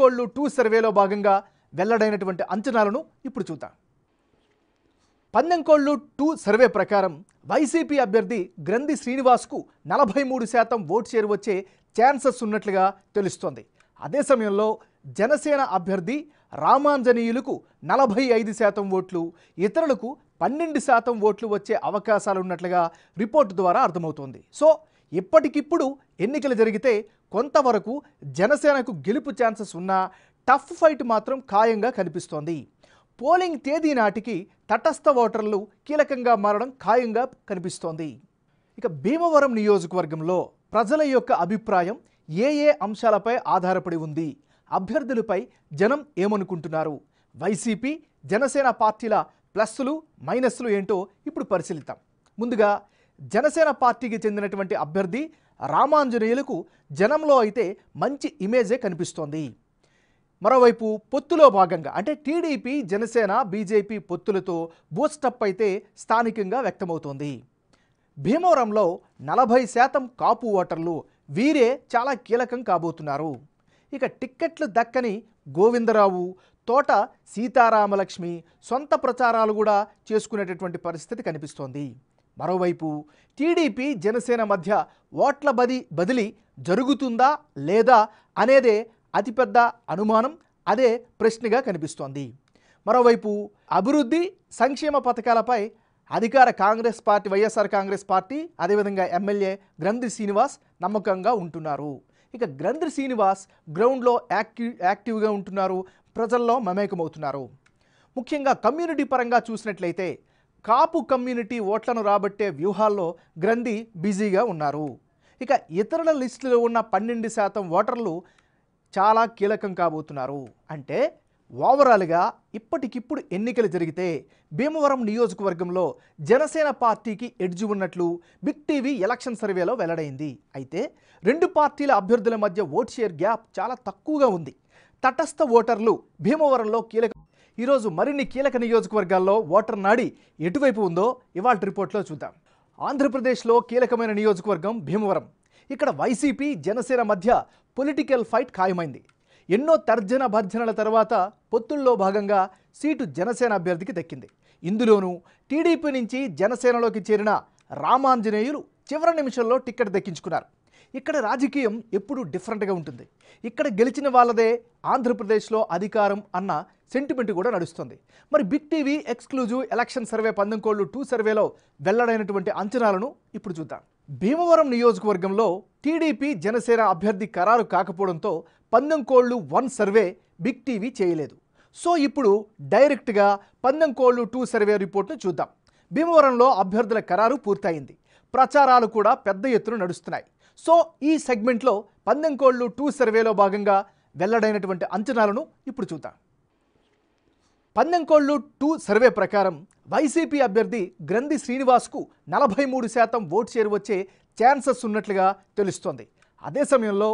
కోళ్లు టూ సర్వేలో భాగంగా వెల్లడైనటువంటి అంచనాలను ఇప్పుడు చూద్దాం పందెంకోళ్ళు టూ సర్వే ప్రకారం వైసీపీ అభ్యర్థి గ్రంథి శ్రీనివాస్కు నలభై మూడు శాతం ఓటు చేరు వచ్చే ఛాన్సెస్ ఉన్నట్లుగా తెలుస్తోంది అదే సమయంలో జనసేన అభ్యర్థి రామాంజనీయులకు నలభై ఐదు శాతం ఓట్లు ఇతరులకు పన్నెండు శాతం ఓట్లు వచ్చే అవకాశాలు ఉన్నట్లుగా రిపోర్టు ద్వారా అర్థమవుతోంది సో ఇప్పటికిప్పుడు ఎన్నికలు జరిగితే కొంతవరకు జనసేనకు గెలుపు ఛాన్సెస్ ఉన్నా టఫ్ ఫైట్ మాత్రం ఖాయంగా కనిపిస్తోంది పోలింగ్ తేదీ నాటికి తటస్థ ఓటర్లు కీలకంగా మారడం ఖాయంగా కనిపిస్తోంది ఇక భీమవరం నియోజకవర్గంలో ప్రజల యొక్క అభిప్రాయం ఏ ఏ అంశాలపై ఆధారపడి ఉంది అభ్యర్థులపై జనం ఏమనుకుంటున్నారు వైసీపీ జనసేన పార్టీల ప్లస్సులు మైనస్లు ఏంటో ఇప్పుడు పరిశీలిద్దాం ముందుగా జనసేన పార్టీకి చెందినటువంటి అభ్యర్థి రామాంజనేయులకు జనంలో అయితే మంచి ఇమేజే కనిపిస్తోంది మరోవైపు పొత్తులో భాగంగా అంటే టీడీపీ జనసేన బీజేపీ పొత్తులతో బూస్టప్ అయితే స్థానికంగా వ్యక్తమవుతోంది భీమవరంలో నలభై శాతం కాపు ఓటర్లు వీరే చాలా కీలకం కాబోతున్నారు ఇక టిక్కెట్లు దక్కని గోవిందరావు తోట సీతారామలక్ష్మి సొంత ప్రచారాలు కూడా చేసుకునేటటువంటి పరిస్థితి కనిపిస్తోంది మరోవైపు టీడీపీ జనసేన మధ్య ఓట్ల బది బదిలీ జరుగుతుందా లేదా అనేదే అతిపెద్ద అనుమానం అదే ప్రశ్నగా కనిపిస్తోంది మరోవైపు అభివృద్ధి సంక్షేమ పథకాలపై అధికార Congress party YSR Congress party అదేవిధంగా ఎమ్మెల్యే గ్రంథి శ్రీనివాస్ నమ్మకంగా ఉంటున్నారు ఇక గ్రంథి శ్రీనివాస్ గ్రౌండ్లో యాక్టివ్ యాక్టివ్గా ఉంటున్నారు ప్రజల్లో మమేకమవుతున్నారు ముఖ్యంగా కమ్యూనిటీ పరంగా చూసినట్లయితే కాపు కమ్యూనిటీ ఓట్లను రాబట్టే వ్యూహాల్లో గ్రంథి బిజీగా ఉన్నారు ఇక ఇతరుల లిస్టులో ఉన్న పన్నెండు శాతం ఓటర్లు చాలా కీలకం కాబోతున్నారు అంటే ఓవరాల్గా ఇప్పటికిప్పుడు ఎన్నికలు జరిగితే భీమవరం నియోజకవర్గంలో జనసేన పార్టీకి ఎడ్జి ఉన్నట్లు బిగ్ టీవీ ఎలక్షన్ సర్వేలో వెల్లడైంది అయితే రెండు పార్టీల అభ్యర్థుల మధ్య ఓట్ షేర్ గ్యాప్ చాలా తక్కువగా ఉంది తటస్థ ఓటర్లు భీమవరంలో కీలక ఈరోజు మరిన్ని కీలక నియోజకవర్గాల్లో ఓటర్ నాడి ఎటువైపు ఉందో ఇవాళ రిపోర్ట్లో చూద్దాం ఆంధ్రప్రదేశ్లో కీలకమైన నియోజకవర్గం భీమవరం ఇక్కడ వైసీపీ జనసేన మధ్య పొలిటికల్ ఫైట్ ఖాయమైంది ఎన్నో తర్జన భర్జనల తర్వాత పొత్తుల్లో భాగంగా సీటు జనసేన అభ్యర్థికి దక్కింది ఇందులోనూ టీడీపీ నుంచి జనసేనలోకి చేరిన రామాంజనేయులు చివరి నిమిషంలో టిక్కెట్ దక్కించుకున్నారు ఇక్కడ రాజకీయం ఎప్పుడూ డిఫరెంట్గా ఉంటుంది ఇక్కడ గెలిచిన వాళ్ళదే ఆంధ్రప్రదేశ్లో అధికారం అన్న సెంటిమెంట్ కూడా నడుస్తుంది మరి big TV exclusive election survey పందంకోళ్ళు టూ సర్వేలో వెల్లడైనటువంటి అంచనాలను ఇప్పుడు చూద్దాం భీమవరం నియోజకవర్గంలో టీడీపీ జనసేన అభ్యర్థి ఖరారు కాకపోవడంతో పందెంకోళ్లు వన్ సర్వే బిగ్ టీవీ చేయలేదు సో ఇప్పుడు డైరెక్ట్గా పందెంకోళ్లు టూ సర్వే రిపోర్ట్ను చూద్దాం భీమవరంలో అభ్యర్థుల ఖరారు పూర్తయింది ప్రచారాలు కూడా పెద్ద ఎత్తున నడుస్తున్నాయి సో ఈ సెగ్మెంట్లో పందెంకోళ్లు టూ సర్వేలో భాగంగా వెల్లడైనటువంటి అంచనాలను ఇప్పుడు చూద్దాం పందెంకోళ్ళు టూ సర్వే ప్రకారం వైసీపీ అభ్యర్థి గ్రంథి శ్రీనివాస్కు నలభై మూడు శాతం ఓటు చేరువచ్చే ఛాన్సెస్ ఉన్నట్లుగా తెలుస్తోంది అదే సమయంలో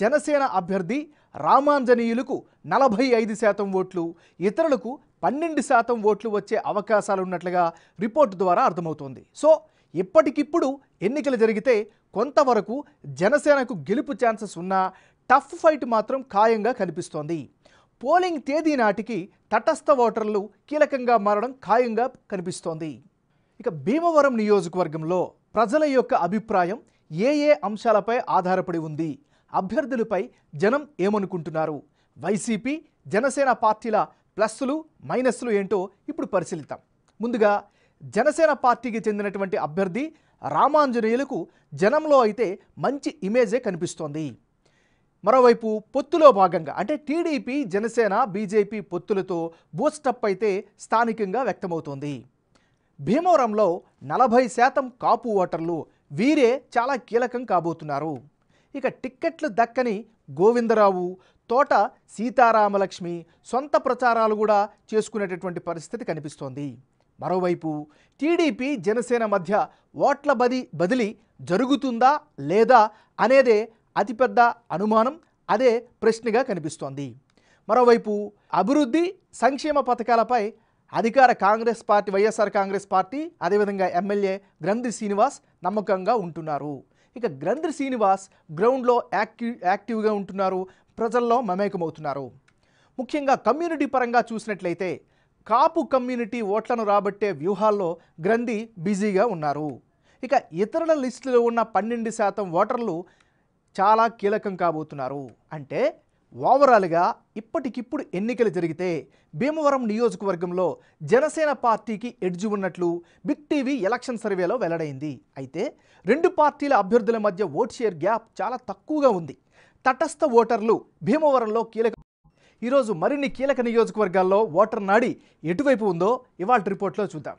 జనసేన అభ్యర్థి రామాంజనీయులకు నలభై ఐదు శాతం ఓట్లు ఇతరులకు పన్నెండు శాతం ఓట్లు వచ్చే అవకాశాలు ఉన్నట్లుగా రిపోర్టు ద్వారా అర్థమవుతోంది సో ఇప్పటికిప్పుడు ఎన్నికలు జరిగితే కొంతవరకు జనసేనకు గెలుపు ఛాన్సెస్ ఉన్నా టఫ్ ఫైట్ మాత్రం ఖాయంగా కనిపిస్తోంది పోలింగ్ తేదీ నాటికి తటస్థ ఓటర్లు కీలకంగా మారడం ఖాయంగా కనిపిస్తోంది ఇక భీమవరం నియోజకవర్గంలో ప్రజల యొక్క అభిప్రాయం ఏ ఏ అంశాలపై ఆధారపడి ఉంది అభ్యర్థులపై జనం ఏమనుకుంటున్నారు వైసీపీ జనసేన పార్టీల ప్లస్సులు మైనస్లు ఏంటో ఇప్పుడు పరిశీలిద్దాం ముందుగా జనసేన పార్టీకి చెందినటువంటి అభ్యర్థి రామాంజనేయులకు జనంలో అయితే మంచి ఇమేజే కనిపిస్తోంది మరోవైపు పొత్తులో భాగంగా అంటే టీడీపీ జనసేన బీజేపీ పొత్తులతో బూస్టప్ అయితే స్థానికంగా వ్యక్తమవుతోంది భీమవరంలో నలభై శాతం కాపు ఓటర్లు వీరే చాలా కీలకం కాబోతున్నారు ఇక టిక్కెట్లు దక్కని గోవిందరావు తోట సీతారామలక్ష్మి సొంత ప్రచారాలు కూడా చేసుకునేటటువంటి పరిస్థితి కనిపిస్తోంది మరోవైపు టీడీపీ జనసేన మధ్య ఓట్ల బది బదిలీ జరుగుతుందా లేదా అనేదే అతిపెద్ద అనుమానం అదే ప్రశ్నగా కనిపిస్తోంది మరోవైపు అభివృద్ధి సంక్షేమ పథకాలపై అధికార Congress party YSR Congress party అదేవిధంగా ఎమ్మెల్యే గ్రంథి శ్రీనివాస్ నమ్మకంగా ఉంటున్నారు ఇక గ్రంథి శ్రీనివాస్ గ్రౌండ్లో యాక్టివ్ యాక్టివ్గా ఉంటున్నారు ప్రజల్లో మమేకమవుతున్నారు ముఖ్యంగా కమ్యూనిటీ పరంగా చూసినట్లయితే కాపు కమ్యూనిటీ ఓట్లను రాబట్టే వ్యూహాల్లో గ్రంథి బిజీగా ఉన్నారు ఇక ఇతరుల లిస్టులో ఉన్న పన్నెండు శాతం ఓటర్లు చాలా కీలకం కాబోతున్నారు అంటే ఓవరాల్గా ఇప్పటికిప్పుడు ఎన్నికలు జరిగితే భీమవరం నియోజకవర్గంలో జనసేన పార్టీకి ఎడ్జ్ ఉన్నట్లు బిగ్ టీవీ ఎలక్షన్ సర్వేలో వెల్లడైంది అయితే రెండు పార్టీల అభ్యర్థుల మధ్య ఓట్ షేర్ గ్యాప్ చాలా తక్కువగా ఉంది తటస్థ ఓటర్లు భీమవరంలో కీలక ఈరోజు మరిన్ని కీలక నియోజకవర్గాల్లో ఓటర్ నాడి ఎటువైపు ఉందో ఇవాళ రిపోర్ట్లో చూద్దాం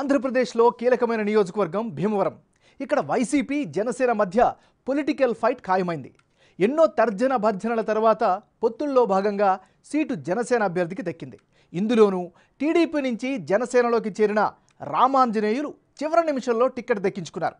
ఆంధ్రప్రదేశ్లో కీలకమైన నియోజకవర్గం భీమవరం ఇక్కడ వైసీపీ జనసేన మధ్య పొలిటికల్ ఫైట్ ఖాయమైంది ఎన్నో తర్జన భర్జనల తర్వాత పొత్తుల్లో భాగంగా సీటు జనసేన అభ్యర్థికి దక్కింది ఇందులోనూ టీడీపీ నుంచి జనసేనలోకి చేరిన రామాంజనేయులు చివరి నిమిషంలో టిక్కెట్ దక్కించుకున్నారు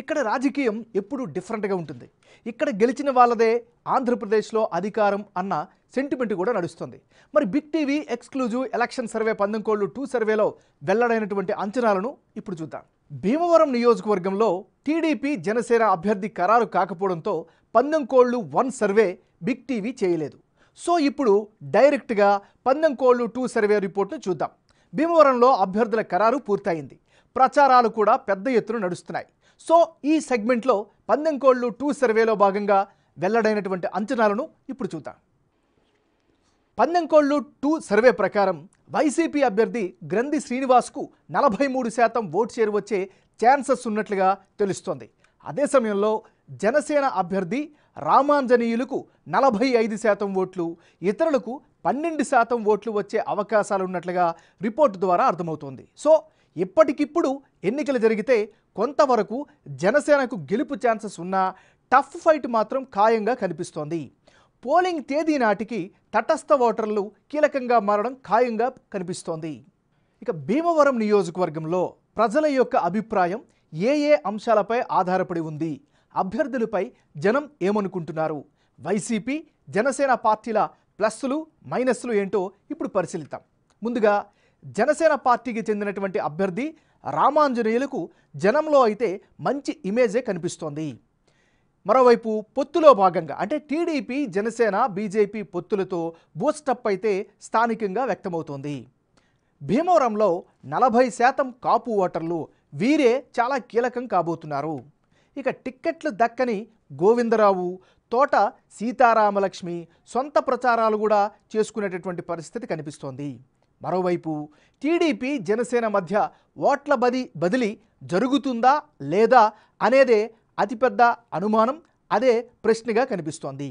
ఇక్కడ రాజకీయం ఎప్పుడూ డిఫరెంట్గా ఉంటుంది ఇక్కడ గెలిచిన వాళ్ళదే ఆంధ్రప్రదేశ్లో అధికారం అన్న సెంటిమెంట్ కూడా నడుస్తుంది మరి big TV exclusive election survey పందంకోళ్ళు టూ సర్వేలో వెల్లడైనటువంటి అంచనాలను ఇప్పుడు చూద్దాం భీమవరం నియోజకవర్గంలో టీడీపీ జనసేన అభ్యర్థి ఖరారు కాకపోవడంతో పందెంకోళ్లు వన్ సర్వే బిగ్ టీవీ చేయలేదు సో ఇప్పుడు డైరెక్ట్గా పందెంకోళ్లు టూ సర్వే రిపోర్ట్ను చూద్దాం భీమవరంలో అభ్యర్థుల ఖరారు పూర్తయింది ప్రచారాలు కూడా పెద్ద ఎత్తున నడుస్తున్నాయి సో ఈ సెగ్మెంట్లో పందెంకోళ్లు టూ సర్వేలో భాగంగా వెల్లడైనటువంటి అంచనాలను ఇప్పుడు చూద్దాం పందెంకోళ్లు టూ సర్వే ప్రకారం వైసీపీ అభ్యర్థి గ్రంథి శ్రీనివాస్కు నలభై మూడు శాతం ఓటు చేరువచ్చే ఛాన్సెస్ ఉన్నట్లుగా తెలుస్తోంది అదే సమయంలో జనసేన అభ్యర్థి రామాంజనేయులకు నలభై ఐదు శాతం ఓట్లు ఇతరులకు పన్నెండు శాతం ఓట్లు వచ్చే అవకాశాలు ఉన్నట్లుగా రిపోర్టు ద్వారా అర్థమవుతోంది సో ఇప్పటికిప్పుడు ఎన్నికలు జరిగితే కొంతవరకు జనసేనకు గెలుపు ఛాన్సెస్ ఉన్నా టఫ్ ఫైట్ మాత్రం ఖాయంగా కనిపిస్తోంది పోలింగ్ తేదీ నాటికి తటస్థ ఓటర్లు కీలకంగా మారడం ఖాయంగా కనిపిస్తోంది ఇక భీమవరం నియోజకవర్గంలో ప్రజల యొక్క అభిప్రాయం ఏ ఏ అంశాలపై ఆధారపడి ఉంది అభ్యర్థులపై జనం ఏమనుకుంటున్నారు వైసీపీ జనసేన పార్టీల ప్లస్సులు మైనస్లు ఏంటో ఇప్పుడు పరిశీలిద్దాం ముందుగా జనసేన పార్టీకి చెందినటువంటి అభ్యర్థి రామాంజనేయులకు జనంలో అయితే మంచి ఇమేజే కనిపిస్తోంది మరోవైపు పొత్తులో భాగంగా అంటే టీడీపీ జనసేన బీజేపీ పొత్తులతో బూస్టప్ అయితే స్థానికంగా వ్యక్తమవుతోంది భీమవరంలో నలభై శాతం కాపు ఓటర్లు వీరే చాలా కీలకం కాబోతున్నారు ఇక టిక్కెట్లు దక్కని గోవిందరావు తోట సీతారామలక్ష్మి సొంత ప్రచారాలు కూడా చేసుకునేటటువంటి పరిస్థితి కనిపిస్తోంది మరోవైపు టీడీపీ జనసేన మధ్య ఓట్ల బది బదిలీ జరుగుతుందా లేదా అనేదే అతిపెద్ద అనుమానం అదే ప్రశ్నగా కనిపిస్తోంది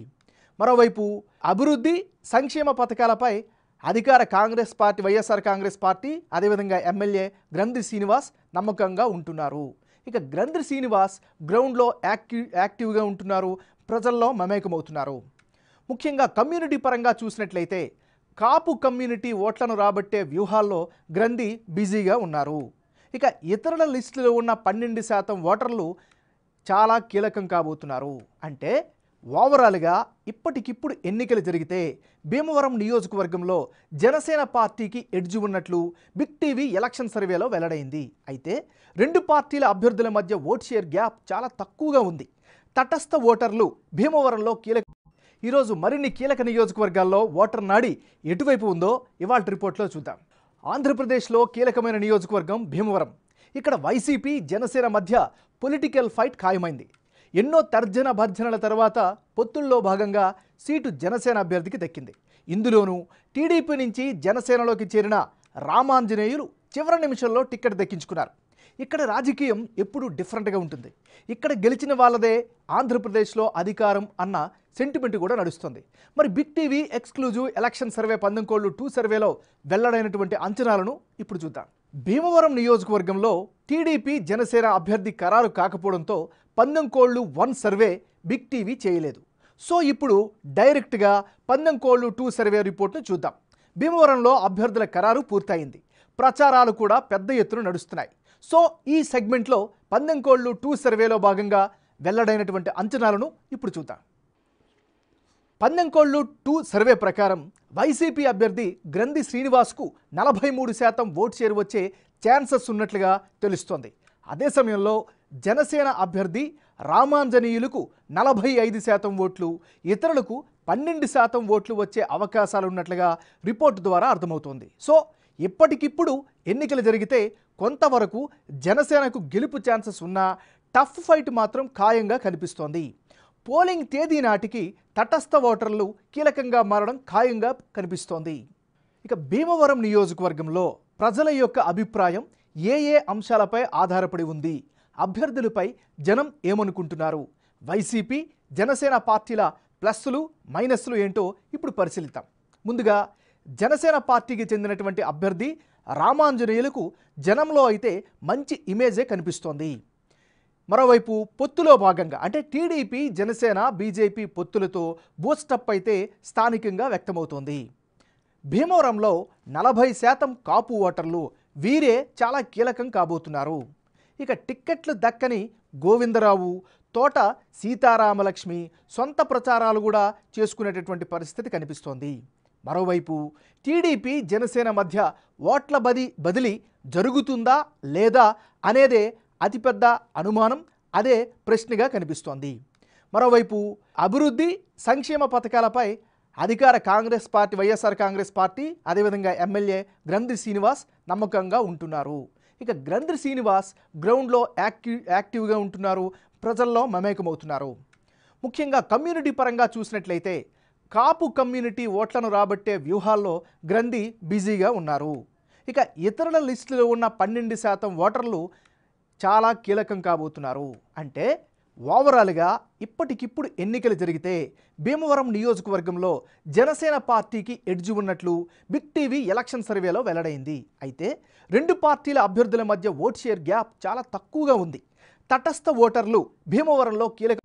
మరోవైపు అభివృద్ధి సంక్షేమ పథకాలపై అధికార Congress party YSR Congress party అదేవిధంగా ఎమ్మెల్యే గ్రంథి శ్రీనివాస్ నమ్మకంగా ఉంటున్నారు ఇక గ్రంథి శ్రీనివాస్ గ్రౌండ్లో యాక్టివ్ యాక్టివ్గా ఉంటున్నారు ప్రజల్లో మమేకమవుతున్నారు ముఖ్యంగా కమ్యూనిటీ పరంగా చూసినట్లయితే కాపు కమ్యూనిటీ ఓట్లను రాబట్టే వ్యూహాల్లో గ్రంథి బిజీగా ఉన్నారు ఇక ఇతరుల లిస్టులో ఉన్న పన్నెండు శాతం ఓటర్లు చాలా కీలకం కాబోతున్నారు అంటే ఓవరాల్గా ఇప్పటికిప్పుడు ఎన్నికలు జరిగితే భీమవరం నియోజకవర్గంలో జనసేన పార్టీకి ఎడ్జి ఉన్నట్లు బిగ్ టీవీ ఎలక్షన్ సర్వేలో వెల్లడైంది అయితే రెండు పార్టీల అభ్యర్థుల మధ్య ఓట్ షేర్ గ్యాప్ చాలా తక్కువగా ఉంది తటస్థ ఓటర్లు భీమవరంలో కీలక ఈరోజు మరిన్ని కీలక నియోజకవర్గాల్లో ఓటర్ నాడి ఎటువైపు ఉందో ఇవాళ రిపోర్ట్లో చూద్దాం ఆంధ్రప్రదేశ్లో కీలకమైన నియోజకవర్గం భీమవరం ఇక్కడ వైసీపీ జనసేన మధ్య పొలిటికల్ ఫైట్ ఖాయమైంది ఎన్నో తర్జన భర్జనల తర్వాత పొత్తుల్లో భాగంగా సీటు జనసేన అభ్యర్థికి దక్కింది ఇందులోనూ టీడీపీ నుంచి జనసేనలోకి చేరిన రామాంజనేయులు చివరి నిమిషంలో టిక్కెట్ దక్కించుకున్నారు ఇక్కడ రాజకీయం ఎప్పుడూ డిఫరెంట్గా ఉంటుంది ఇక్కడ గెలిచిన వాళ్ళదే ఆంధ్రప్రదేశ్లో అధికారం అన్న సెంటిమెంట్ కూడా నడుస్తుంది మరి big TV exclusive election survey పందంకోళ్ళు టూ సర్వేలో వెల్లడైనటువంటి అంచనాలను ఇప్పుడు చూద్దాం భీమవరం నియోజకవర్గంలో టీడీపీ జనసేన అభ్యర్థి ఖరారు కాకపోవడంతో పందెంకోళ్లు వన్ సర్వే బిగ్ టీవీ చేయలేదు సో ఇప్పుడు డైరెక్ట్గా పందెంకోళ్లు టూ సర్వే రిపోర్ట్ను చూద్దాం భీమవరంలో అభ్యర్థుల ఖరారు పూర్తయింది ప్రచారాలు కూడా పెద్ద ఎత్తున నడుస్తున్నాయి సో ఈ సెగ్మెంట్లో పందెంకోళ్లు టూ సర్వేలో భాగంగా వెల్లడైనటువంటి అంచనాలను ఇప్పుడు చూద్దాం పందెంకోళ్ళు టూ సర్వే ప్రకారం వైసీపీ అభ్యర్థి గ్రంథి శ్రీనివాస్కు నలభై మూడు శాతం ఓటు చేరు వచ్చే ఛాన్సెస్ ఉన్నట్లుగా తెలుస్తోంది అదే సమయంలో జనసేన అభ్యర్థి రామాంజనీయులకు నలభై ఐదు శాతం ఓట్లు ఇతరులకు పన్నెండు శాతం ఓట్లు వచ్చే అవకాశాలు ఉన్నట్లుగా రిపోర్టు ద్వారా అర్థమవుతోంది సో ఇప్పటికిప్పుడు ఎన్నికలు జరిగితే కొంతవరకు జనసేనకు గెలుపు ఛాన్సెస్ ఉన్నా టఫ్ ఫైట్ మాత్రం ఖాయంగా కనిపిస్తోంది పోలింగ్ తేదీ నాటికి తటస్థ ఓటర్లు కీలకంగా మారడం ఖాయంగా కనిపిస్తోంది ఇక భీమవరం నియోజకవర్గంలో ప్రజల యొక్క అభిప్రాయం ఏ ఏ అంశాలపై ఆధారపడి ఉంది అభ్యర్థులపై జనం ఏమనుకుంటున్నారు వైసీపీ జనసేన పార్టీల ప్లస్సులు మైనస్లు ఏంటో ఇప్పుడు పరిశీలిద్దాం ముందుగా జనసేన పార్టీకి చెందినటువంటి అభ్యర్థి రామాంజనేయులకు జనంలో అయితే మంచి ఇమేజే కనిపిస్తోంది మరోవైపు పొత్తులో భాగంగా అంటే టీడీపీ జనసేన బీజేపీ పొత్తులతో బూస్టప్ అయితే స్థానికంగా వ్యక్తమవుతోంది భీమవరంలో నలభై శాతం కాపు ఓటర్లు వీరే చాలా కీలకం కాబోతున్నారు ఇక టిక్కెట్లు దక్కని గోవిందరావు తోట సీతారామలక్ష్మి సొంత ప్రచారాలు కూడా చేసుకునేటటువంటి పరిస్థితి కనిపిస్తోంది మరోవైపు టీడీపీ జనసేన మధ్య ఓట్ల బది బదిలీ జరుగుతుందా లేదా అనేదే అతిపెద్ద అనుమానం అదే ప్రశ్నగా కనిపిస్తోంది మరోవైపు అభివృద్ధి సంక్షేమ పథకాలపై అధికార Congress party YSR Congress party అదేవిధంగా ఎమ్మెల్యే గ్రంథి శ్రీనివాస్ నమ్మకంగా ఉంటున్నారు ఇక గ్రంథి శ్రీనివాస్ గ్రౌండ్లో యాక్టివ్ యాక్టివ్గా ఉంటున్నారు ప్రజల్లో మమేకమవుతున్నారు ముఖ్యంగా కమ్యూనిటీ పరంగా చూసినట్లయితే కాపు కమ్యూనిటీ ఓట్లను రాబట్టే వ్యూహాల్లో గ్రంథి బిజీగా ఉన్నారు ఇక ఇతరుల లిస్టులో ఉన్న పన్నెండు శాతం ఓటర్లు చాలా కీలకం కాబోతున్నారు అంటే ఓవరాల్గా ఇప్పటికిప్పుడు ఎన్నికలు జరిగితే భీమవరం నియోజకవర్గంలో జనసేన పార్టీకి ఎడ్జి ఉన్నట్లు బిగ్ టీవీ ఎలక్షన్ సర్వేలో వెల్లడైంది అయితే రెండు పార్టీల అభ్యర్థుల మధ్య ఓట్ షేర్ గ్యాప్ చాలా తక్కువగా ఉంది తటస్థ ఓటర్లు భీమవరంలో కీలక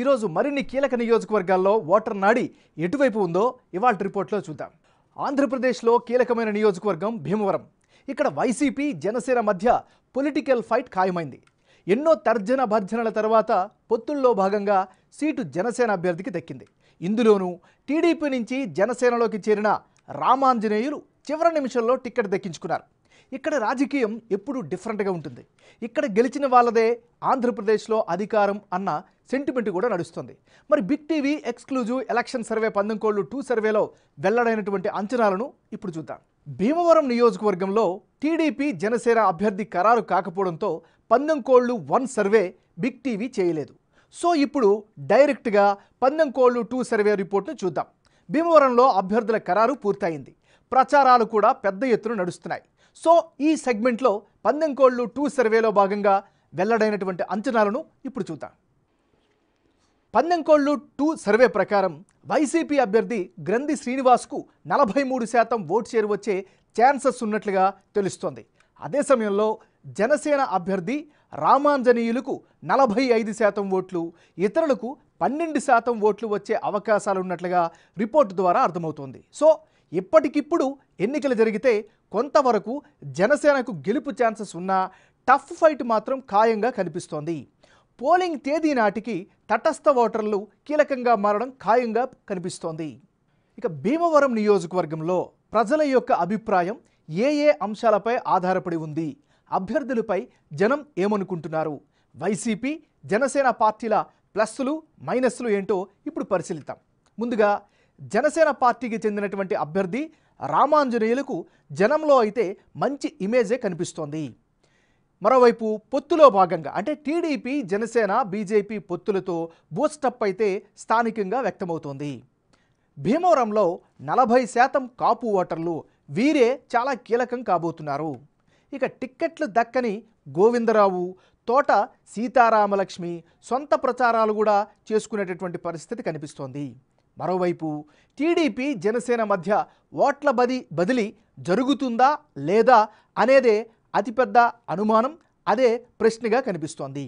ఈరోజు మరిన్ని కీలక నియోజకవర్గాల్లో ఓటర్ నాడి ఎటువైపు ఉందో ఇవాళ రిపోర్ట్లో చూద్దాం ఆంధ్రప్రదేశ్లో కీలకమైన నియోజకవర్గం భీమవరం ఇక్కడ వైసీపీ జనసేన మధ్య పొలిటికల్ ఫైట్ ఖాయమైంది ఎన్నో తర్జన భర్జనల తర్వాత పొత్తుల్లో భాగంగా సీటు జనసేన అభ్యర్థికి దక్కింది ఇందులోనూ టీడీపీ నుంచి జనసేనలోకి చేరిన రామాంజనేయులు చివరి నిమిషంలో టిక్కెట్ దక్కించుకున్నారు ఇక్కడ రాజకీయం ఎప్పుడూ డిఫరెంట్గా ఉంటుంది ఇక్కడ గెలిచిన వాళ్ళదే ఆంధ్రప్రదేశ్లో అధికారం అన్న సెంటిమెంట్ కూడా నడుస్తుంది మరి big TV exclusive election survey పందంకోళ్ళు టూ సర్వేలో వెల్లడైనటువంటి అంచనాలను ఇప్పుడు చూద్దాం భీమవరం నియోజకవర్గంలో టీడీపీ జనసేన అభ్యర్థి ఖరారు కాకపోవడంతో పందెం కోళ్ళు వన్ సర్వే బిగ్ టీవీ చేయలేదు సో ఇప్పుడు డైరెక్ట్గా పందెం కోళ్ళు టూ సర్వే రిపోర్ట్ను చూద్దాం భీమవరంలో అభ్యర్థుల ఖరారు పూర్తయింది ప్రచారాలు కూడా పెద్ద ఎత్తున నడుస్తున్నాయి సో ఈ సెగ్మెంట్లో పందెం కోళ్ళు టూ సర్వేలో భాగంగా వెల్లడైనటువంటి అంచనాలను ఇప్పుడు చూద్దాం పందెం కోళ్ళు టూ సర్వే ప్రకారం వైసీపీ అభ్యర్థి గ్రంథి శ్రీనివాస్కు నలభై మూడు శాతం ఓటు చేరు వచ్చే ఛాన్సెస్ ఉన్నట్లుగా తెలుస్తోంది అదే సమయంలో జనసేన అభ్యర్థి రామాంజనేయులకు నలభై ఐదు శాతం ఓట్లు ఇతరులకు పన్నెండు శాతం ఓట్లు వచ్చే అవకాశాలు ఉన్నట్లుగా రిపోర్టు ద్వారా అర్థమవుతోంది సో ఇప్పటికిప్పుడు ఎన్నికలు జరిగితే కొంతవరకు జనసేనకు గెలుపు ఛాన్సెస్ ఉన్నా టఫ్ ఫైట్ మాత్రం ఖాయంగా కనిపిస్తోంది పోలింగ్ తేదీ నాటికి తటస్థ ఓటర్లు కీలకంగా మారడం ఖాయంగా కనిపిస్తోంది ఇక భీమవరం నియోజకవర్గంలో ప్రజల యొక్క అభిప్రాయం ఏ ఏ అంశాలపై ఆధారపడి ఉంది అభ్యర్థులపై జనం ఏమనుకుంటున్నారు వైసీపీ జనసేన పార్టీల ప్లస్సులు మైనస్లు ఏంటో ఇప్పుడు పరిశీలిద్దాం ముందుగా జనసేన పార్టీకి చెందినటువంటి అభ్యర్థి రామాంజనేయులకు జనంలో అయితే మంచి ఇమేజే కనిపిస్తోంది మరోవైపు పొత్తులో భాగంగా అంటే టీడీపీ జనసేన బీజేపీ పొత్తులతో బూస్టప్ అయితే స్థానికంగా వ్యక్తమవుతోంది భీమవరంలో నలభై శాతం కాపు ఓటర్లు వీరే చాలా కీలకం కాబోతున్నారు ఇక టిక్కెట్లు దక్కని గోవిందరావు తోట సీతారామలక్ష్మి సొంత ప్రచారాలు కూడా చేసుకునేటటువంటి పరిస్థితి కనిపిస్తోంది మరోవైపు టీడీపీ జనసేన మధ్య ఓట్ల బది బదిలీ జరుగుతుందా లేదా అనేదే అతిపెద్ద అనుమానం అదే ప్రశ్నగా కనిపిస్తోంది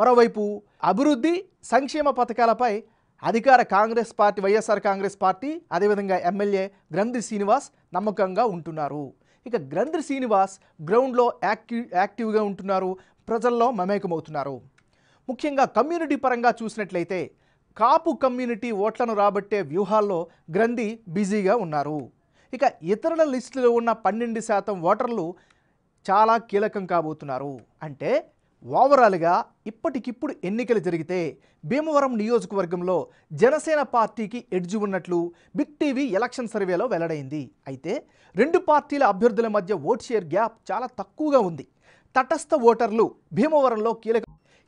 మరోవైపు అభివృద్ధి సంక్షేమ పథకాలపై అధికార Congress party YSR Congress party అదేవిధంగా ఎమ్మెల్యే గ్రంథి శ్రీనివాస్ నమ్మకంగా ఉంటున్నారు ఇక గ్రంథి శ్రీనివాస్ గ్రౌండ్లో యాక్టివ్ యాక్టివ్గా ఉంటున్నారు ప్రజల్లో మమేకమవుతున్నారు ముఖ్యంగా కమ్యూనిటీ పరంగా చూసినట్లయితే కాపు కమ్యూనిటీ ఓట్లను రాబట్టే వ్యూహాల్లో గ్రంథి బిజీగా ఉన్నారు ఇక ఇతరుల లిస్టులో ఉన్న పన్నెండు శాతం ఓటర్లు చాలా కీలకం కాబోతున్నారు అంటే ఓవరాల్గా ఇప్పటికిప్పుడు ఎన్నికలు జరిగితే భీమవరం నియోజకవర్గంలో జనసేన పార్టీకి ఎడ్జి ఉన్నట్లు బిగ్ టీవీ ఎలక్షన్ సర్వేలో వెల్లడైంది అయితే రెండు పార్టీల అభ్యర్థుల మధ్య ఓట్ షేర్ గ్యాప్ చాలా తక్కువగా ఉంది తటస్థ ఓటర్లు భీమవరంలో కీలక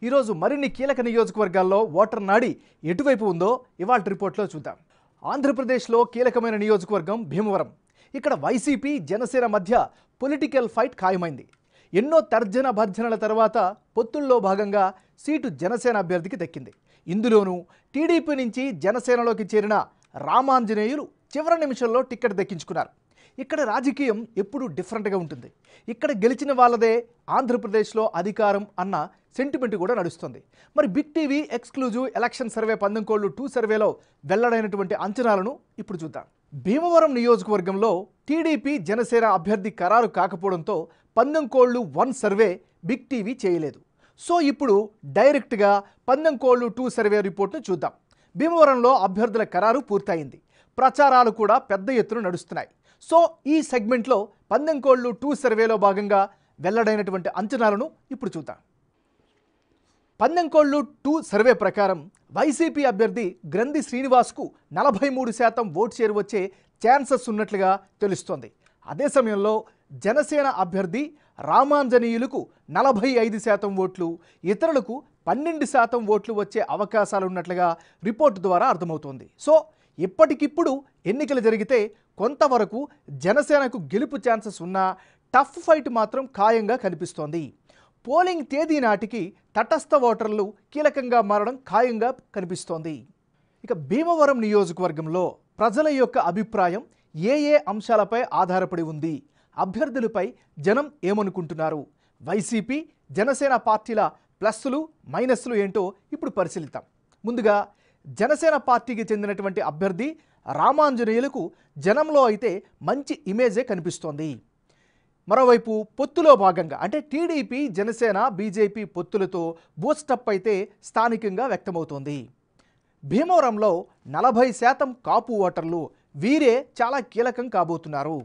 ఈరోజు మరిన్ని కీలక నియోజకవర్గాల్లో ఓటర్ నాడి ఎటువైపు ఉందో ఇవాళ రిపోర్ట్లో చూద్దాం ఆంధ్రప్రదేశ్లో కీలకమైన నియోజకవర్గం భీమవరం ఇక్కడ వైసీపీ జనసేన మధ్య పొలిటికల్ ఫైట్ ఖాయమైంది ఎన్నో తర్జన భర్జనల తర్వాత పొత్తుల్లో భాగంగా సీటు జనసేన అభ్యర్థికి దక్కింది ఇందులోనూ టీడీపీ నుంచి జనసేనలోకి చేరిన రామాంజనేయులు చివరి నిమిషంలో టిక్కెట్ దక్కించుకున్నారు ఇక్కడ రాజకీయం ఎప్పుడూ డిఫరెంట్గా ఉంటుంది ఇక్కడ గెలిచిన వాళ్ళదే ఆంధ్రప్రదేశ్లో అధికారం అన్న సెంటిమెంట్ కూడా నడుస్తుంది మరి big TV exclusive election survey పందంకోళ్ళు టూ సర్వేలో వెల్లడైనటువంటి అంచనాలను ఇప్పుడు చూద్దాం భీమవరం నియోజకవర్గంలో టీడీపీ జనసేన అభ్యర్థి ఖరారు కాకపోవడంతో పందెంకోళ్లు వన్ సర్వే బిగ్ టీవీ చేయలేదు సో ఇప్పుడు డైరెక్ట్గా పందెంకోళ్లు టూ సర్వే రిపోర్ట్ను చూద్దాం భీమవరంలో అభ్యర్థుల ఖరారు పూర్తయింది ప్రచారాలు కూడా పెద్ద ఎత్తున నడుస్తున్నాయి సో ఈ సెగ్మెంట్లో పందెంకోళ్లు టూ సర్వేలో భాగంగా వెల్లడైనటువంటి అంచనాలను ఇప్పుడు చూద్దాం పందెంకోళ్ళు టూ సర్వే ప్రకారం వైసీపీ అభ్యర్థి గ్రంథి శ్రీనివాస్కు నలభై మూడు శాతం ఓటు చేరువచ్చే ఛాన్సెస్ ఉన్నట్లుగా తెలుస్తోంది అదే సమయంలో జనసేన అభ్యర్థి రామాంజనేయులకు నలభై ఐదు శాతం ఓట్లు ఇతరులకు పన్నెండు శాతం ఓట్లు వచ్చే అవకాశాలు ఉన్నట్లుగా రిపోర్టు ద్వారా అర్థమవుతోంది సో ఇప్పటికిప్పుడు ఎన్నికలు జరిగితే కొంతవరకు జనసేనకు గెలుపు ఛాన్సెస్ ఉన్నా టఫ్ ఫైట్ మాత్రం ఖాయంగా కనిపిస్తోంది పోలింగ్ తేదీ నాటికి తటస్థ ఓటర్లు కీలకంగా మారడం ఖాయంగా కనిపిస్తోంది ఇక భీమవరం నియోజకవర్గంలో ప్రజల యొక్క అభిప్రాయం ఏ ఏ అంశాలపై ఆధారపడి ఉంది అభ్యర్థులపై జనం ఏమనుకుంటున్నారు వైసీపీ జనసేన పార్టీల ప్లస్సులు మైనస్లు ఏంటో ఇప్పుడు పరిశీలిద్దాం ముందుగా జనసేన పార్టీకి చెందినటువంటి అభ్యర్థి రామాంజనేయులకు జనంలో అయితే మంచి ఇమేజే కనిపిస్తోంది మరోవైపు పొత్తులో భాగంగా అంటే టీడీపీ జనసేన బీజేపీ పొత్తులతో బూస్టప్ అయితే స్థానికంగా వ్యక్తమవుతోంది భీమవరంలో నలభై శాతం కాపు ఓటర్లు వీరే చాలా కీలకం కాబోతున్నారు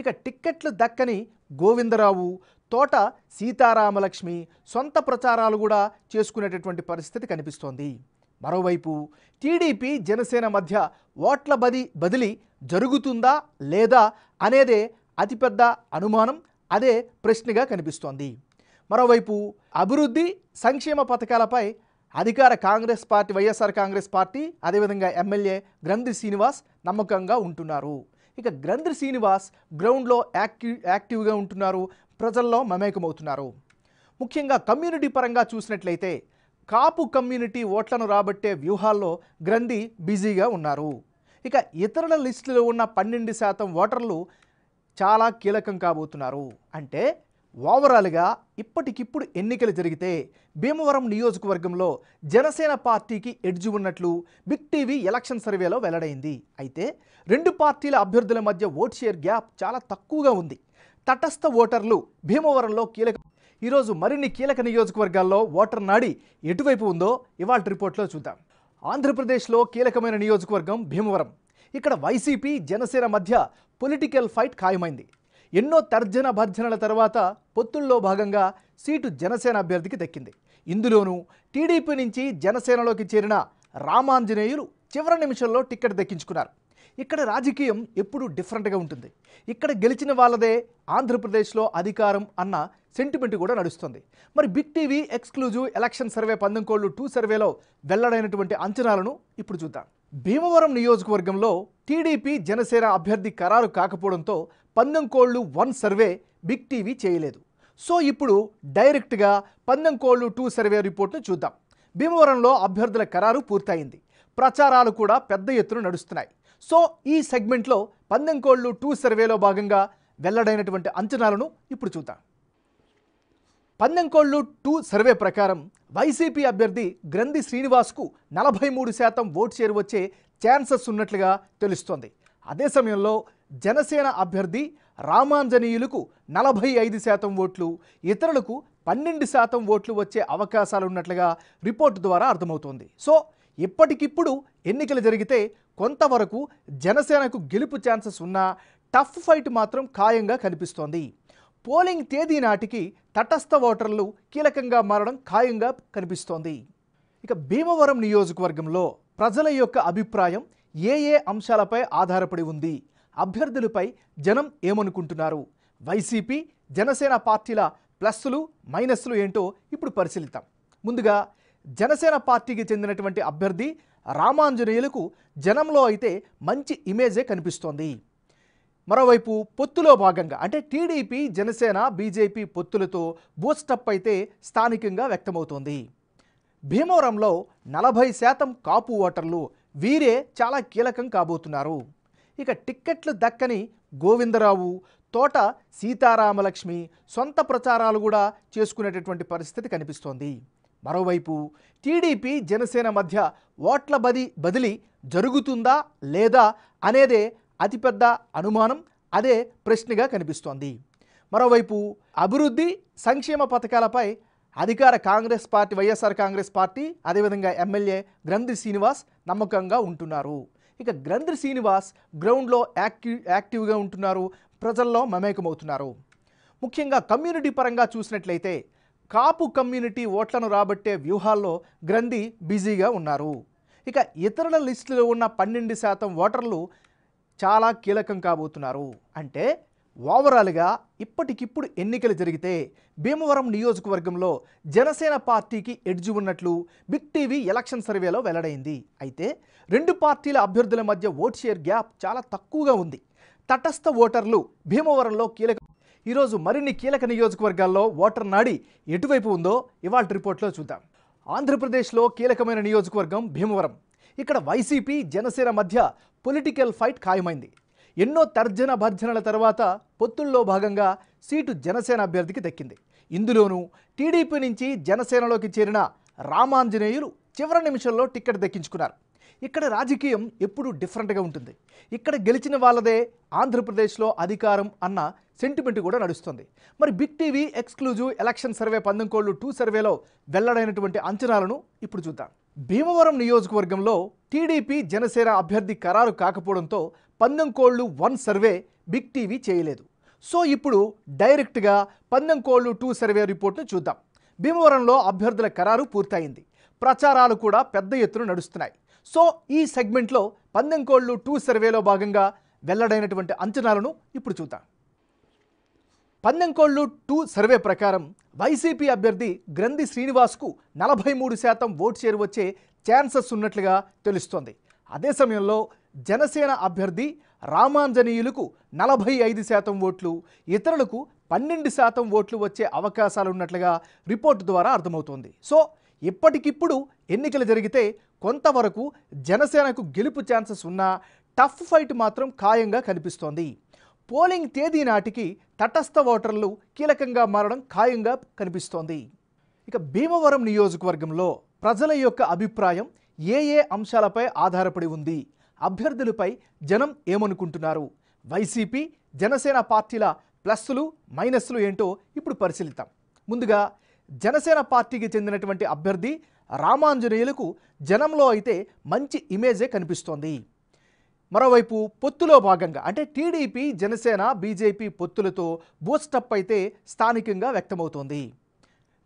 ఇక టిక్కెట్లు దక్కని గోవిందరావు తోట సీతారామలక్ష్మి సొంత ప్రచారాలు కూడా చేసుకునేటటువంటి పరిస్థితి కనిపిస్తోంది మరోవైపు టీడీపీ జనసేన మధ్య ఓట్ల బది బదిలీ జరుగుతుందా లేదా అనేదే అతిపెద్ద అనుమానం అదే ప్రశ్నగా కనిపిస్తోంది మరోవైపు అభివృద్ధి సంక్షేమ పథకాలపై అధికార Congress party YSR Congress party అదేవిధంగా ఎమ్మెల్యే గ్రంథి శ్రీనివాస్ నమ్మకంగా ఉంటున్నారు ఇక గ్రంథి శ్రీనివాస్ గ్రౌండ్లో యాక్టివ్ యాక్టివ్గా ఉంటున్నారు ప్రజల్లో మమేకమవుతున్నారు ముఖ్యంగా కమ్యూనిటీ పరంగా చూసినట్లయితే కాపు కమ్యూనిటీ ఓట్లను రాబట్టే వ్యూహాల్లో గ్రంథి బిజీగా ఉన్నారు ఇక ఇతరుల లిస్టులో ఉన్న పన్నెండు శాతం ఓటర్లు చాలా కీలకం కాబోతున్నారు అంటే ఓవరాల్గా ఇప్పటికిప్పుడు ఎన్నికలు జరిగితే భీమవరం నియోజకవర్గంలో జనసేన పార్టీకి ఎడ్జి ఉన్నట్లు బిగ్ టీవీ ఎలక్షన్ సర్వేలో వెల్లడైంది అయితే రెండు పార్టీల అభ్యర్థుల మధ్య ఓట్ షేర్ గ్యాప్ చాలా తక్కువగా ఉంది తటస్థ ఓటర్లు భీమవరంలో కీలక ఈరోజు మరిన్ని కీలక నియోజకవర్గాల్లో ఓటర్ నాడి ఎటువైపు ఉందో ఇవాళ రిపోర్ట్లో చూద్దాం ఆంధ్రప్రదేశ్లో కీలకమైన నియోజకవర్గం భీమవరం ఇక్కడ వైసీపీ జనసేన మధ్య పొలిటికల్ ఫైట్ ఖాయమైంది ఎన్నో తర్జన భర్జనల తర్వాత పొత్తుల్లో భాగంగా సీటు జనసేన అభ్యర్థికి దక్కింది ఇందులోనూ టీడీపీ నుంచి జనసేనలోకి చేరిన రామాంజనేయులు చివరి నిమిషంలో టిక్కెట్ దక్కించుకున్నారు ఇక్కడ రాజకీయం ఎప్పుడూ డిఫరెంట్గా ఉంటుంది ఇక్కడ గెలిచిన వాళ్ళదే ఆంధ్రప్రదేశ్లో అధికారం అన్న సెంటిమెంట్ కూడా నడుస్తుంది మరి big TV exclusive election survey పందంకోళ్ళు టూ సర్వేలో వెల్లడైనటువంటి అంచనాలను ఇప్పుడు చూద్దాం భీమవరం నియోజకవర్గంలో టీడీపీ జనసేన అభ్యర్థి ఖరారు కాకపోవడంతో పందెంకోళ్లు వన్ సర్వే బిగ్ టీవీ చేయలేదు సో ఇప్పుడు డైరెక్ట్గా కోళ్లు టూ సర్వే రిపోర్ట్ను చూద్దాం భీమవరంలో అభ్యర్థుల ఖరారు పూర్తయింది ప్రచారాలు కూడా పెద్ద ఎత్తున నడుస్తున్నాయి సో ఈ సెగ్మెంట్లో పందెంకోళ్లు టూ సర్వేలో భాగంగా వెల్లడైనటువంటి అంచనాలను ఇప్పుడు చూద్దాం పందెంకోళ్ళు టూ సర్వే ప్రకారం వైసీపీ అభ్యర్థి గ్రంథి శ్రీనివాస్కు నలభై మూడు శాతం ఓటు చేరు వచ్చే ఛాన్సెస్ ఉన్నట్లుగా తెలుస్తోంది అదే సమయంలో జనసేన అభ్యర్థి రామాంజనేయులకు నలభై ఐదు శాతం ఓట్లు ఇతరులకు పన్నెండు శాతం ఓట్లు వచ్చే అవకాశాలున్నట్లుగా రిపోర్టు ద్వారా అర్థమవుతోంది సో ఇప్పటికిప్పుడు ఎన్నికలు జరిగితే కొంతవరకు జనసేనకు గెలుపు ఛాన్సెస్ ఉన్నా టఫ్ ఫైట్ మాత్రం ఖాయంగా కనిపిస్తోంది పోలింగ్ తేదీ నాటికి తటస్థ ఓటర్లు కీలకంగా మారడం ఖాయంగా కనిపిస్తోంది ఇక భీమవరం నియోజకవర్గంలో ప్రజల యొక్క అభిప్రాయం ఏ ఏ అంశాలపై ఆధారపడి ఉంది అభ్యర్థులపై జనం ఏమనుకుంటున్నారు వైసీపీ జనసేన పార్టీల ప్లస్సులు మైనస్లు ఏంటో ఇప్పుడు పరిశీలిద్దాం ముందుగా జనసేన పార్టీకి చెందినటువంటి అభ్యర్థి రామాంజనేయులకు జనంలో అయితే మంచి ఇమేజే కనిపిస్తోంది మరోవైపు పొత్తులో భాగంగా అంటే టీడీపీ జనసేన బీజేపీ పొత్తులతో బూస్టప్ అయితే స్థానికంగా వ్యక్తమవుతోంది భీమవరంలో నలభై శాతం కాపు ఓటర్లు వీరే చాలా కీలకం కాబోతున్నారు ఇక టిక్కెట్లు దక్కని గోవిందరావు తోట సీతారామలక్ష్మి సొంత ప్రచారాలు కూడా చేసుకునేటటువంటి పరిస్థితి కనిపిస్తోంది మరోవైపు టీడీపీ జనసేన మధ్య ఓట్ల బది బదిలీ జరుగుతుందా లేదా అనేదే అతిపెద్ద అనుమానం అదే ప్రశ్నగా కనిపిస్తోంది మరోవైపు అభివృద్ధి సంక్షేమ పథకాలపై అధికార Congress party YSR Congress party అదేవిధంగా ఎమ్మెల్యే గ్రంథి శ్రీనివాస్ నమ్మకంగా ఉంటున్నారు ఇక గ్రంథి శ్రీనివాస్ గ్రౌండ్లో యాక్టివ్ యాక్టివ్గా ఉంటున్నారు ప్రజల్లో మమేకమవుతున్నారు ముఖ్యంగా కమ్యూనిటీ పరంగా చూసినట్లయితే కాపు కమ్యూనిటీ ఓట్లను రాబట్టే వ్యూహాల్లో గ్రంథి బిజీగా ఉన్నారు ఇక ఇతరుల లిస్టులో ఉన్న పన్నెండు శాతం ఓటర్లు చాలా కీలకం కాబోతున్నారు అంటే ఓవరాల్గా ఇప్పటికిప్పుడు ఎన్నికలు జరిగితే భీమవరం నియోజకవర్గంలో జనసేన పార్టీకి ఎడ్జి ఉన్నట్లు బిగ్ టీవీ ఎలక్షన్ సర్వేలో వెల్లడైంది అయితే రెండు పార్టీల అభ్యర్థుల మధ్య ఓట్ షేర్ గ్యాప్ చాలా తక్కువగా ఉంది తటస్థ ఓటర్లు భీమవరంలో కీలక ఈరోజు మరిన్ని కీలక నియోజకవర్గాల్లో ఓటర్ నాడి ఎటువైపు ఉందో ఇవాళ రిపోర్ట్లో చూద్దాం ఆంధ్రప్రదేశ్లో కీలకమైన నియోజకవర్గం భీమవరం ఇక్కడ వైసీపీ జనసేన మధ్య పొలిటికల్ ఫైట్ ఖాయమైంది ఎన్నో తర్జన భర్జనల తర్వాత పొత్తుల్లో భాగంగా సీటు జనసేన అభ్యర్థికి దక్కింది ఇందులోనూ టీడీపీ నుంచి జనసేనలోకి చేరిన రామాంజనేయులు చివరి నిమిషంలో టిక్కెట్ దక్కించుకున్నారు ఇక్కడ రాజకీయం ఎప్పుడూ డిఫరెంట్గా ఉంటుంది ఇక్కడ గెలిచిన వాళ్ళదే ఆంధ్రప్రదేశ్లో అధికారం అన్న సెంటిమెంట్ కూడా నడుస్తుంది మరి big TV exclusive election survey పందంకోళ్ళు టూ సర్వేలో వెల్లడైనటువంటి అంచనాలను ఇప్పుడు చూద్దాం భీమవరం నియోజకవర్గంలో టీడీపీ జనసేన అభ్యర్థి ఖరారు కాకపోవడంతో పందెంకోళ్లు వన్ సర్వే బిగ్ టీవీ చేయలేదు సో ఇప్పుడు డైరెక్ట్గా పందెంకోళ్లు టూ సర్వే రిపోర్ట్ను చూద్దాం భీమవరంలో అభ్యర్థుల ఖరారు పూర్తయింది ప్రచారాలు కూడా పెద్ద ఎత్తున నడుస్తున్నాయి సో ఈ సెగ్మెంట్లో పందెంకోళ్లు టూ సర్వేలో భాగంగా వెల్లడైనటువంటి అంచనాలను ఇప్పుడు చూద్దాం పందెంకోళ్లు టూ సర్వే ప్రకారం వైసీపీ అభ్యర్థి గ్రంథి శ్రీనివాస్కు నలభై మూడు శాతం ఓటు చేరు వచ్చే ఛాన్సెస్ ఉన్నట్లుగా తెలుస్తోంది అదే సమయంలో జనసేన అభ్యర్థి రామాంజనీయులకు నలభై ఐదు శాతం ఓట్లు ఇతరులకు పన్నెండు శాతం ఓట్లు వచ్చే అవకాశాలు ఉన్నట్లుగా రిపోర్టు ద్వారా అర్థమవుతోంది సో ఇప్పటికిప్పుడు ఎన్నికలు జరిగితే కొంతవరకు జనసేనకు గెలుపు ఛాన్సెస్ ఉన్నా టఫ్ ఫైట్ మాత్రం ఖాయంగా కనిపిస్తోంది పోలింగ్ తేదీ నాటికి తటస్థ ఓటర్లు కీలకంగా మారడం ఖాయంగా కనిపిస్తోంది ఇక భీమవరం నియోజకవర్గంలో ప్రజల యొక్క అభిప్రాయం ఏ ఏ అంశాలపై ఆధారపడి ఉంది అభ్యర్థులపై జనం ఏమనుకుంటున్నారు వైసీపీ జనసేన పార్టీల ప్లస్సులు మైనస్లు ఏంటో ఇప్పుడు పరిశీలిద్దాం ముందుగా జనసేన పార్టీకి చెందినటువంటి అభ్యర్థి రామాంజనేయులకు జనంలో అయితే మంచి ఇమేజే కనిపిస్తోంది మరోవైపు పొత్తులో భాగంగా అంటే టీడీపీ జనసేన బీజేపీ పొత్తులతో బూస్టప్ అయితే స్థానికంగా వ్యక్తమవుతోంది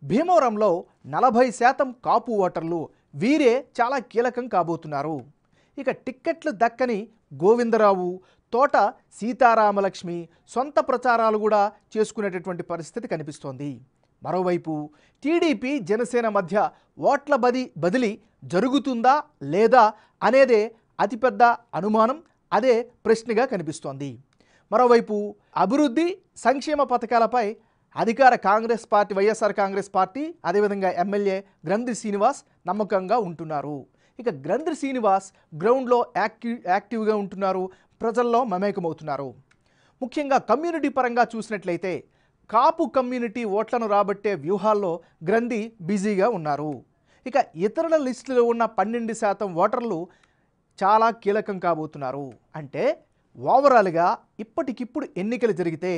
భీమవరంలో నలభై శాతం కాపు ఓటర్లు వీరే చాలా కీలకం కాబోతున్నారు ఇక టిక్కెట్లు దక్కని గోవిందరావు తోట సీతారామలక్ష్మి సొంత ప్రచారాలు కూడా చేసుకునేటటువంటి పరిస్థితి కనిపిస్తోంది మరోవైపు టీడీపీ జనసేన మధ్య ఓట్ల బది బదిలీ జరుగుతుందా లేదా అనేదే అతిపెద్ద అనుమానం అదే ప్రశ్నగా కనిపిస్తోంది మరోవైపు అభివృద్ధి సంక్షేమ పథకాలపై అధికార Congress party YSR Congress party అదేవిధంగా ఎమ్మెల్యే గ్రంథి శ్రీనివాస్ నమ్మకంగా ఉంటున్నారు ఇక గ్రంథి శ్రీనివాస్ గ్రౌండ్లో యాక్టివ్ యాక్టివ్గా ఉంటున్నారు ప్రజల్లో మమేకమవుతున్నారు ముఖ్యంగా కమ్యూనిటీ పరంగా చూసినట్లయితే కాపు కమ్యూనిటీ ఓట్లను రాబట్టే వ్యూహాల్లో గ్రంథి బిజీగా ఉన్నారు ఇక ఇతరుల లిస్టులో ఉన్న పన్నెండు శాతం ఓటర్లు చాలా కీలకం కాబోతున్నారు అంటే ఓవరాల్గా ఇప్పటికిప్పుడు ఎన్నికలు జరిగితే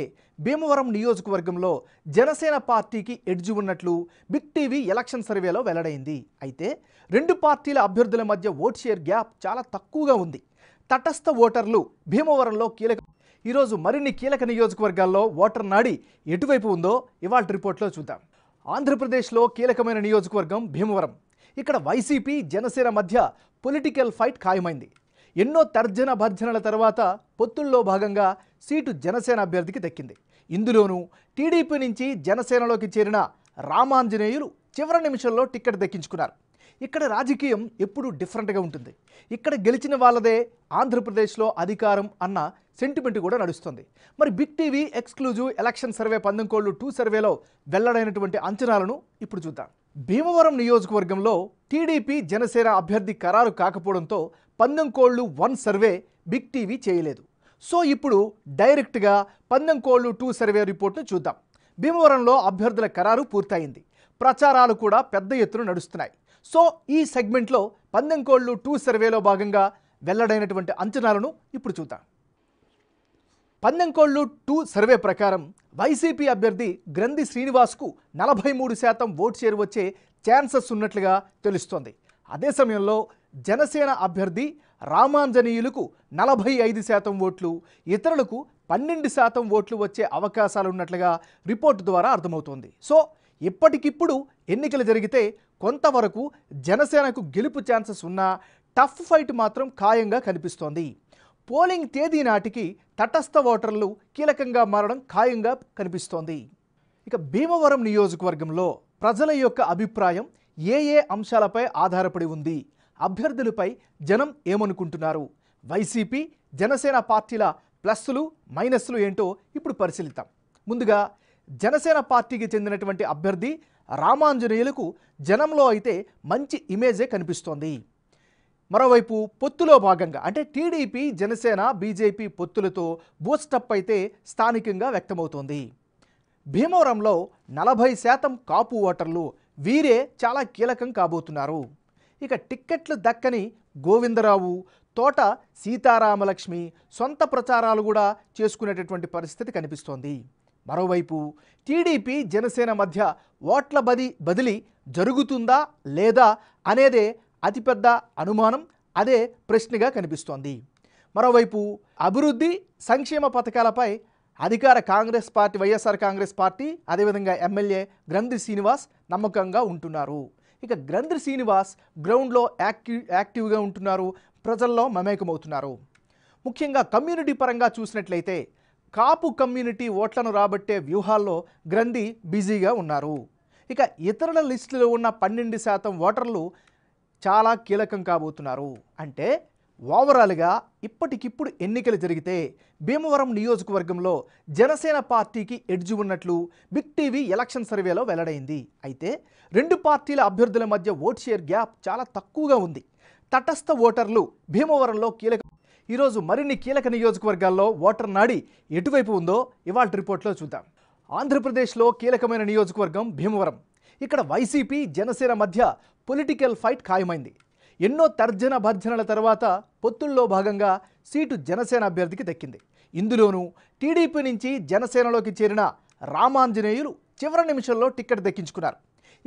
భీమవరం నియోజకవర్గంలో జనసేన పార్టీకి ఎడ్జ్ ఉన్నట్లు బిగ్ టీవీ ఎలక్షన్ సర్వేలో వెల్లడైంది అయితే రెండు పార్టీల అభ్యర్థుల మధ్య ఓట్ షేర్ గ్యాప్ చాలా తక్కువగా ఉంది తటస్థ ఓటర్లు భీమవరంలో కీలక ఈరోజు మరిన్ని కీలక నియోజకవర్గాల్లో ఓటర్ నాడి ఎటువైపు ఉందో ఇవాళ రిపోర్ట్లో చూద్దాం ఆంధ్రప్రదేశ్లో కీలకమైన నియోజకవర్గం భీమవరం ఇక్కడ వైసీపీ జనసేన మధ్య పొలిటికల్ ఫైట్ ఖాయమైంది ఎన్నో తర్జన భర్జనల తర్వాత పొత్తుల్లో భాగంగా సీటు జనసేన అభ్యర్థికి దక్కింది ఇందులోనూ టీడీపీ నుంచి జనసేనలోకి చేరిన రామాంజనేయులు చివరి నిమిషంలో టిక్కెట్ దక్కించుకున్నారు ఇక్కడ రాజకీయం ఎప్పుడూ డిఫరెంట్గా ఉంటుంది ఇక్కడ గెలిచిన వాళ్ళదే ఆంధ్రప్రదేశ్లో అధికారం అన్న సెంటిమెంట్ కూడా నడుస్తుంది మరి big TV exclusive election survey పందంకోళ్ళు టూ సర్వేలో వెల్లడైనటువంటి అంచనాలను ఇప్పుడు చూద్దాం భీమవరం నియోజకవర్గంలో టీడీపీ జనసేన అభ్యర్థి ఖరారు కాకపోవడంతో పందెంకోళ్లు వన్ సర్వే బిగ్ టీవీ చేయలేదు సో ఇప్పుడు డైరెక్ట్గా పందెంకోళ్లు టూ సర్వే రిపోర్ట్ను చూద్దాం భీమవరంలో అభ్యర్థుల ఖరారు పూర్తయింది ప్రచారాలు కూడా పెద్ద ఎత్తున నడుస్తున్నాయి సో ఈ సెగ్మెంట్లో పందెంకోళ్లు టూ సర్వేలో భాగంగా వెల్లడైనటువంటి అంచనాలను ఇప్పుడు చూద్దాం పందెంకోళ్ళు టూ సర్వే ప్రకారం వైసీపీ అభ్యర్థి గ్రంథి శ్రీనివాస్కు నలభై మూడు శాతం ఓటు చేరు వచ్చే ఛాన్సెస్ ఉన్నట్లుగా తెలుస్తోంది అదే సమయంలో జనసేన అభ్యర్థి రామాంజనీయులకు నలభై ఐదు శాతం ఓట్లు ఇతరులకు పన్నెండు శాతం ఓట్లు వచ్చే అవకాశాలు ఉన్నట్లుగా రిపోర్టు ద్వారా అర్థమవుతోంది సో ఇప్పటికిప్పుడు ఎన్నికలు జరిగితే కొంతవరకు జనసేనకు గెలుపు ఛాన్సెస్ ఉన్నా టఫ్ ఫైట్ మాత్రం ఖాయంగా కనిపిస్తోంది పోలింగ్ తేదీ నాటికి తటస్థ ఓటర్లు కీలకంగా మారడం ఖాయంగా కనిపిస్తోంది ఇక భీమవరం నియోజకవర్గంలో ప్రజల యొక్క అభిప్రాయం ఏ ఏ అంశాలపై ఆధారపడి ఉంది అభ్యర్థులపై జనం ఏమనుకుంటున్నారు వైసీపీ జనసేన పార్టీల ప్లస్సులు మైనస్లు ఏంటో ఇప్పుడు పరిశీలిద్దాం ముందుగా జనసేన పార్టీకి చెందినటువంటి అభ్యర్థి రామాంజనేయులకు జనంలో అయితే మంచి ఇమేజే కనిపిస్తోంది మరోవైపు పొత్తులో భాగంగా అంటే టీడీపీ జనసేన బీజేపీ పొత్తులతో బూస్టప్ అయితే స్థానికంగా వ్యక్తమవుతోంది భీమవరంలో నలభై శాతం కాపు ఓటర్లు వీరే చాలా కీలకం కాబోతున్నారు ఇక టిక్కెట్లు దక్కని గోవిందరావు తోట సీతారామలక్ష్మి సొంత ప్రచారాలు కూడా చేసుకునేటటువంటి పరిస్థితి కనిపిస్తోంది మరోవైపు టీడీపీ జనసేన మధ్య ఓట్ల బది బదిలీ జరుగుతుందా లేదా అనేదే అతిపెద్ద అనుమానం అదే ప్రశ్నగా కనిపిస్తోంది మరోవైపు అభివృద్ధి సంక్షేమ పథకాలపై అధికార Congress party YSR Congress party అదేవిధంగా ఎమ్మెల్యే గ్రంథి శ్రీనివాస్ నమ్మకంగా ఉంటున్నారు ఇక గ్రంథి శ్రీనివాస్ గ్రౌండ్లో యాక్టివ్ యాక్టివ్గా ఉంటున్నారు ప్రజల్లో మమేకమవుతున్నారు ముఖ్యంగా కమ్యూనిటీ పరంగా చూసినట్లయితే కాపు కమ్యూనిటీ ఓట్లను రాబట్టే వ్యూహాల్లో గ్రంథి బిజీగా ఉన్నారు ఇక ఇతరుల లిస్టులో ఉన్న పన్నెండు శాతం ఓటర్లు చాలా కీలకం కాబోతున్నారు అంటే ఓవరాల్గా ఇప్పటికిప్పుడు ఎన్నికలు జరిగితే భీమవరం నియోజకవర్గంలో జనసేన పార్టీకి ఎడ్జి ఉన్నట్లు బిగ్ టీవీ ఎలక్షన్ సర్వేలో వెల్లడైంది అయితే రెండు పార్టీల అభ్యర్థుల మధ్య ఓట్ షేర్ గ్యాప్ చాలా తక్కువగా ఉంది తటస్థ ఓటర్లు భీమవరంలో కీలక ఈరోజు మరిన్ని కీలక నియోజకవర్గాల్లో ఓటర్ నాడి ఎటువైపు ఉందో ఇవాళ రిపోర్ట్లో చూద్దాం ఆంధ్రప్రదేశ్లో కీలకమైన నియోజకవర్గం భీమవరం ఇక్కడ వైసీపీ జనసేన మధ్య పొలిటికల్ ఫైట్ ఖాయమైంది ఎన్నో తర్జన భర్జనల తర్వాత పొత్తుల్లో భాగంగా సీటు జనసేన అభ్యర్థికి దక్కింది ఇందులోనూ టీడీపీ నుంచి జనసేనలోకి చేరిన రామాంజనేయులు చివరి నిమిషంలో టిక్కెట్ దక్కించుకున్నారు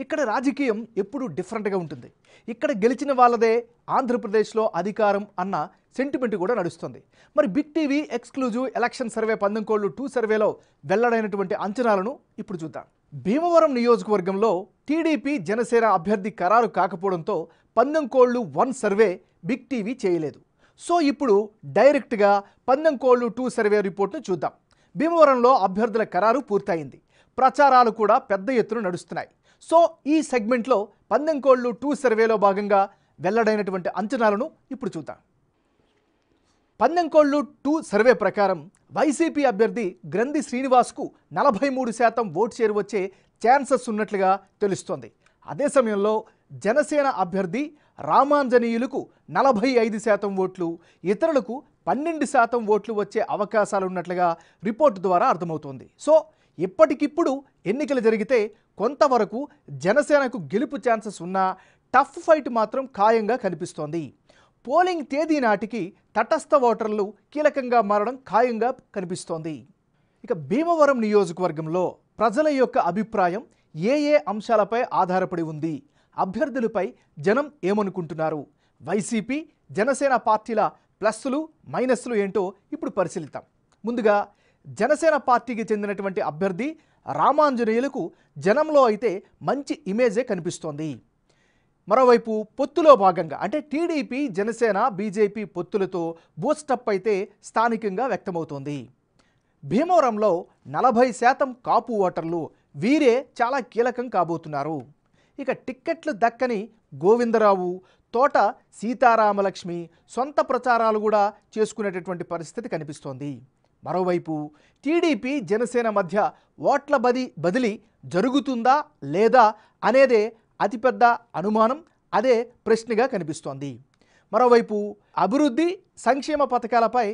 ఇక్కడ రాజకీయం ఎప్పుడూ డిఫరెంట్గా ఉంటుంది ఇక్కడ గెలిచిన వాళ్ళదే ఆంధ్రప్రదేశ్లో అధికారం అన్న సెంటిమెంట్ కూడా నడుస్తుంది మరి big TV exclusive election survey పందంకోళ్ళు టూ సర్వేలో వెల్లడైనటువంటి అంచనాలను ఇప్పుడు చూద్దాం భీమవరం నియోజకవర్గంలో టీడీపీ జనసేన అభ్యర్థి ఖరారు కాకపోవడంతో పందెంకోళ్లు వన్ సర్వే బిగ్ టీవీ చేయలేదు సో ఇప్పుడు డైరెక్ట్గా పందెంకోళ్లు టూ సర్వే రిపోర్ట్ను చూద్దాం భీమవరంలో అభ్యర్థుల ఖరారు పూర్తయింది ప్రచారాలు కూడా పెద్ద ఎత్తున నడుస్తున్నాయి సో ఈ సెగ్మెంట్లో పందెంకోళ్లు టూ సర్వేలో భాగంగా వెల్లడైనటువంటి అంచనాలను ఇప్పుడు చూద్దాం పందెంకోళ్ళు టూ సర్వే ప్రకారం వైసీపీ అభ్యర్థి గ్రంథి శ్రీనివాస్కు నలభై మూడు శాతం ఓటు చేరువచ్చే ఛాన్సెస్ ఉన్నట్లుగా తెలుస్తోంది అదే సమయంలో జనసేన అభ్యర్థి రామాంజనేయులకు నలభై ఐదు శాతం ఓట్లు ఇతరులకు పన్నెండు శాతం ఓట్లు వచ్చే అవకాశాలు ఉన్నట్లుగా రిపోర్టు ద్వారా అర్థమవుతోంది సో ఇప్పటికిప్పుడు ఎన్నికలు జరిగితే కొంతవరకు జనసేనకు గెలుపు ఛాన్సెస్ ఉన్నా టఫ్ ఫైట్ మాత్రం ఖాయంగా కనిపిస్తోంది పోలింగ్ తేదీ నాటికి తటస్థ ఓటర్లు కీలకంగా మారడం ఖాయంగా కనిపిస్తోంది ఇక భీమవరం నియోజకవర్గంలో ప్రజల యొక్క అభిప్రాయం ఏ ఏ అంశాలపై ఆధారపడి ఉంది అభ్యర్థులపై జనం ఏమనుకుంటున్నారు వైసీపీ జనసేన పార్టీల ప్లస్సులు మైనస్లు ఏంటో ఇప్పుడు పరిశీలితాం ముందుగా జనసేన పార్టీకి చెందినటువంటి అభ్యర్థి రామాంజనేయులకు జనంలో అయితే మంచి ఇమేజే కనిపిస్తోంది మరోవైపు పొత్తులో భాగంగా అంటే టీడీపీ జనసేన బీజేపీ పొత్తులతో బూస్టప్ అయితే స్థానికంగా వ్యక్తమవుతోంది భీమవరంలో నలభై శాతం కాపు ఓటర్లు వీరే చాలా కీలకం కాబోతున్నారు ఇక టిక్కెట్లు దక్కని గోవిందరావు తోట సీతారామలక్ష్మి సొంత ప్రచారాలు కూడా చేసుకునేటటువంటి పరిస్థితి కనిపిస్తోంది మరోవైపు టీడీపీ జనసేన మధ్య ఓట్ల బది బదిలీ జరుగుతుందా లేదా అనేదే అతిపెద్ద అనుమానం అదే ప్రశ్నగా కనిపిస్తోంది మరోవైపు అభివృద్ధి సంక్షేమ పథకాలపై